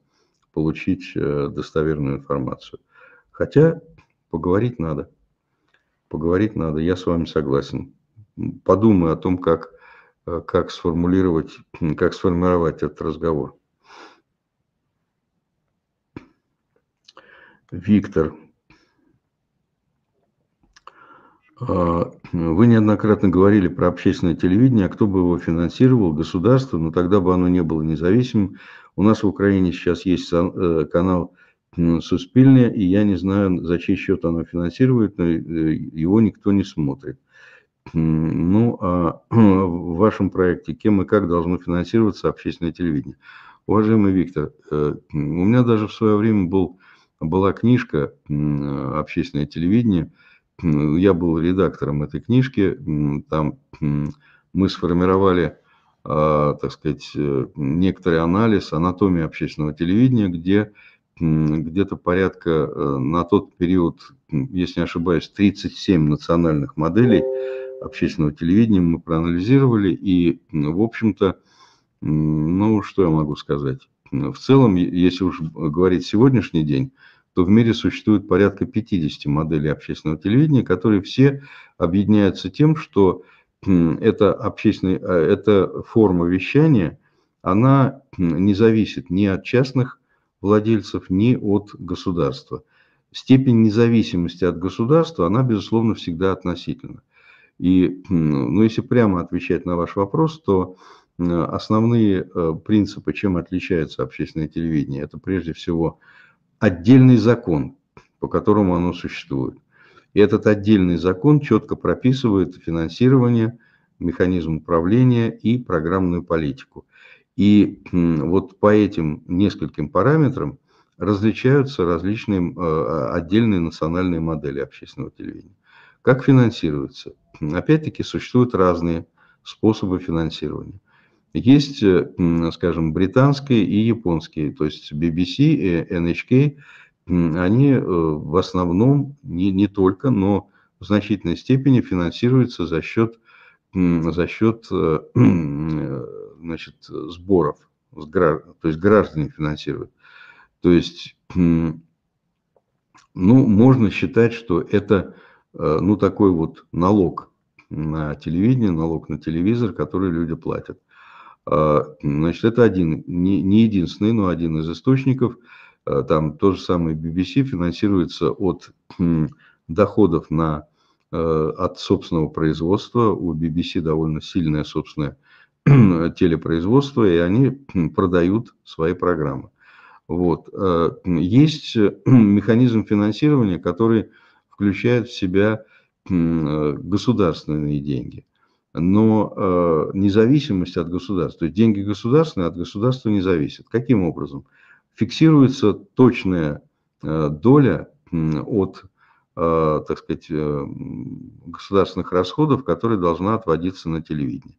получить э, достоверную информацию. Хотя поговорить надо. Поговорить надо, я с вами согласен. Подумай о том, как, э, как сформулировать, как сформировать этот разговор. Виктор, Вы неоднократно говорили про общественное телевидение, а кто бы его финансировал, государство, но ну, тогда бы оно не было независимым. У нас в Украине сейчас есть э, канал Суспильня, и я не знаю, за чей счет оно финансирует, но э, его никто не смотрит. Ну, а [clears throat] в вашем проекте кем и как должно финансироваться общественное телевидение? Уважаемый Виктор, э, у меня даже в свое время был, была книжка «Общественное телевидение», я был редактором этой книжки, там мы сформировали, а, так сказать, э, некоторый анализ анатомии общественного телевидения, где где-то порядка э, на тот период, если не ошибаюсь, 37 национальных моделей общественного телевидения мы проанализировали, и, в общем-то, ну, что я могу сказать? В целом, если уж говорить сегодняшний день, то в мире существует порядка 50 моделей общественного телевидения, которые все объединяются тем, что эта, общественная, э, эта форма вещания, она не зависит ни от частных владельцев, ни от государства. Степень независимости от государства, она, безусловно, всегда относительна. И, ну, если прямо отвечать на ваш вопрос, то основные э, принципы, чем отличается общественное телевидение, это прежде всего отдельный закон, по которому оно существует. И этот отдельный закон четко прописывает финансирование, механизм управления и программную политику. И вот по этим нескольким параметрам различаются различные э, отдельные национальные модели общественного телевидения. Как финансируется? Опять-таки существуют разные способы финансирования. Есть, э, скажем, британские и японские, то есть BBC и NHK, они э, в основном, не, не только, но в значительной степени финансируются за счет, за счет э, [clears throat] значит, сборов, то есть граждане финансируют. То есть, ну, можно считать, что это, ну, такой вот налог на телевидение, налог на телевизор, который люди платят. А, значит, это один, не, не единственный, но один из источников. А, там то же самое BBC финансируется от хм, доходов на, э, от собственного производства. У BBC довольно сильное собственное [clears throat] телепроизводство, и они хм, продают свои программы. Вот. Э, есть э, [clears throat] механизм финансирования, который включает в себя государственные деньги – но э, независимость от государства, то есть деньги государственные от государства не зависят. Каким образом? Фиксируется точная э, доля от, э, так сказать, э, государственных расходов, которая должна отводиться на телевидение.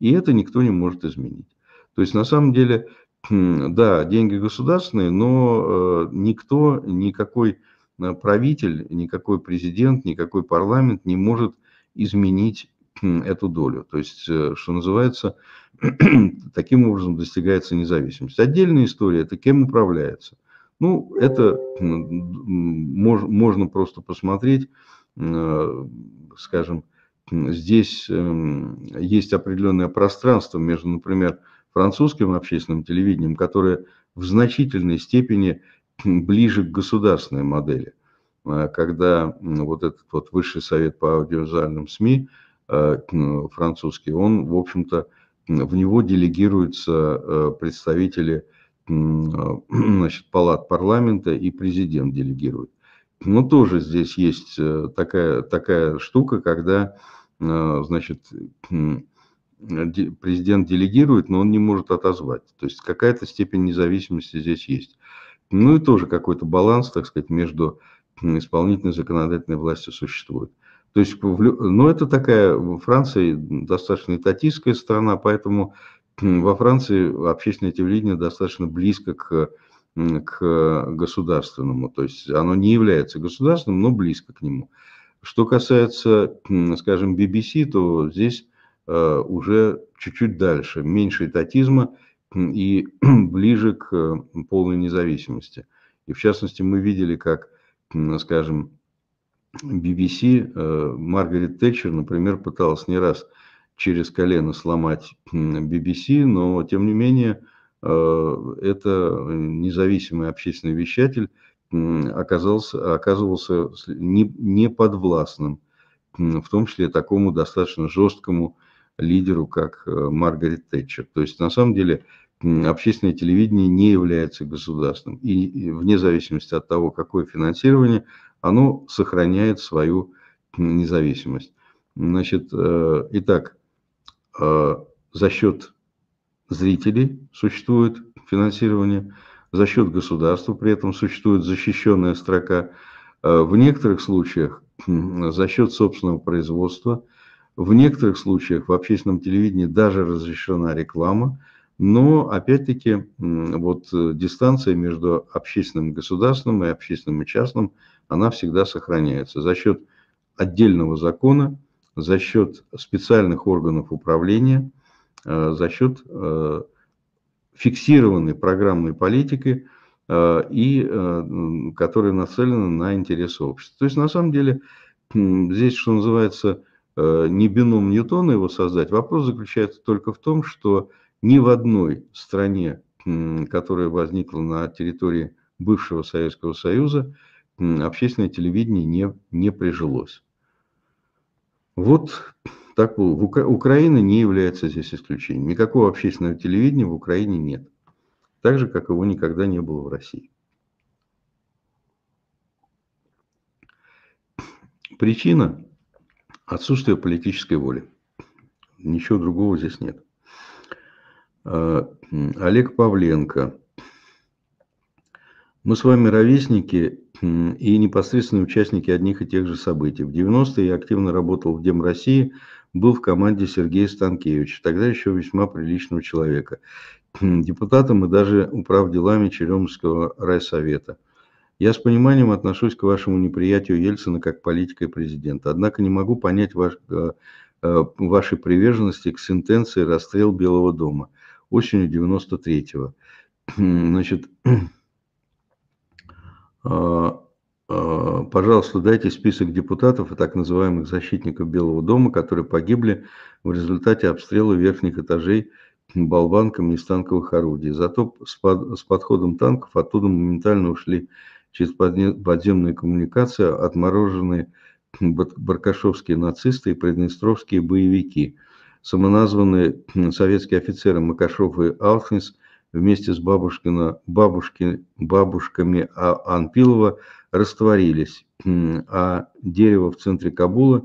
И это никто не может изменить. То есть на самом деле, да, деньги государственные, но э, никто, никакой э, правитель, никакой президент, никакой парламент не может изменить эту долю. То есть, э, что называется, [clears throat] таким образом достигается независимость. Отдельная история – это кем управляется. Ну, это мож, можно просто посмотреть, э, скажем, здесь эм, есть определенное пространство между, например, французским общественным телевидением, которое в значительной степени ближе к государственной модели, э, когда вот этот вот высший совет по аудиовизуальным СМИ – Э, французский, он, в общем-то, в него делегируются э, представители э, [clears throat] значит, палат парламента и президент делегирует. Но тоже здесь есть такая, такая штука, когда значит, президент делегирует, но он не может отозвать. То есть какая-то степень независимости здесь есть. Ну и тоже какой-то баланс, так сказать, между исполнительной и законодательной властью существует. То есть, ну, это такая, Франция достаточно этатистская страна, поэтому во Франции общественное телевидение достаточно близко к, к государственному. То есть, оно не является государственным, но близко к нему. Что касается, скажем, BBC, то здесь э, уже чуть-чуть дальше, меньше этатизма и [clears throat] ближе к полной независимости. И в частности, мы видели, как, скажем, BBC э, Маргарет Тэтчер, например, пыталась не раз через колено сломать BBC, но тем не менее э, это э, независимый общественный вещатель оказался, оказывался не, не подвластным, в том числе такому достаточно жесткому лидеру, как Маргарет Тэтчер. То есть на самом деле общественное телевидение не является государственным. И вне зависимости от того, какое финансирование – оно сохраняет свою независимость. Значит, э, итак, э, за счет зрителей существует финансирование, за счет государства при этом существует защищенная строка, э, в некоторых случаях [clears throat] за счет собственного производства, в некоторых случаях в общественном телевидении даже разрешена реклама, но, опять-таки, вот дистанция между общественным и государственным и общественным и частным – она всегда сохраняется за счет отдельного закона, за счет специальных органов управления, э, за счет э, фиксированной программной политики, э, и которая нацелена на интересы общества. То есть, на самом деле, здесь, что называется, не бином Ньютона его создать. Вопрос заключается только в том, что ни в одной стране, которая возникла на территории бывшего Советского Союза, общественное телевидение не, не прижилось. Вот так Укра... Украина не является здесь исключением. Никакого общественного телевидения в Украине нет. Так же, как его никогда не было в России. Причина – отсутствие политической воли. Ничего другого здесь нет. А, Олег Павленко. Мы с вами ровесники, и непосредственные участники одних и тех же событий. В 90-е я активно работал в Дем России, был в команде Сергея Станкевича, тогда еще весьма приличного человека, депутатом и даже управ делами Черемского райсовета. Я с пониманием отношусь к вашему неприятию Ельцина как политика и президента, однако не могу понять ваш, э, э, вашей приверженности к сентенции «Расстрел Белого дома» осенью 93-го. Значит, а, а, пожалуйста, дайте список депутатов и так называемых защитников Белого дома, которые погибли в результате обстрела верхних этажей болванками из танковых орудий. Зато с, под, с подходом танков оттуда моментально ушли через подземные коммуникации отмороженные баркашовские нацисты и приднестровские боевики. Самоназванные советские офицеры Макашов и Алхнис – вместе с бабушкина, бабушки, бабушками а. Анпилова растворились, [clears throat] а дерево в центре Кабула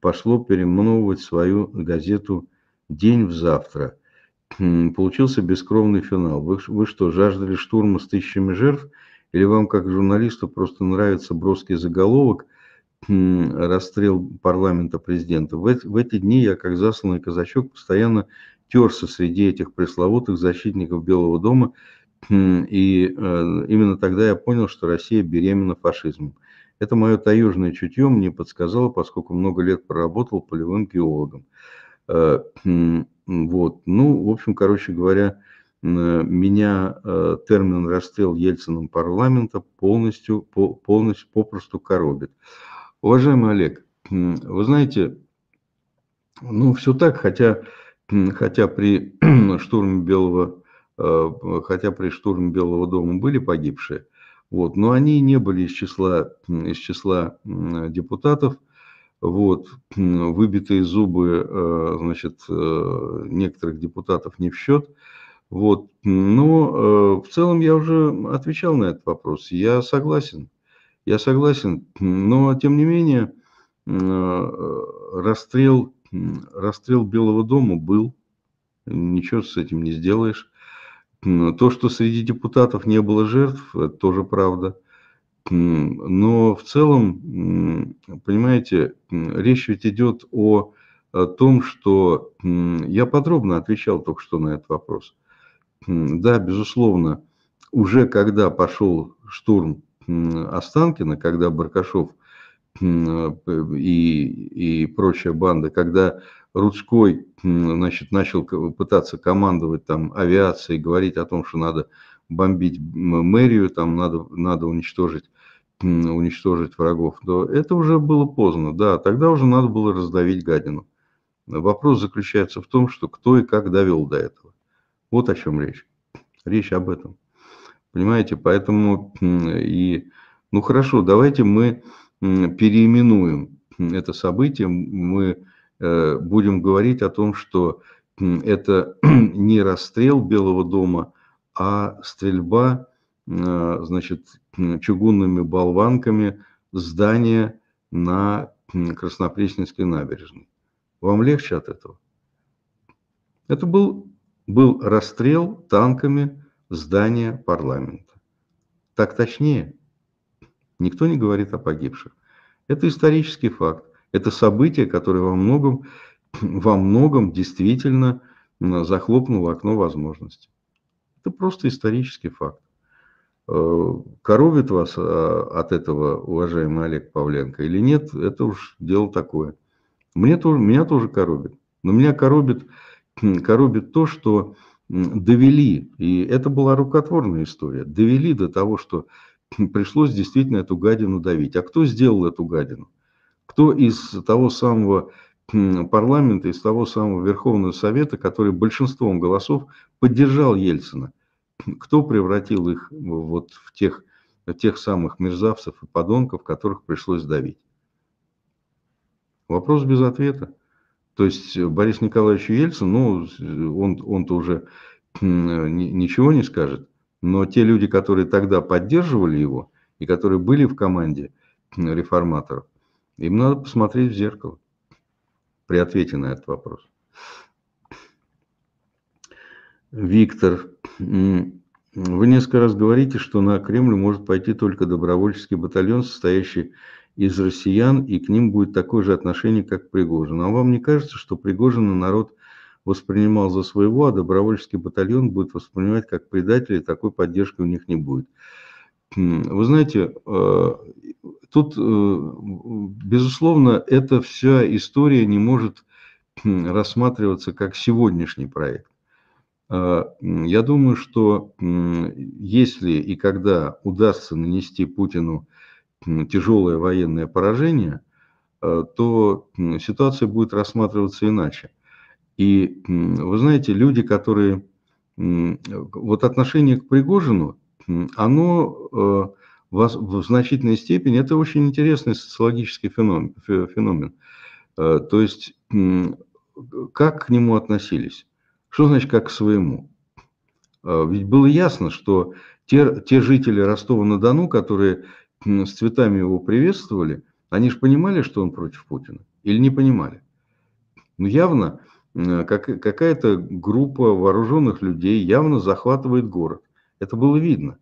пошло перемновывать свою газету «День в завтра». [clears throat] Получился бескровный финал. Вы, вы что, жаждали штурма с тысячами жертв? Или вам, как журналисту, просто нравится броский заголовок [clears throat] «Расстрел парламента президента»? В, в эти дни я, как засланный казачок, постоянно терся среди этих пресловутых защитников Белого дома, хм, и э, именно тогда я понял, что Россия беременна фашизмом. Это мое таежное чутье мне подсказало, поскольку много лет проработал полевым геологом. Э, хм, вот. Ну, в общем, короче говоря, меня э, термин «расстрел Ельцином парламента» полностью, полностью попросту коробит. Уважаемый Олег, вы знаете, ну, все так, хотя хотя при [clears throat] штурме Белого, э, хотя при штурме Белого дома были погибшие, вот, но они не были из числа, из числа депутатов, вот, выбитые зубы, э, значит, э, некоторых депутатов не в счет, вот, но в целом я уже отвечал на этот вопрос, я согласен, я согласен, но тем не менее расстрел расстрел Белого дома был, ничего с этим не сделаешь. То, что среди депутатов не было жертв, это тоже правда. Но в целом, понимаете, речь ведь идет о, о том, что я подробно отвечал только что на этот вопрос. Да, безусловно, уже когда пошел штурм Останкина, когда Баркашов и, и прочая банда, когда Рудской значит, начал пытаться командовать там авиацией, говорить о том, что надо бомбить мэрию, там надо, надо уничтожить, уничтожить врагов, то это уже было поздно, да, тогда уже надо было раздавить гадину. Вопрос заключается в том, что кто и как довел до этого. Вот о чем речь. Речь об этом. Понимаете, поэтому и... Ну хорошо, давайте мы переименуем это событие, мы э, будем говорить о том, что это [clears throat] не расстрел Белого дома, а стрельба э, значит, чугунными болванками здания на Краснопресненской набережной. Вам легче от этого? Это был, был расстрел танками здания парламента. Так точнее – Никто не говорит о погибших. Это исторический факт. Это событие, которое во многом, [clears throat] во многом действительно захлопнуло окно возможностей. Это просто исторический факт. Э, коробит вас э, от этого, уважаемый Олег Павленко, или нет, это уж дело такое. Мне тоже, меня тоже коробит. Но меня коробит, [clears throat] коробит то, что довели, и это была рукотворная история, довели до того, что пришлось действительно эту гадину давить. А кто сделал эту гадину? Кто из того самого парламента, из того самого Верховного Совета, который большинством голосов поддержал Ельцина? Кто превратил их вот в тех, в тех самых мерзавцев и подонков, которых пришлось давить? Вопрос без ответа. То есть Борис Николаевич Ельцин, ну, он, он-то уже ничего не скажет, но те люди, которые тогда поддерживали его и которые были в команде реформаторов, им надо посмотреть в зеркало при ответе на этот вопрос. Виктор, вы несколько раз говорите, что на Кремль может пойти только добровольческий батальон, состоящий из россиян, и к ним будет такое же отношение, как к Пригожину. А вам не кажется, что Пригожина народ воспринимал за своего, а добровольческий батальон будет воспринимать как предателя, и такой поддержки у них не будет. Вы знаете, э, тут, э, безусловно, эта вся история не может рассматриваться как сегодняшний проект. Э, я думаю, что если и когда удастся нанести Путину тяжелое военное поражение, то ситуация будет рассматриваться иначе. И вы знаете, люди, которые... Вот отношение к Пригожину, оно э, в значительной степени, это очень интересный социологический феномен. феномен. Э, то есть, как к нему относились? Что значит как к своему? Э, ведь было ясно, что те, те жители Ростова-на-Дону, которые с цветами его приветствовали, они же понимали, что он против Путина? Или не понимали? Но ну, явно Э, как, какая-то группа вооруженных людей явно захватывает город. Это было видно.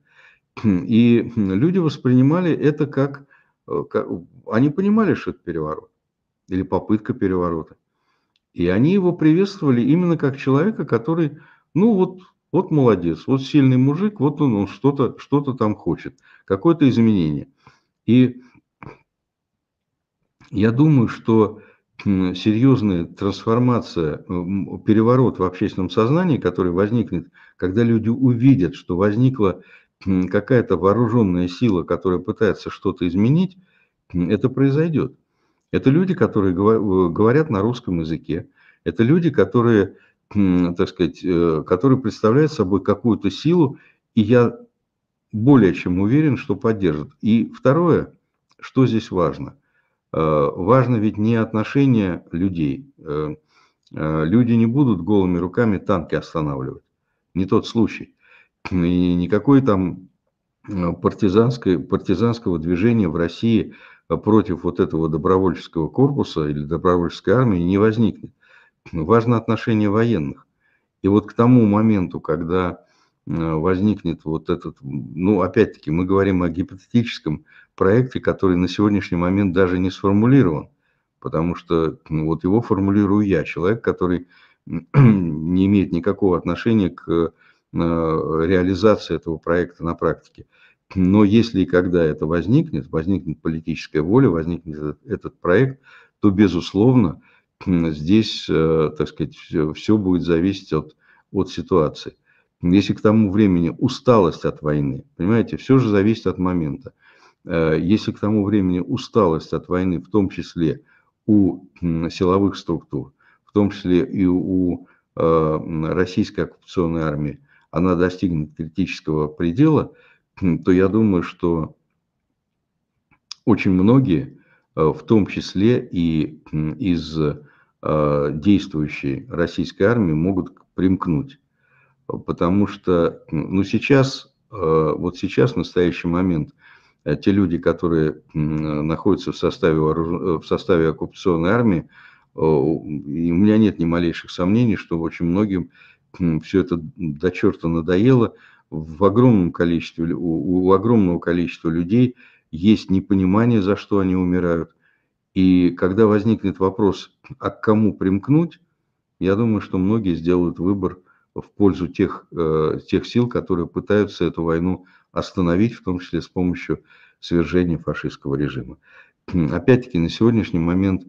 И люди воспринимали это как, э, как... Они понимали, что это переворот или попытка переворота. И они его приветствовали именно как человека, который, ну вот, вот молодец, вот сильный мужик, вот он, он что-то что там хочет, какое-то изменение. И я думаю, что серьезная трансформация, переворот в общественном сознании, который возникнет, когда люди увидят, что возникла какая-то вооруженная сила, которая пытается что-то изменить, это произойдет. Это люди, которые э, говорят на русском языке, это люди, которые, так сказать, э, которые представляют собой какую-то силу, и я более чем уверен, что поддержат. И второе, что здесь важно – Э, важно ведь не отношение людей. Э, э, люди не будут голыми руками танки останавливать. Не тот случай. И никакой там партизанской, партизанского движения в России против вот этого добровольческого корпуса или добровольческой армии не возникнет. Важно отношение военных. И вот к тому моменту, когда возникнет вот этот, ну, опять-таки, мы говорим о гипотетическом проекте, который на сегодняшний момент даже не сформулирован, потому что ну, вот его формулирую я, человек, который [clears throat] не имеет никакого отношения к э, реализации этого проекта на практике. Но если и когда это возникнет, возникнет политическая воля, возникнет э, этот проект, то, безусловно, здесь, э, так сказать, все будет зависеть от, от ситуации. Если к тому времени усталость от войны, понимаете, все же зависит от момента. Э, если к тому времени усталость от войны, в том числе у силовых структур, в том числе и у э, российской оккупационной армии, она достигнет критического предела, то я думаю, что очень многие, э, в том числе и из действующей российской армии, могут примкнуть. Потому что ну, сейчас, вот сейчас, в настоящий момент – Э, те люди, которые э, находятся в составе, э, в составе оккупационной армии, у меня нет ни малейших сомнений, что очень многим все это до черта надоело. В огромном количестве, у, у огромного количества людей есть непонимание, за что они умирают. И когда возникнет вопрос, а к кому примкнуть, я думаю, что многие сделают выбор в пользу тех, тех сил, которые пытаются эту войну остановить, в том числе с помощью свержения фашистского режима. Опять-таки, на сегодняшний момент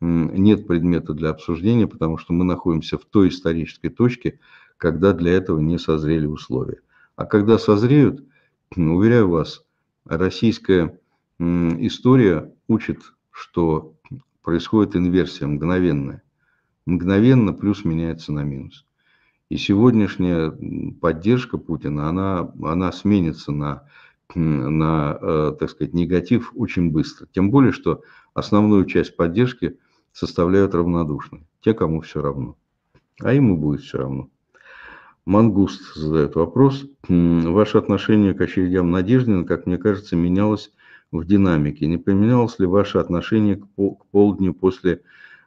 нет предмета для обсуждения, потому что мы находимся в той исторической точке, когда для этого не созрели условия. А когда созреют, уверяю вас, российская история учит, что происходит инверсия мгновенная. Мгновенно плюс меняется на минус. И сегодняшняя поддержка Путина, она, она сменится на, на, э, так сказать, негатив очень быстро. Тем более, что основную часть поддержки составляют равнодушные, те, кому все равно. А ему будет все равно. Мангуст задает вопрос. Ваше отношение к очередям Надеждина, как мне кажется, менялось в динамике. Не поменялось ли ваше отношение к полдню после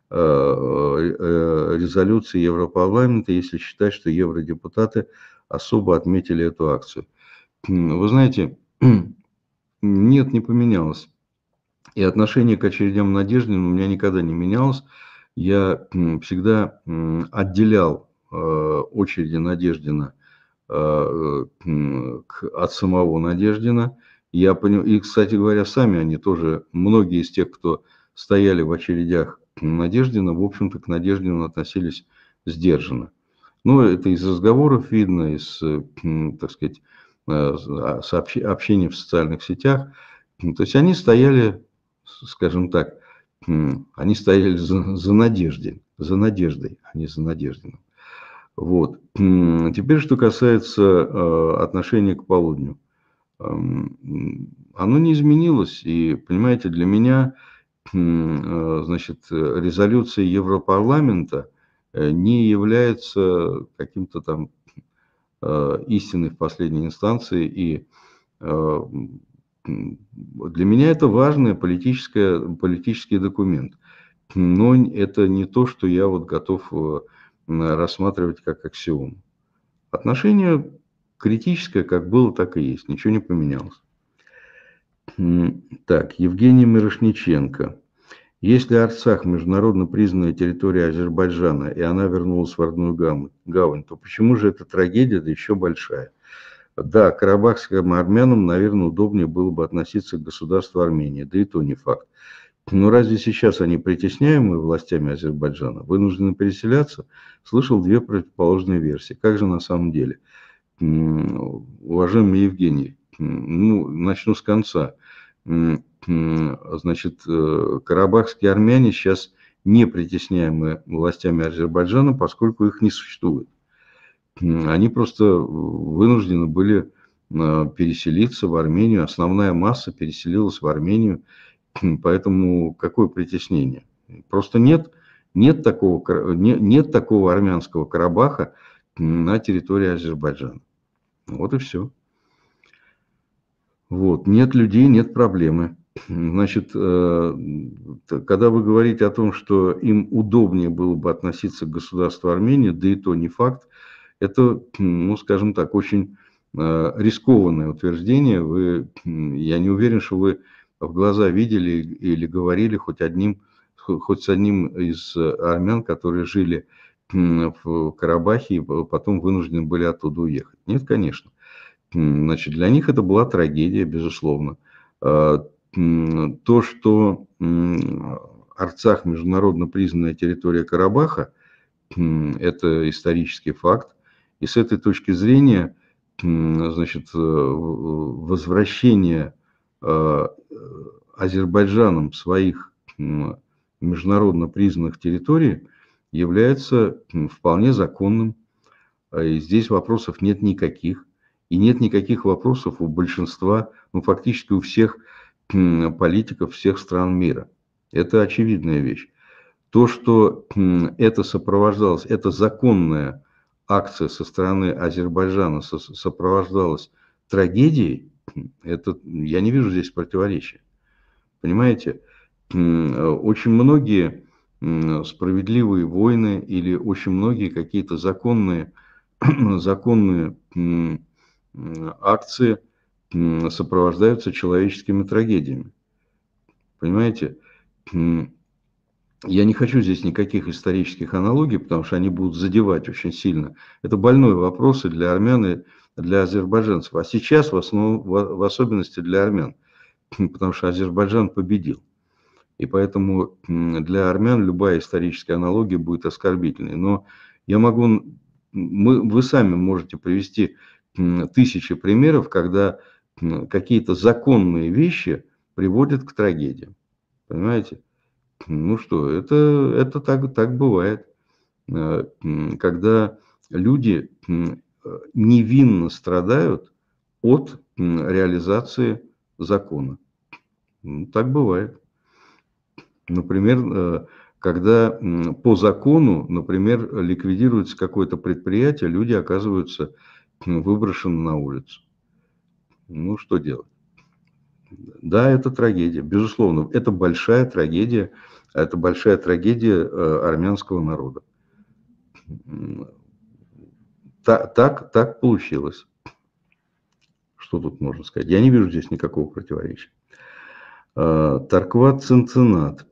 Э, э, резолюции Европарламента, если считать, что евродепутаты особо отметили эту акцию. Вы знаете, [clears throat] нет, не поменялось. И отношение к очередям Надеждина у меня никогда не менялось. Я всегда отделял э, очереди Надеждина от самого Надеждина. Я понял, и, кстати говоря, сами они тоже, многие из тех, кто стояли в очередях Надеждина, в общем-то, к Надеждину относились сдержанно. Но ну, это из разговоров видно, из, так сказать, э, а, общения в социальных сетях. Ну, то есть они стояли, скажем так, они стояли за, за надеждой, за надеждой, а не за Надеждином. Вот. Теперь, что касается э, отношения к полудню. Эм, оно не изменилось, и, понимаете, для меня Э, значит, резолюция Европарламента э, не является каким-то там э, истиной в последней инстанции. И для меня это важный политический документ. Но это не то, что я вот готов рассматривать как аксиом. Отношение критическое, как было, так и есть. Ничего не поменялось. Так, Евгений Мирошниченко. Если Арцах международно признанная территория Азербайджана, и она вернулась в родную гавань, то почему же эта трагедия, да еще большая? Да, карабахским армянам, наверное, удобнее было бы относиться к государству Армении, да и то не факт. Но разве сейчас они притесняемые властями Азербайджана, вынуждены переселяться? Слышал две противоположные версии. Как же на самом деле? Уважаемый Евгений, ну, начну с конца. Значит, э, карабахские армяне сейчас не притесняемы властями Азербайджана, поскольку их не существует. Они просто вынуждены были э, переселиться в Армению. Основная масса переселилась в Армению. Поэтому какое притеснение? Просто нет, нет, такого, нет, нет такого армянского Карабаха на территории Азербайджана. Вот и все. Вот. Нет людей, нет проблемы. Значит, э, когда вы говорите о том, что им удобнее было бы относиться к государству Армения, да и то не факт, это, ну, скажем так, очень э, рискованное утверждение. Вы, я не уверен, что вы в глаза видели или говорили хоть одним, хоть с одним из армян, которые жили в Карабахе и потом вынуждены были оттуда уехать. Нет, конечно. Значит, для них это была трагедия, безусловно. А, то, что Арцах международно признанная территория Карабаха, это исторический факт. И с этой точки зрения, значит, э, возвращение а, Азербайджаном своих международно признанных территорий является вполне законным. А, и здесь вопросов нет никаких. И нет никаких вопросов у большинства, ну фактически у всех политиков всех стран мира. Это очевидная вещь. То, что это сопровождалось, это законная акция со стороны Азербайджана сопровождалась трагедией, это, я не вижу здесь противоречия. Понимаете, очень многие справедливые войны или очень многие какие-то законные, [clears throat] законные акции сопровождаются человеческими трагедиями. Понимаете? Я не хочу здесь никаких исторических аналогий, потому что они будут задевать очень сильно. Это больные вопросы для армян, и для азербайджанцев. А сейчас в, основном, в особенности для армян, потому что Азербайджан победил. И поэтому для армян любая историческая аналогия будет оскорбительной. Но я могу, мы, вы сами можете привести тысячи примеров, когда какие-то законные вещи приводят к трагедии. Понимаете? Ну что, это, это так, так бывает. Э, когда люди невинно страдают от реализации закона. Ну, так бывает. Например, э, когда по закону, например, ликвидируется какое-то предприятие, люди оказываются выброшены на улицу. Ну, что делать? Да, это трагедия, безусловно. Это большая трагедия, это большая трагедия э, армянского народа. Так, так, так получилось. Что тут можно сказать? Я не вижу здесь никакого противоречия. Э, Таркват Цинцинат.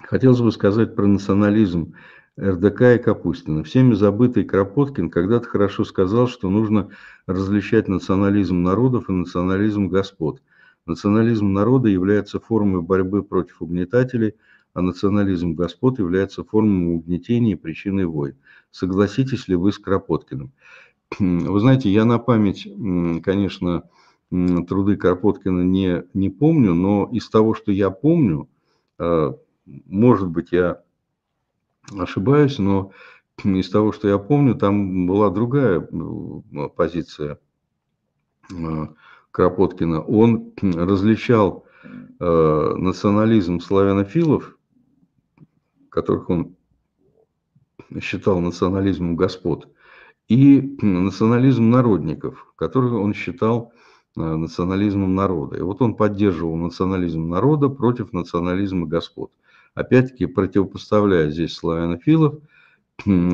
Хотелось бы сказать про национализм РДК и Капустина. Всеми забытый Кропоткин когда-то хорошо сказал, что нужно различать национализм народов и национализм господ. Национализм народа является формой борьбы против угнетателей, а национализм господ является формой угнетения и причиной войн. Согласитесь ли вы с Кропоткиным? [clears throat] Вы знаете, я на память, конечно, труды Кропоткина не, не помню, но из того, что я помню, э, может быть, я ошибаюсь, но из того, что я помню, там была другая ну, позиция э, Кропоткина. Он различал э, национализм славянофилов, которых он считал национализмом господ, и национализм народников, которых он считал э, национализмом народа. И вот он поддерживал национализм народа против национализма господ опять-таки противопоставляя здесь славянофилов,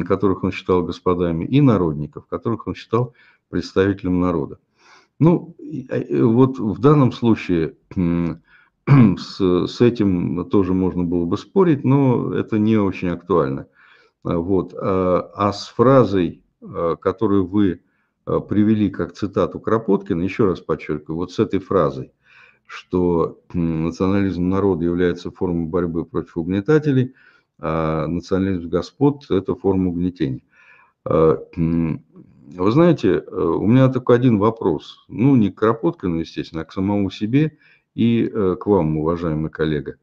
которых он считал господами, и народников, которых он считал представителем народа. Ну, а, вот в данном случае с, с этим тоже можно было бы спорить, но это не очень актуально. А, вот. А, а с фразой, а, которую вы привели как цитату Кропоткина, еще раз подчеркиваю, вот с этой фразой – что национализм народа является формой борьбы против угнетателей, а национализм господ – это форма угнетения. А, вы знаете, э, у меня только один вопрос, ну, не к Кропоткину, естественно, а к самому себе и э, к вам, уважаемый коллега.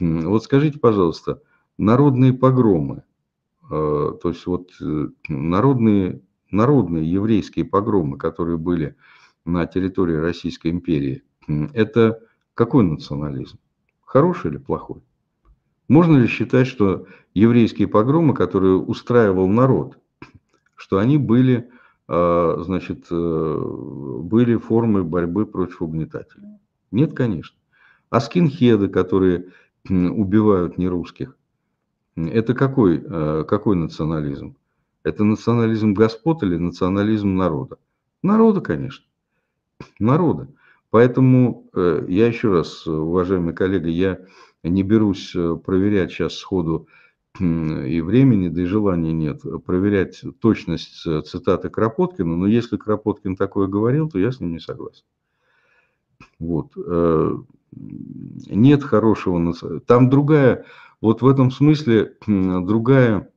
Вот скажите, пожалуйста, народные погромы, э, то есть вот народные, народные еврейские погромы, которые были на территории Российской империи – это какой национализм? Хороший или плохой? Можно ли считать, что еврейские погромы, которые устраивал народ, что они были, а, значит, э, были формой борьбы против угнетателей? Нет, конечно. А скинхеды, которые убивают нерусских, это какой, э, какой национализм? Это национализм господ или национализм народа? Народа, конечно. Народа. Поэтому э, я еще раз, уважаемые коллеги, я не берусь э, проверять сейчас сходу и времени, да и желания нет, проверять точность э, цитаты Кропоткина, но если Кропоткин такое говорил, то я с ним не согласен. Вот. Нет хорошего... Там другая, вот в этом смысле другая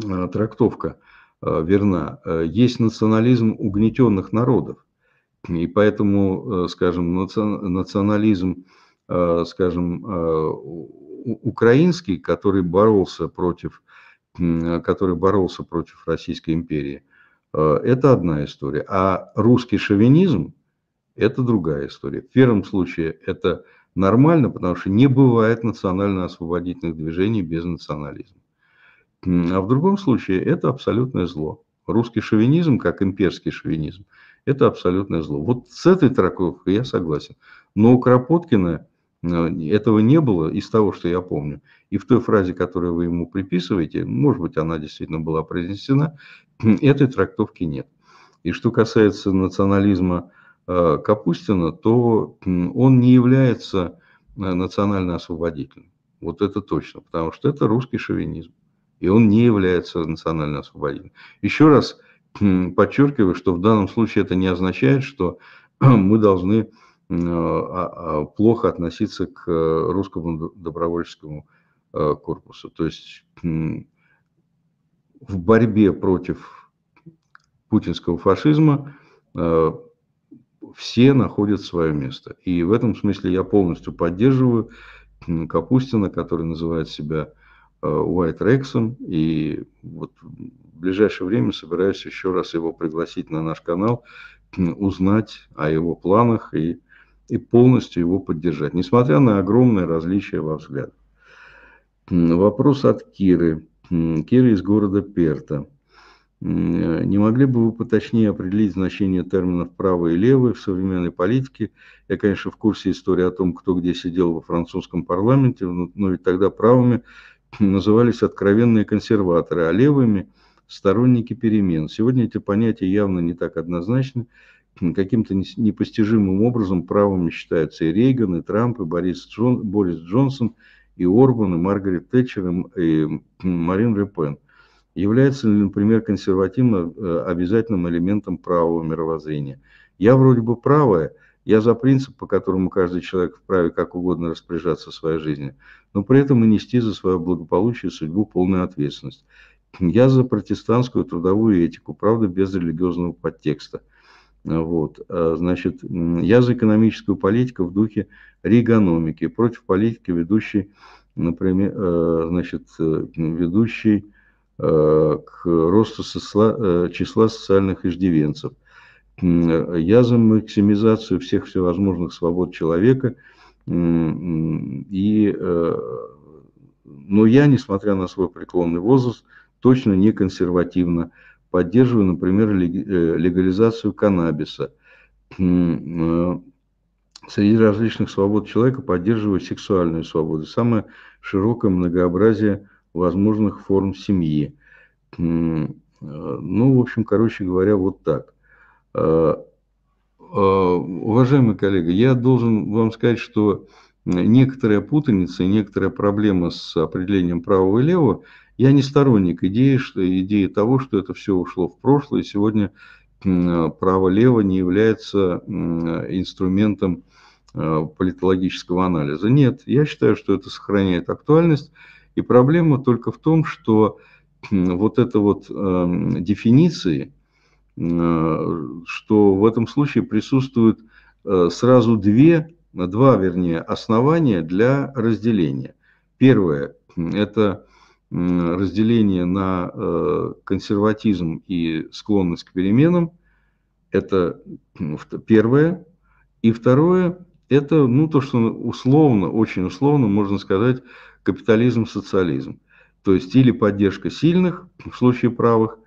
трактовка верна. Есть национализм угнетенных народов. И поэтому, э, скажем, национализм, э, скажем, э, украинский, который боролся против, который боролся против Российской империи, это одна история. А русский шовинизм – это другая история. В первом случае это нормально, потому что не бывает национально-освободительных движений без национализма. А в другом случае это абсолютное зло. Русский шовинизм, как имперский шовинизм – это абсолютное зло. Вот с этой трактовкой я согласен. Но у Кропоткина э, этого не было из того, что я помню. И в той фразе, которую вы ему приписываете, может быть, она действительно была произнесена, [clears throat] этой трактовки нет. И что касается национализма э, Капустина, то он не является э, национально-освободителем. Вот это точно, потому что это русский шовинизм. И он не является национально-освободителем. Еще раз, подчеркиваю, что в данном случае это не означает, что [clears throat] мы должны э, а, а, плохо относиться к э, русскому добровольческому э, корпусу. То есть в борьбе против путинского фашизма все находят свое место. И в этом смысле я полностью поддерживаю Капустина, который называет себя Уайт Рексом. И вот ближайшее время собираюсь еще раз его пригласить на наш канал, узнать о его планах и, и полностью его поддержать, несмотря на огромное различие во взглядах. Вопрос от Киры. Кира из города Перта. Э, не могли бы вы поточнее определить значение терминов «правый» и «левый» в современной политике? Я, конечно, в курсе истории о том, кто где сидел во французском парламенте, но ведь тогда правыми назывались откровенные консерваторы, а левыми – сторонники перемен. Сегодня эти понятия явно не так однозначны. Каким-то непостижимым образом правыми считаются и Рейган, и Трамп, и Борис, Джон, Борис Джонсон, и Орбан, и Маргарет Тэтчер, и Марин Ле Пен. Является ли, например, консервативно э, обязательным элементом правого мировоззрения? Я вроде бы правая, я за принцип, по которому каждый человек вправе как угодно распоряжаться своей жизнью, но при этом и нести за свое благополучие и судьбу полную ответственность. Я за протестантскую трудовую этику, правда, без религиозного подтекста. Вот, а, значит, я за экономическую политику в духе регономики, против политики, ведущей, например, э, значит, э, ведущей э, к росту сосла, числа социальных иждивенцев. Я за максимизацию всех всевозможных свобод человека. И, но я, несмотря на свой преклонный возраст, точно не консервативно. Поддерживаю, например, э, легализацию каннабиса. Э, среди различных свобод человека поддерживаю сексуальную свободу, самое широкое многообразие возможных форм семьи. Э, ну, в общем, короче говоря, вот так. Уважаемый коллега, я должен вам сказать, что некоторая путаница и некоторая проблема с определением правого и левого – я не сторонник идеи, что, идеи того, что это все ушло в прошлое. Сегодня право-лево не является инструментом э, политологического анализа. Нет, я считаю, что это сохраняет актуальность. И проблема только в том, что вот это вот эм, дефиниции, э, что в этом случае присутствуют э, сразу две, два, вернее, основания для разделения. Первое – это разделение на э, консерватизм и склонность к переменам. Это ну, первое. И второе, это ну, то, что условно, очень условно можно сказать, капитализм-социализм. То есть или поддержка сильных в случае правых,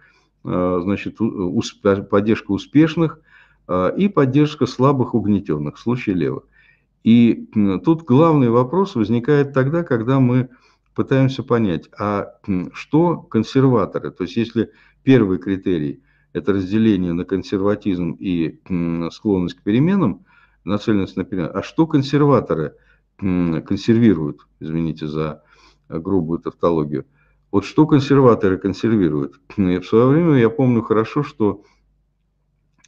э, значит, усп- поддержка успешных э, и поддержка слабых угнетенных в случае левых. И тут главный вопрос возникает тогда, когда мы пытаемся понять, а что консерваторы, то есть если первый критерий – это разделение на консерватизм и склонность к переменам, нацеленность на перемены, а что консерваторы консервируют, извините за э, грубую тавтологию, вот что консерваторы консервируют? И ну, в свое время я помню хорошо, что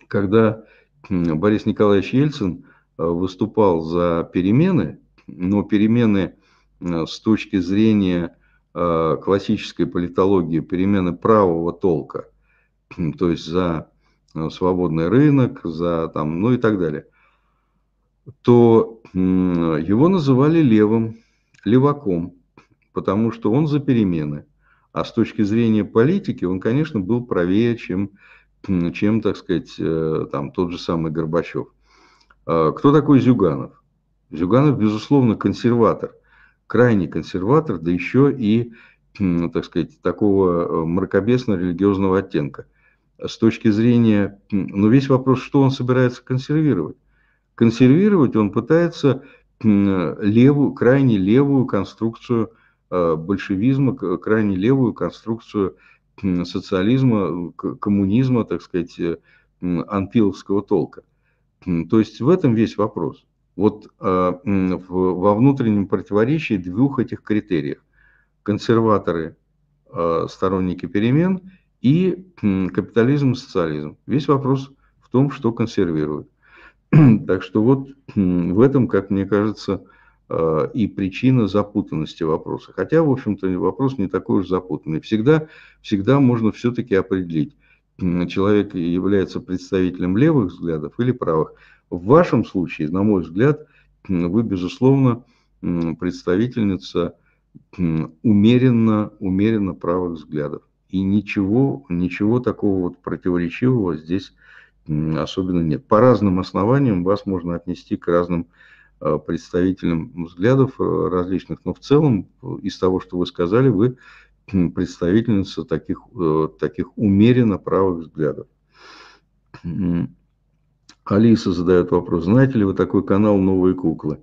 когда Борис Николаевич Ельцин э, выступал за перемены, но перемены – Э, с точки зрения э, классической политологии перемены правого толка, [clears throat] то есть за э, свободный рынок, за там, ну и так далее, то его называли левым, леваком, потому что он за перемены. А с точки зрения политики он, конечно, был правее, чем, чем так сказать, там, тот же самый Горбачев. А кто такой Зюганов? Зюганов, безусловно, консерватор – крайний консерватор, да еще и, так сказать, такого э, мракобесно-религиозного оттенка. С точки зрения, ну весь вопрос, что он собирается консервировать. Консервировать он пытается левую, крайне левую конструкцию э, большевизма, крайне левую конструкцию социализма, э, коммунизма, так сказать, анпиловского толка. То есть в этом весь вопрос вот э, во внутреннем противоречии двух этих критериев. Консерваторы, э, сторонники перемен и капитализм и социализм. Весь вопрос в том, что консервируют. [clears throat] так что вот в этом, как мне кажется, э, и причина запутанности вопроса. Хотя, в общем-то, вопрос не такой уж запутанный. Всегда, всегда можно все-таки определить, человек является представителем левых взглядов или правых. В вашем случае, на мой взгляд, вы, безусловно, представительница умеренно, умеренно правых взглядов. И ничего, ничего такого вот противоречивого здесь особенно нет. По разным основаниям вас можно отнести к разным э, представителям взглядов э, различных, но в целом э, из того, что вы сказали, вы представительница таких, таких умеренно правых взглядов. Алиса задает вопрос, знаете ли вы такой канал «Новые куклы»?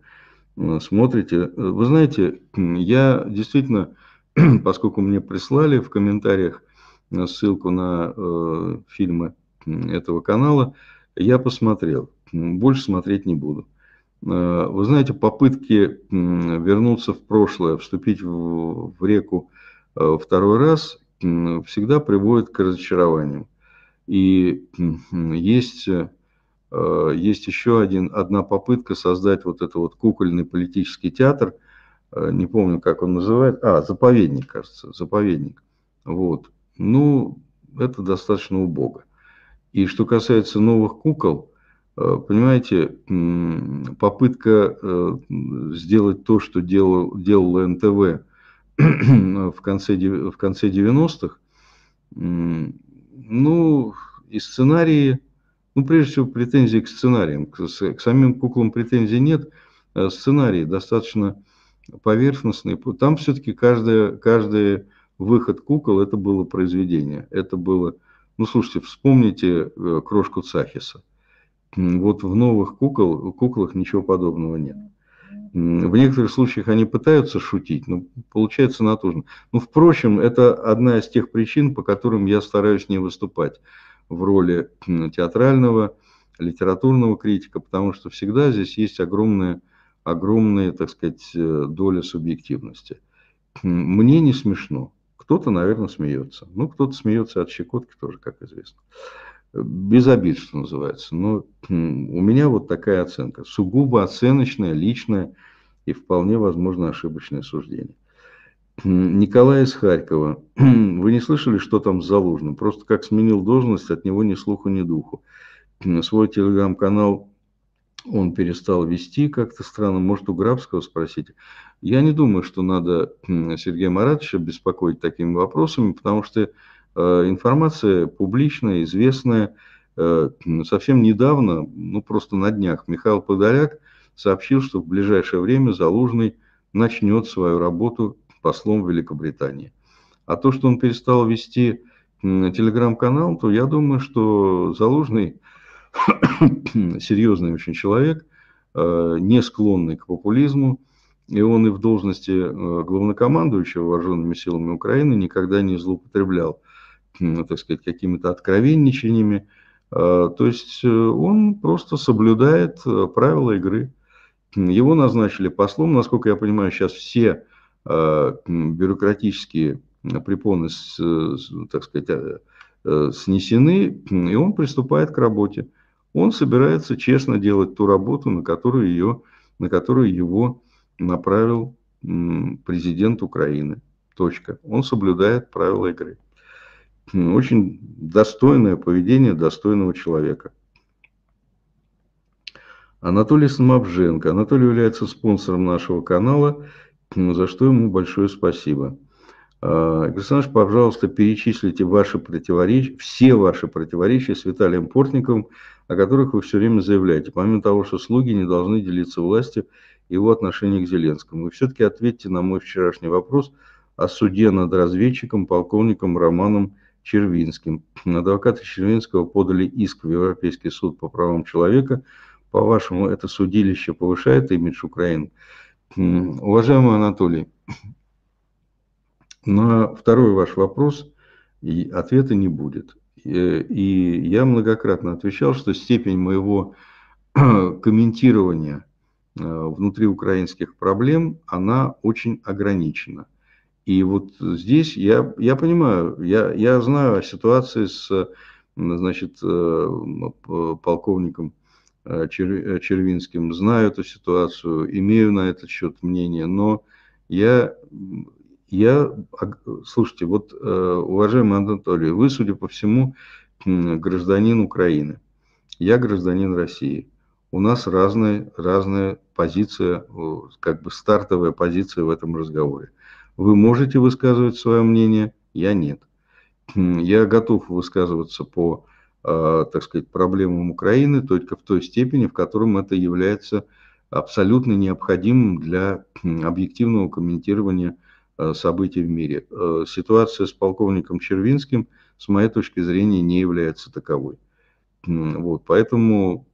Э, смотрите. Э, вы знаете, я действительно, [clears throat] поскольку мне прислали в комментариях э, ссылку на э, фильмы этого канала, я посмотрел. Больше смотреть не буду. Вы знаете, попытки вернуться в прошлое, вступить в, в реку второй раз, всегда приводят к разочарованию. И есть Э, есть еще один, одна попытка создать вот этот вот кукольный политический театр, э, не помню, как он называется. а, заповедник, кажется, заповедник. Вот. Ну, это достаточно убого. И что касается новых кукол, э, понимаете, попытка сделать то, что делал, делал НТВ [clears throat] в конце, в конце 90-х, ну, и сценарии ну, прежде всего, претензии к сценариям. К, к самим куклам претензий нет. Э, сценарии достаточно поверхностные. Там все-таки каждый, каждый выход кукол – это было произведение. Это было… Ну, слушайте, вспомните э, «Крошку Цахиса». Вот в новых кукол, куклах ничего подобного нет. В некоторых случаях они пытаются шутить, но получается натужно. Ну, впрочем, это одна из тех причин, по которым я стараюсь не выступать в роли театрального, литературного критика, потому что всегда здесь есть огромная, огромная, так сказать, э, доля субъективности. Мне не смешно. Кто-то, наверное, смеется. Ну, кто-то смеется от щекотки тоже, как известно. Без обид, что называется. Но у меня вот такая оценка. Сугубо оценочная, личная и вполне возможно ошибочное суждение. Николай из Харькова. [clears throat] Вы не слышали, что там с Залужным? Просто как сменил должность, от него ни слуху, ни духу. Свой телеграм-канал он перестал вести как-то странно. Может, у Грабского спросите. Я не думаю, что надо Сергея Маратовича беспокоить такими вопросами, потому что э, информация публичная, известная. Э, совсем недавно, ну просто на днях, Михаил Подоляк сообщил, что в ближайшее время Залужный начнет свою работу послом в Великобритании. А то, что он перестал вести телеграм-канал, то я думаю, что Залужный [coughs] серьезный очень человек, э, не склонный к популизму, и он и в должности э, главнокомандующего вооруженными силами Украины никогда не злоупотреблял, ну, так сказать, какими-то откровенничениями. Э, то есть он просто соблюдает правила игры. Его назначили послом, насколько я понимаю, сейчас все Э, бюрократические препоны, ну, так сказать, э, э, снесены, и он приступает к работе. Он собирается честно делать ту работу, на которую, ее, на которую его направил президент Украины. Точка. Он соблюдает правила игры. Очень достойное поведение достойного человека. Анатолий Самобженко. Анатолий является спонсором нашего канала ну, за что ему большое спасибо. Александр, пожалуйста, перечислите ваши противоречия, все ваши противоречия с Виталием Портниковым, о которых вы все время заявляете, помимо того, что слуги не должны делиться властью и его отношение к Зеленскому. И все-таки ответьте на мой вчерашний вопрос о суде над разведчиком, полковником Романом Червинским. Адвокаты Червинского подали иск в Европейский суд по правам человека. По-вашему, это судилище повышает имидж Украины? Уважаемый Анатолий, на второй ваш вопрос и ответа не будет. Э, и я многократно отвечал, что степень моего [clears throat] комментирования э, внутриукраинских проблем, она очень ограничена. И вот здесь я, я понимаю, я, я знаю о ситуации с значит, э, полковником Э, э, Червинским, знаю эту ситуацию, имею на этот счет мнение, но я, я слушайте, вот, э, уважаемый Анатолий, вы, судя по всему, гражданин Украины, я гражданин России. У нас разная, разная позиция, как бы стартовая позиция в этом разговоре. Вы можете высказывать свое мнение, я нет. Я готов высказываться по Э, так сказать, проблемам Украины только в той степени, в котором это является абсолютно необходимым для объективного комментирования э, событий в мире. Э, ситуация с полковником Червинским, с моей точки зрения, не является таковой. Вот, поэтому,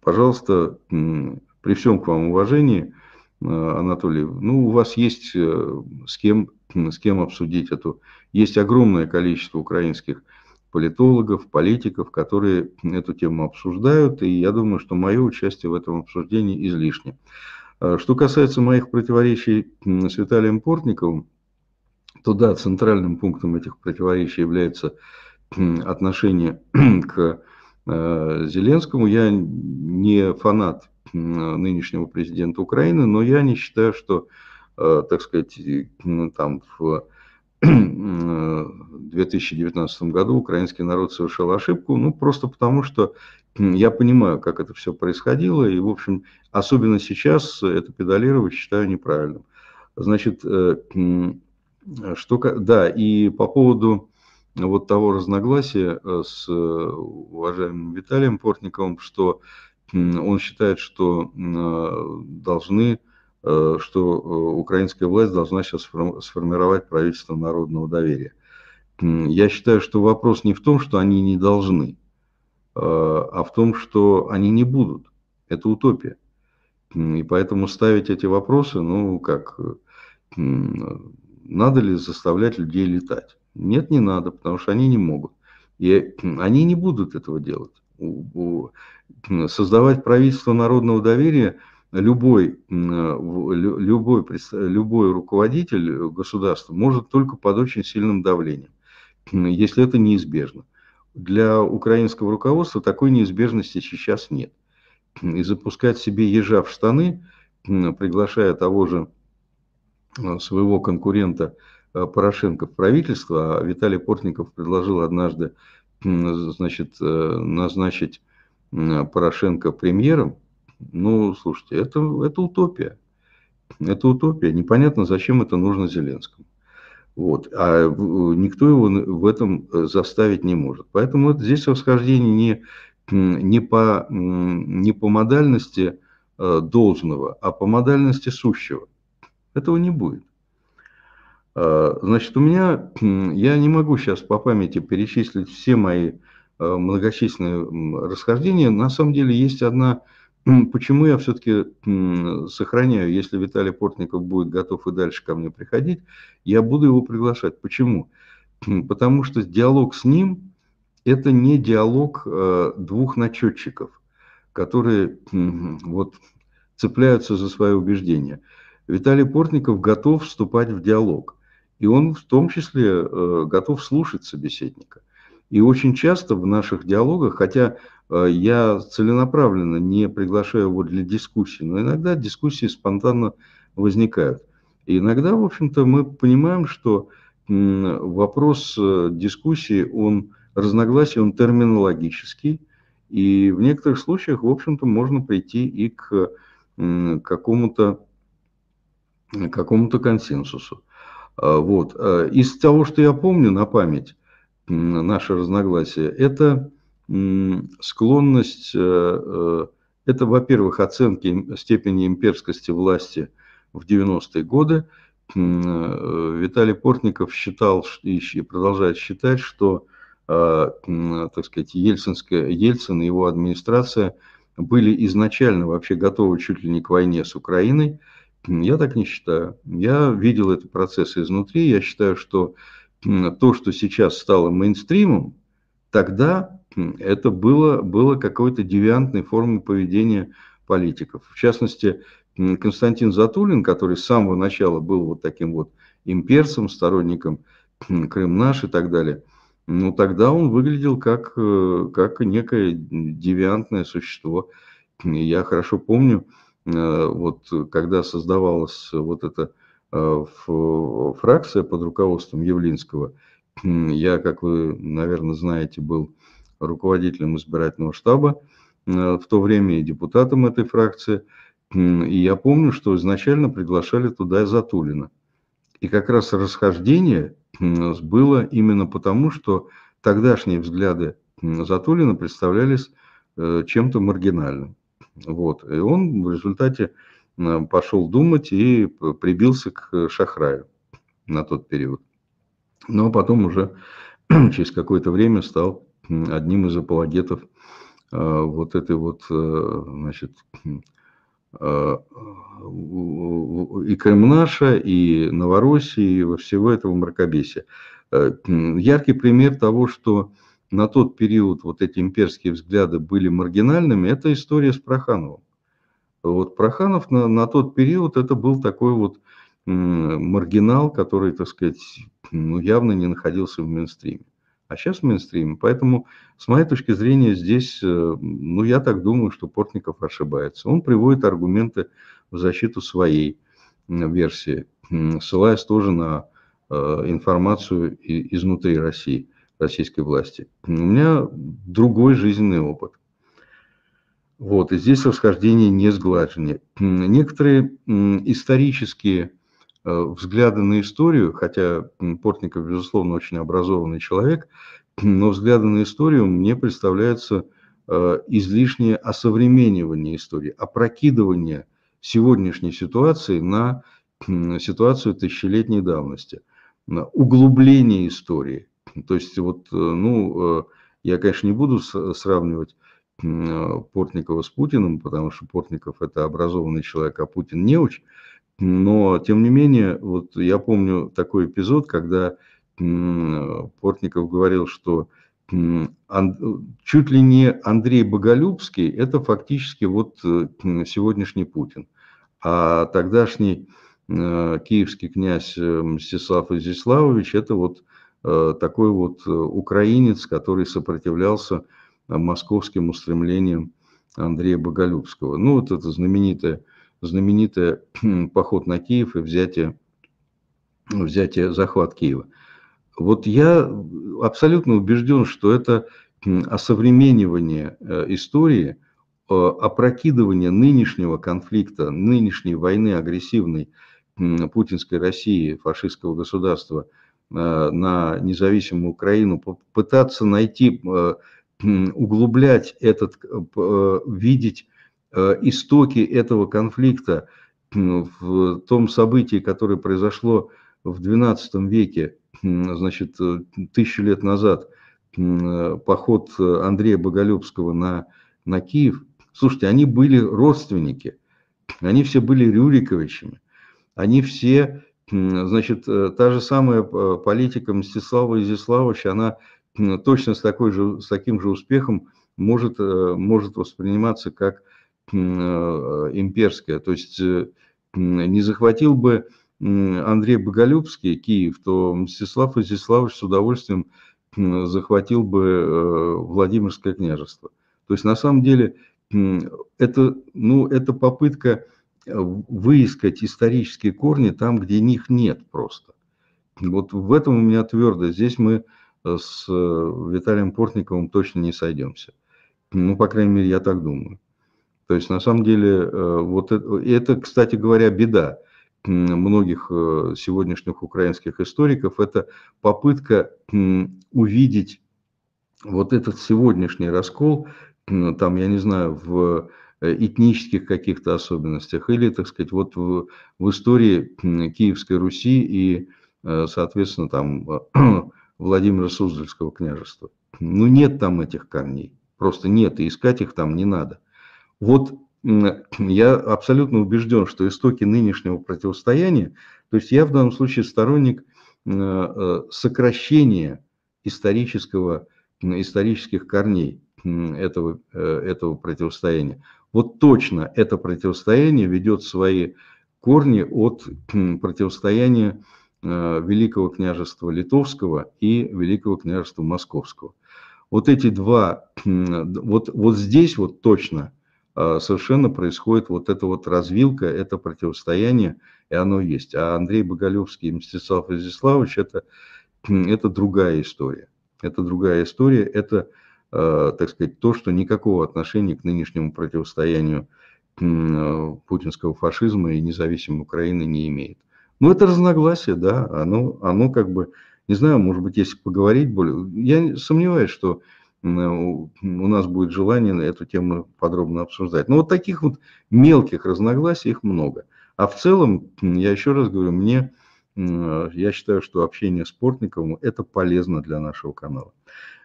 пожалуйста, при всем к вам уважении, Анатолий, ну, у вас есть с кем, с кем обсудить эту. Есть огромное количество украинских политологов, политиков, которые эту тему обсуждают, и я думаю, что мое участие в этом обсуждении излишне. А, что касается моих противоречий с Виталием Портниковым, то да, центральным пунктом этих противоречий является отношение [clears throat] к а, Зеленскому. Я не фанат нынешнего президента Украины, но я не считаю, что, а, так сказать, там в 2019 [clears throat] э, году украинский народ совершил ошибку, ну, просто потому что я понимаю, как это все происходило, и, в общем, особенно сейчас это педалировать считаю неправильным. Значит, э, что, да, и по поводу вот того разногласия э, с уважаемым Виталием Портниковым, что он считает, что должны Э, что э, украинская власть должна сейчас сформировать правительство народного доверия. Я считаю, что вопрос не в том, что они не должны, э, а в том, что они не будут. Это утопия. И поэтому ставить эти вопросы, ну как, надо ли заставлять людей летать? Нет, не надо, потому что они не могут. И они не будут этого делать. Создавать правительство народного доверия – любой, э, любой, любой руководитель э, государства может только под очень сильным давлением, если это неизбежно. Для украинского руководства такой неизбежности сейчас нет. И запускать себе ежа в штаны, приглашая того же э, своего конкурента Порошенко в правительство, а Виталий Портников предложил однажды значит, назначить Порошенко премьером, ну, слушайте, это, это утопия. Это утопия. Непонятно, зачем это нужно Зеленскому. Вот. А никто его в этом э, заставить не может. Поэтому вот здесь восхождение не, не, по, не по модальности э, должного, а по модальности сущего. Этого не будет. А, значит, у меня, я не могу сейчас по памяти перечислить все мои э, многочисленные расхождения. На самом деле есть одна Почему я все-таки сохраняю, если Виталий Портников будет готов и дальше ко мне приходить, я буду его приглашать. Почему? Потому что диалог с ним – это не диалог э, двух начетчиков, которые вот, цепляются за свои убеждения. Виталий Портников готов вступать в диалог, и он в том числе э, готов слушать собеседника. И очень часто в наших диалогах, хотя Э, я целенаправленно не приглашаю его для дискуссии, но иногда дискуссии спонтанно возникают. И иногда, в общем-то, мы понимаем, что вопрос э, дискуссии, он разногласий, он терминологический, и в некоторых случаях, в общем-то, можно прийти и к какому-то какому-то консенсусу. Э, вот. Из того, что я помню на память, наше разногласие, это склонность, э, э, это, во-первых, оценки степени имперскости власти в 90-е годы. Э, Виталий Портников считал и продолжает считать, что так сказать, Ельцинская, Ельцин и его администрация были изначально вообще готовы чуть ли не к войне с Украиной. Я так не считаю. Я видел этот процесс изнутри. Я считаю, что то, что сейчас стало мейнстримом, тогда это было, было какой-то девиантной формой поведения политиков. В частности, Константин Затулин, который с самого начала был вот таким вот имперцем, сторонником Крым наш и так далее, ну тогда он выглядел как, э, как некое девиантное существо. Я хорошо помню, э, вот когда создавалась вот эта э, фракция под руководством Явлинского – я, как вы, наверное, знаете, был руководителем избирательного штаба э, в то время и депутатом этой фракции. И я помню, что изначально приглашали туда Затулина. И как раз расхождение было именно потому, что тогдашние взгляды Затулина представлялись э, чем-то маргинальным. Вот. И он в результате э, пошел думать и прибился к Шахраю на тот период но потом уже [clears throat] через какое-то время стал одним из апологетов э, вот этой вот, э, значит, э, и Кремнаша, и Новороссии, и всего этого мракобесия. Яркий пример того, что на тот период вот эти имперские взгляды были маргинальными, это история с Прохановым. Вот Проханов на, на тот период это был такой вот маргинал, который, так сказать, ну, явно не находился в мейнстриме. А сейчас в мейнстриме. Поэтому, с моей точки зрения, здесь, э, ну, я так думаю, что Портников ошибается. Он приводит аргументы в защиту своей версии, ссылаясь тоже на э, информацию изнутри России, российской власти. У меня другой жизненный опыт. Вот, и здесь расхождение не сглажены. Некоторые исторические Э, взгляды на историю, хотя Портников, безусловно, очень образованный человек, [clears throat] но взгляды на историю мне представляются э, излишнее осовременивание истории, опрокидывание сегодняшней ситуации на ситуацию тысячелетней давности, углубление истории. То есть, вот, э, ну, я, конечно, не буду сравнивать Портникова с Путиным, потому что Портников – это образованный человек, а Путин – неуч. Но, тем не менее, вот я помню такой эпизод, когда Портников говорил, что чуть ли не Андрей Боголюбский – это фактически вот э, сегодняшний Путин. А тогдашний э, киевский князь э, Мстислав Изяславович – это вот такой вот украинец, который сопротивлялся московским устремлениям Андрея Боголюбского. Ну, вот это знаменитая знаменитый [clears throat] поход на Киев и взятие, взятие захват Киева. Вот я абсолютно убежден, что это осовременивание э, истории, э, опрокидывание нынешнего конфликта, нынешней войны агрессивной путинской России, фашистского государства э, на независимую Украину, пытаться найти, углублять этот, видеть Э, истоки этого конфликта в том событии, которое произошло в XII веке, значит, э, тысячу лет назад, э, поход Андрея Боголюбского на, на Киев, слушайте, они были родственники, они все были Рюриковичами, они все, значит, та же самая политика Мстислава Изяславовича, она точно с, такой же, с таким же успехом может, может восприниматься как Э, имперская. То есть э, не захватил бы Андрей Боголюбский Киев, то Мстислав Изяславович с удовольствием захватил бы э, Владимирское княжество. То есть на самом деле это, ну, это попытка выискать исторические корни там, где них нет просто. Вот в этом у меня твердо. Здесь мы с Виталием Портниковым точно не сойдемся. Ну, по крайней мере, я так думаю. То есть, на самом деле, э, вот это, это, кстати говоря, беда многих э, сегодняшних украинских историков. Это попытка увидеть вот этот сегодняшний раскол, там, я не знаю, в э, этнических каких-то особенностях или, так сказать, вот в, в истории Киевской Руси и, соответственно, там [clears throat] Владимира Суздальского княжества. Ну, нет там этих камней, просто нет, и искать их там не надо. Вот [clears throat] я абсолютно убежден, что истоки нынешнего противостояния, то есть я в данном случае сторонник э, э, сокращения исторического, исторических корней этого, э, этого противостояния. Вот точно это противостояние ведет свои корни от противостояния Великого княжества Литовского и Великого княжества Московского. Вот эти два, вот, вот здесь вот точно – Э, совершенно происходит вот эта вот развилка, это противостояние, и оно есть. А Андрей Боголевский и Мстислав Изяславович это, [clears throat] – это другая история. Это другая история, это, э, так сказать, то, что никакого отношения к нынешнему противостоянию э, путинского фашизма и независимой Украины не имеет. Ну, это разногласие, да, оно, оно как бы, не знаю, может быть, если поговорить более... Я сомневаюсь, что у нас будет желание эту тему подробно обсуждать. Но ну, вот таких вот мелких разногласий их много. А в целом, я еще раз говорю, мне, я считаю, что общение с Портниковым – это полезно для нашего канала.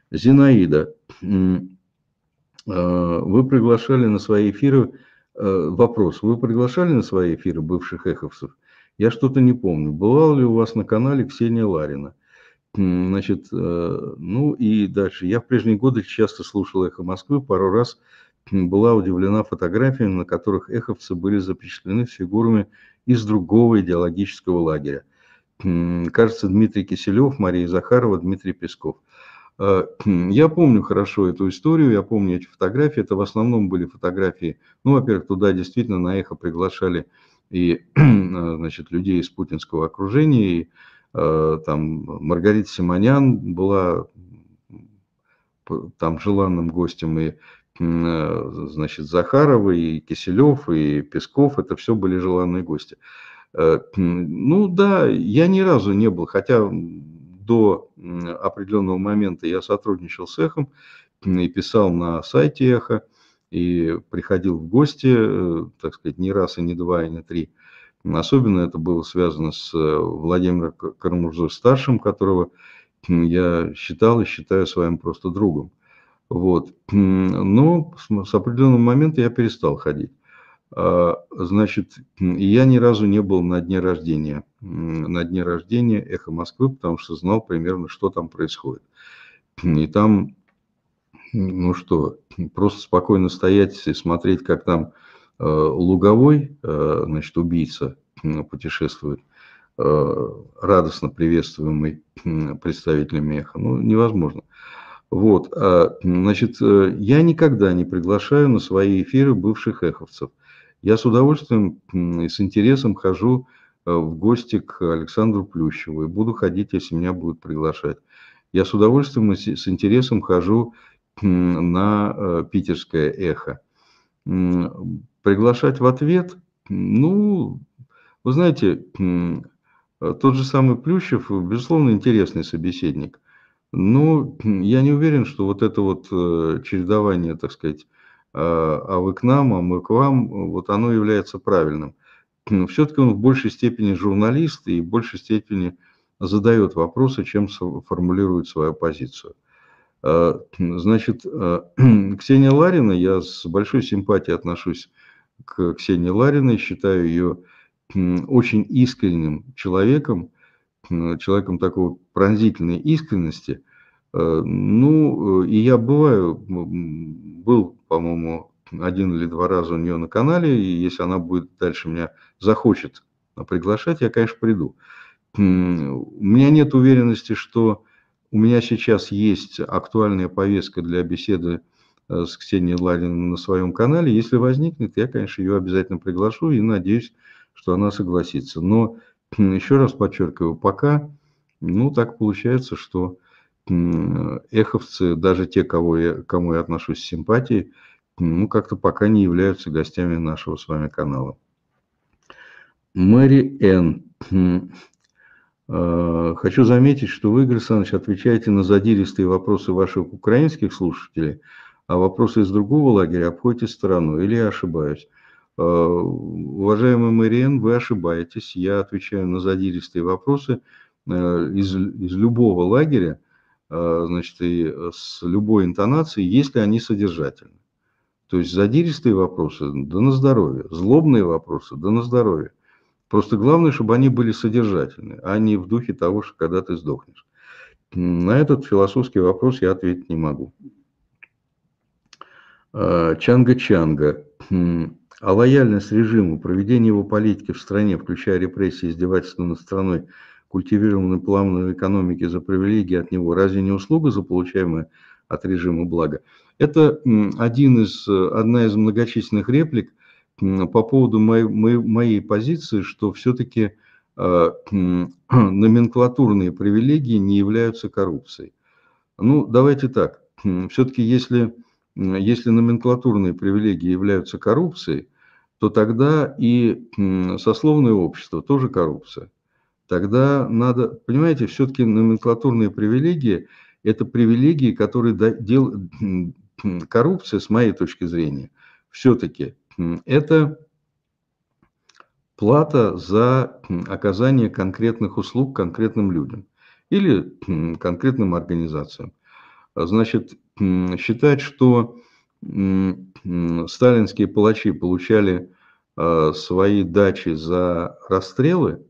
Зинаида, э, вы приглашали на свои эфиры, э, вопрос, вы приглашали на свои эфиры бывших эховцев? Я что-то не помню. бывал ли у вас на канале Ксения Ларина? Значит, э, ну и дальше. Я в прежние годы часто слушал «Эхо Москвы», пару раз была удивлена фотографиями, на которых эховцы были запечатлены фигурами из другого идеологического лагеря. Кажется, Дмитрий Киселев, Мария Захарова, Дмитрий Песков. Э, я помню хорошо эту историю, я помню эти фотографии. Это в основном были фотографии, ну, во-первых, туда действительно на эхо приглашали и, [clears throat] э, значит, людей из путинского окружения, и Э, там Маргарита Симонян была там желанным гостем и э, значит, Захарова, и Киселев, и Песков, это все были желанные гости. Э, ну да, я ни разу не был, хотя до определенного момента я сотрудничал с «Эхом» и писал на сайте «Эхо», и приходил в гости, так сказать, не раз, и не два, и не три – Особенно это было связано с э, Владимиром Карамурзой-старшим, которого я считал и считаю своим просто другом. Вот. Но с определенного момента я перестал ходить. А, значит, я ни разу не был на дне рождения, на дне рождения «Эхо Москвы», потому что знал примерно, что там происходит. И там, ну что, просто спокойно стоять и смотреть, как там Э, луговой, э, значит, убийца, э, путешествует, радостно приветствуемый представителем эхо. Ну, невозможно. Вот, значит, я никогда не приглашаю на свои эфиры бывших эховцев. Я с удовольствием и с интересом хожу в гости к Александру Плющеву и буду ходить, если меня будут приглашать. Я с удовольствием и с интересом хожу на питерское эхо приглашать в ответ, ну, вы знаете, тот же самый Плющев, безусловно, интересный собеседник. Но я не уверен, что вот это вот э, чередование, так сказать, а, а вы к нам, а мы к вам, вот оно является правильным. Все-таки он в большей степени журналист и в большей степени задает вопросы, чем формулирует свою позицию. А, значит, а, [clears throat] Ксения Ларина, я с большой симпатией отношусь к Ксении Лариной, считаю ее очень искренним человеком, человеком такого пронзительной искренности. Э, ну, э, и я бываю, был, по-моему, один или два раза у нее на канале, и если она будет дальше меня захочет э, приглашать, я, конечно, приду. У меня нет уверенности, что у меня сейчас есть актуальная повестка для беседы Э, с Ксенией Лариной на своем канале. Если возникнет, я, конечно, ее обязательно приглашу и надеюсь, что она согласится. Но еще раз подчеркиваю, пока, ну, так получается, что эховцы, даже те, кого я, кому я отношусь с симпатией, ну, как-то пока не являются гостями нашего с вами канала. Мэри Энн. Хм. Э, хочу заметить, что вы, Игорь Александрович, отвечаете на задиристые вопросы ваших украинских слушателей, а вопросы из другого лагеря обходите стороной, или я ошибаюсь. А, уважаемый Мэриэн, вы ошибаетесь. Я отвечаю на задиристые вопросы э, из, из любого лагеря, а, значит, и с любой интонацией, если они содержательны. То есть задиристые вопросы – да на здоровье, злобные вопросы – да на здоровье. Просто главное, чтобы они были содержательны, а не в духе того, что когда ты сдохнешь. На этот философский вопрос я ответить не могу. Э, Чанга-Чанга. Хм. А лояльность режиму, проведение его политики в стране, включая репрессии, издевательства над страной, культивированной плавной экономики за привилегии от него, разве не услуга, заполучаемая от режима блага? Это один из, одна из многочисленных реплик по поводу моей, моей, моей позиции, что все-таки э, [clears throat] номенклатурные привилегии не являются коррупцией. Ну, давайте так. Все-таки если если номенклатурные привилегии являются коррупцией, то тогда и сословное общество тоже коррупция. Тогда надо, понимаете, все-таки номенклатурные привилегии – это привилегии, которые дел... коррупция, с моей точки зрения, все-таки это плата за оказание конкретных услуг конкретным людям или конкретным организациям. Значит, считать, что сталинские палачи получали а, свои дачи за расстрелы,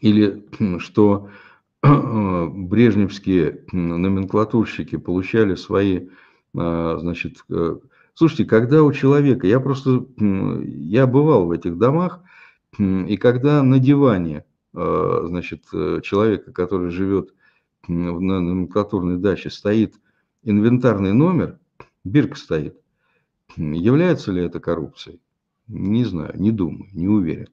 или что [clears throat] брежневские номенклатурщики получали свои, а, значит, э, слушайте, когда у человека, я просто, я бывал в этих домах, и когда на диване, а, значит, э, человека, который живет на номенклатурной даче стоит инвентарный номер, бирка стоит, является ли это коррупцией? Не знаю, не думаю, не уверен.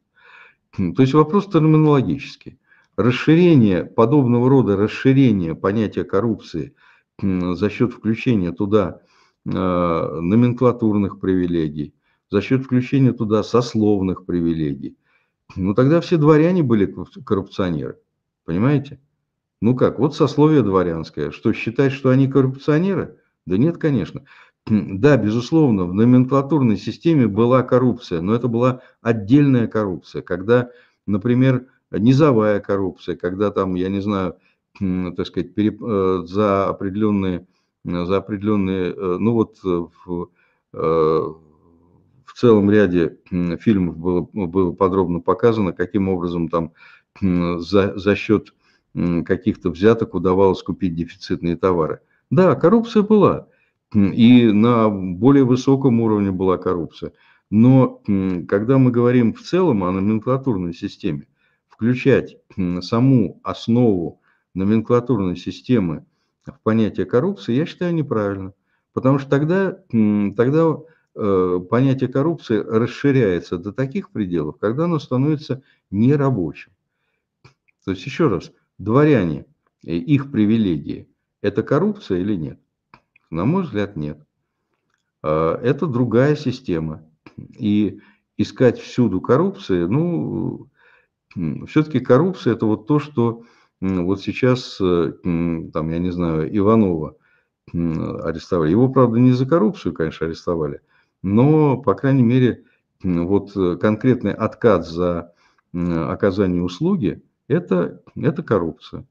То есть вопрос терминологический. Расширение, подобного рода расширение понятия коррупции за счет включения туда а, номенклатурных привилегий, за счет включения туда сословных привилегий. Ну тогда все дворяне были коррупционеры, понимаете? Ну как, вот сословие дворянское. Что, считать, что они коррупционеры? Да нет, конечно. Да, безусловно, в номенклатурной системе была коррупция, но это была отдельная коррупция, когда, например, низовая коррупция, когда там, я не знаю, так сказать, переп... Э, за определенные, за определенные, э, ну вот э, в, в целом ряде фильмов было, было подробно показано, каким образом там за, за счет каких-то взяток удавалось купить дефицитные товары. Да, коррупция была, и на более высоком уровне была коррупция. Но когда мы говорим в целом о номенклатурной системе, включать саму основу номенклатурной системы в понятие коррупции, я считаю неправильно. Потому что тогда, тогда э, понятие коррупции расширяется до таких пределов, когда оно становится нерабочим. То есть еще раз – дворяне, их привилегии, это коррупция или нет? На мой взгляд, нет. А, это другая система. И искать всюду коррупции, ну, все-таки коррупция – это вот то, что вот сейчас, э, там, я не знаю, Иванова арестовали. Его, правда, не за коррупцию, конечно, арестовали, но, по крайней мере, вот э, конкретный откат за оказание услуги – это, это коррупция.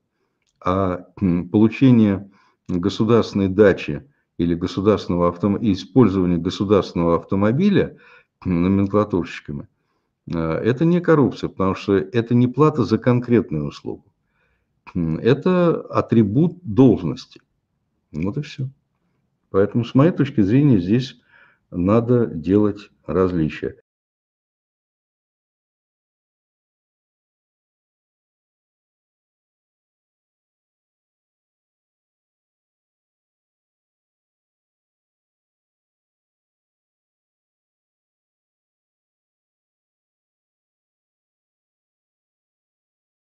А получение государственной дачи или государственного автом... использование государственного автомобиля номенклатурщиками, а, это не коррупция, потому что это не плата за конкретную услугу. Это атрибут должности. Вот и все. Поэтому, с моей точки зрения, здесь надо делать различия.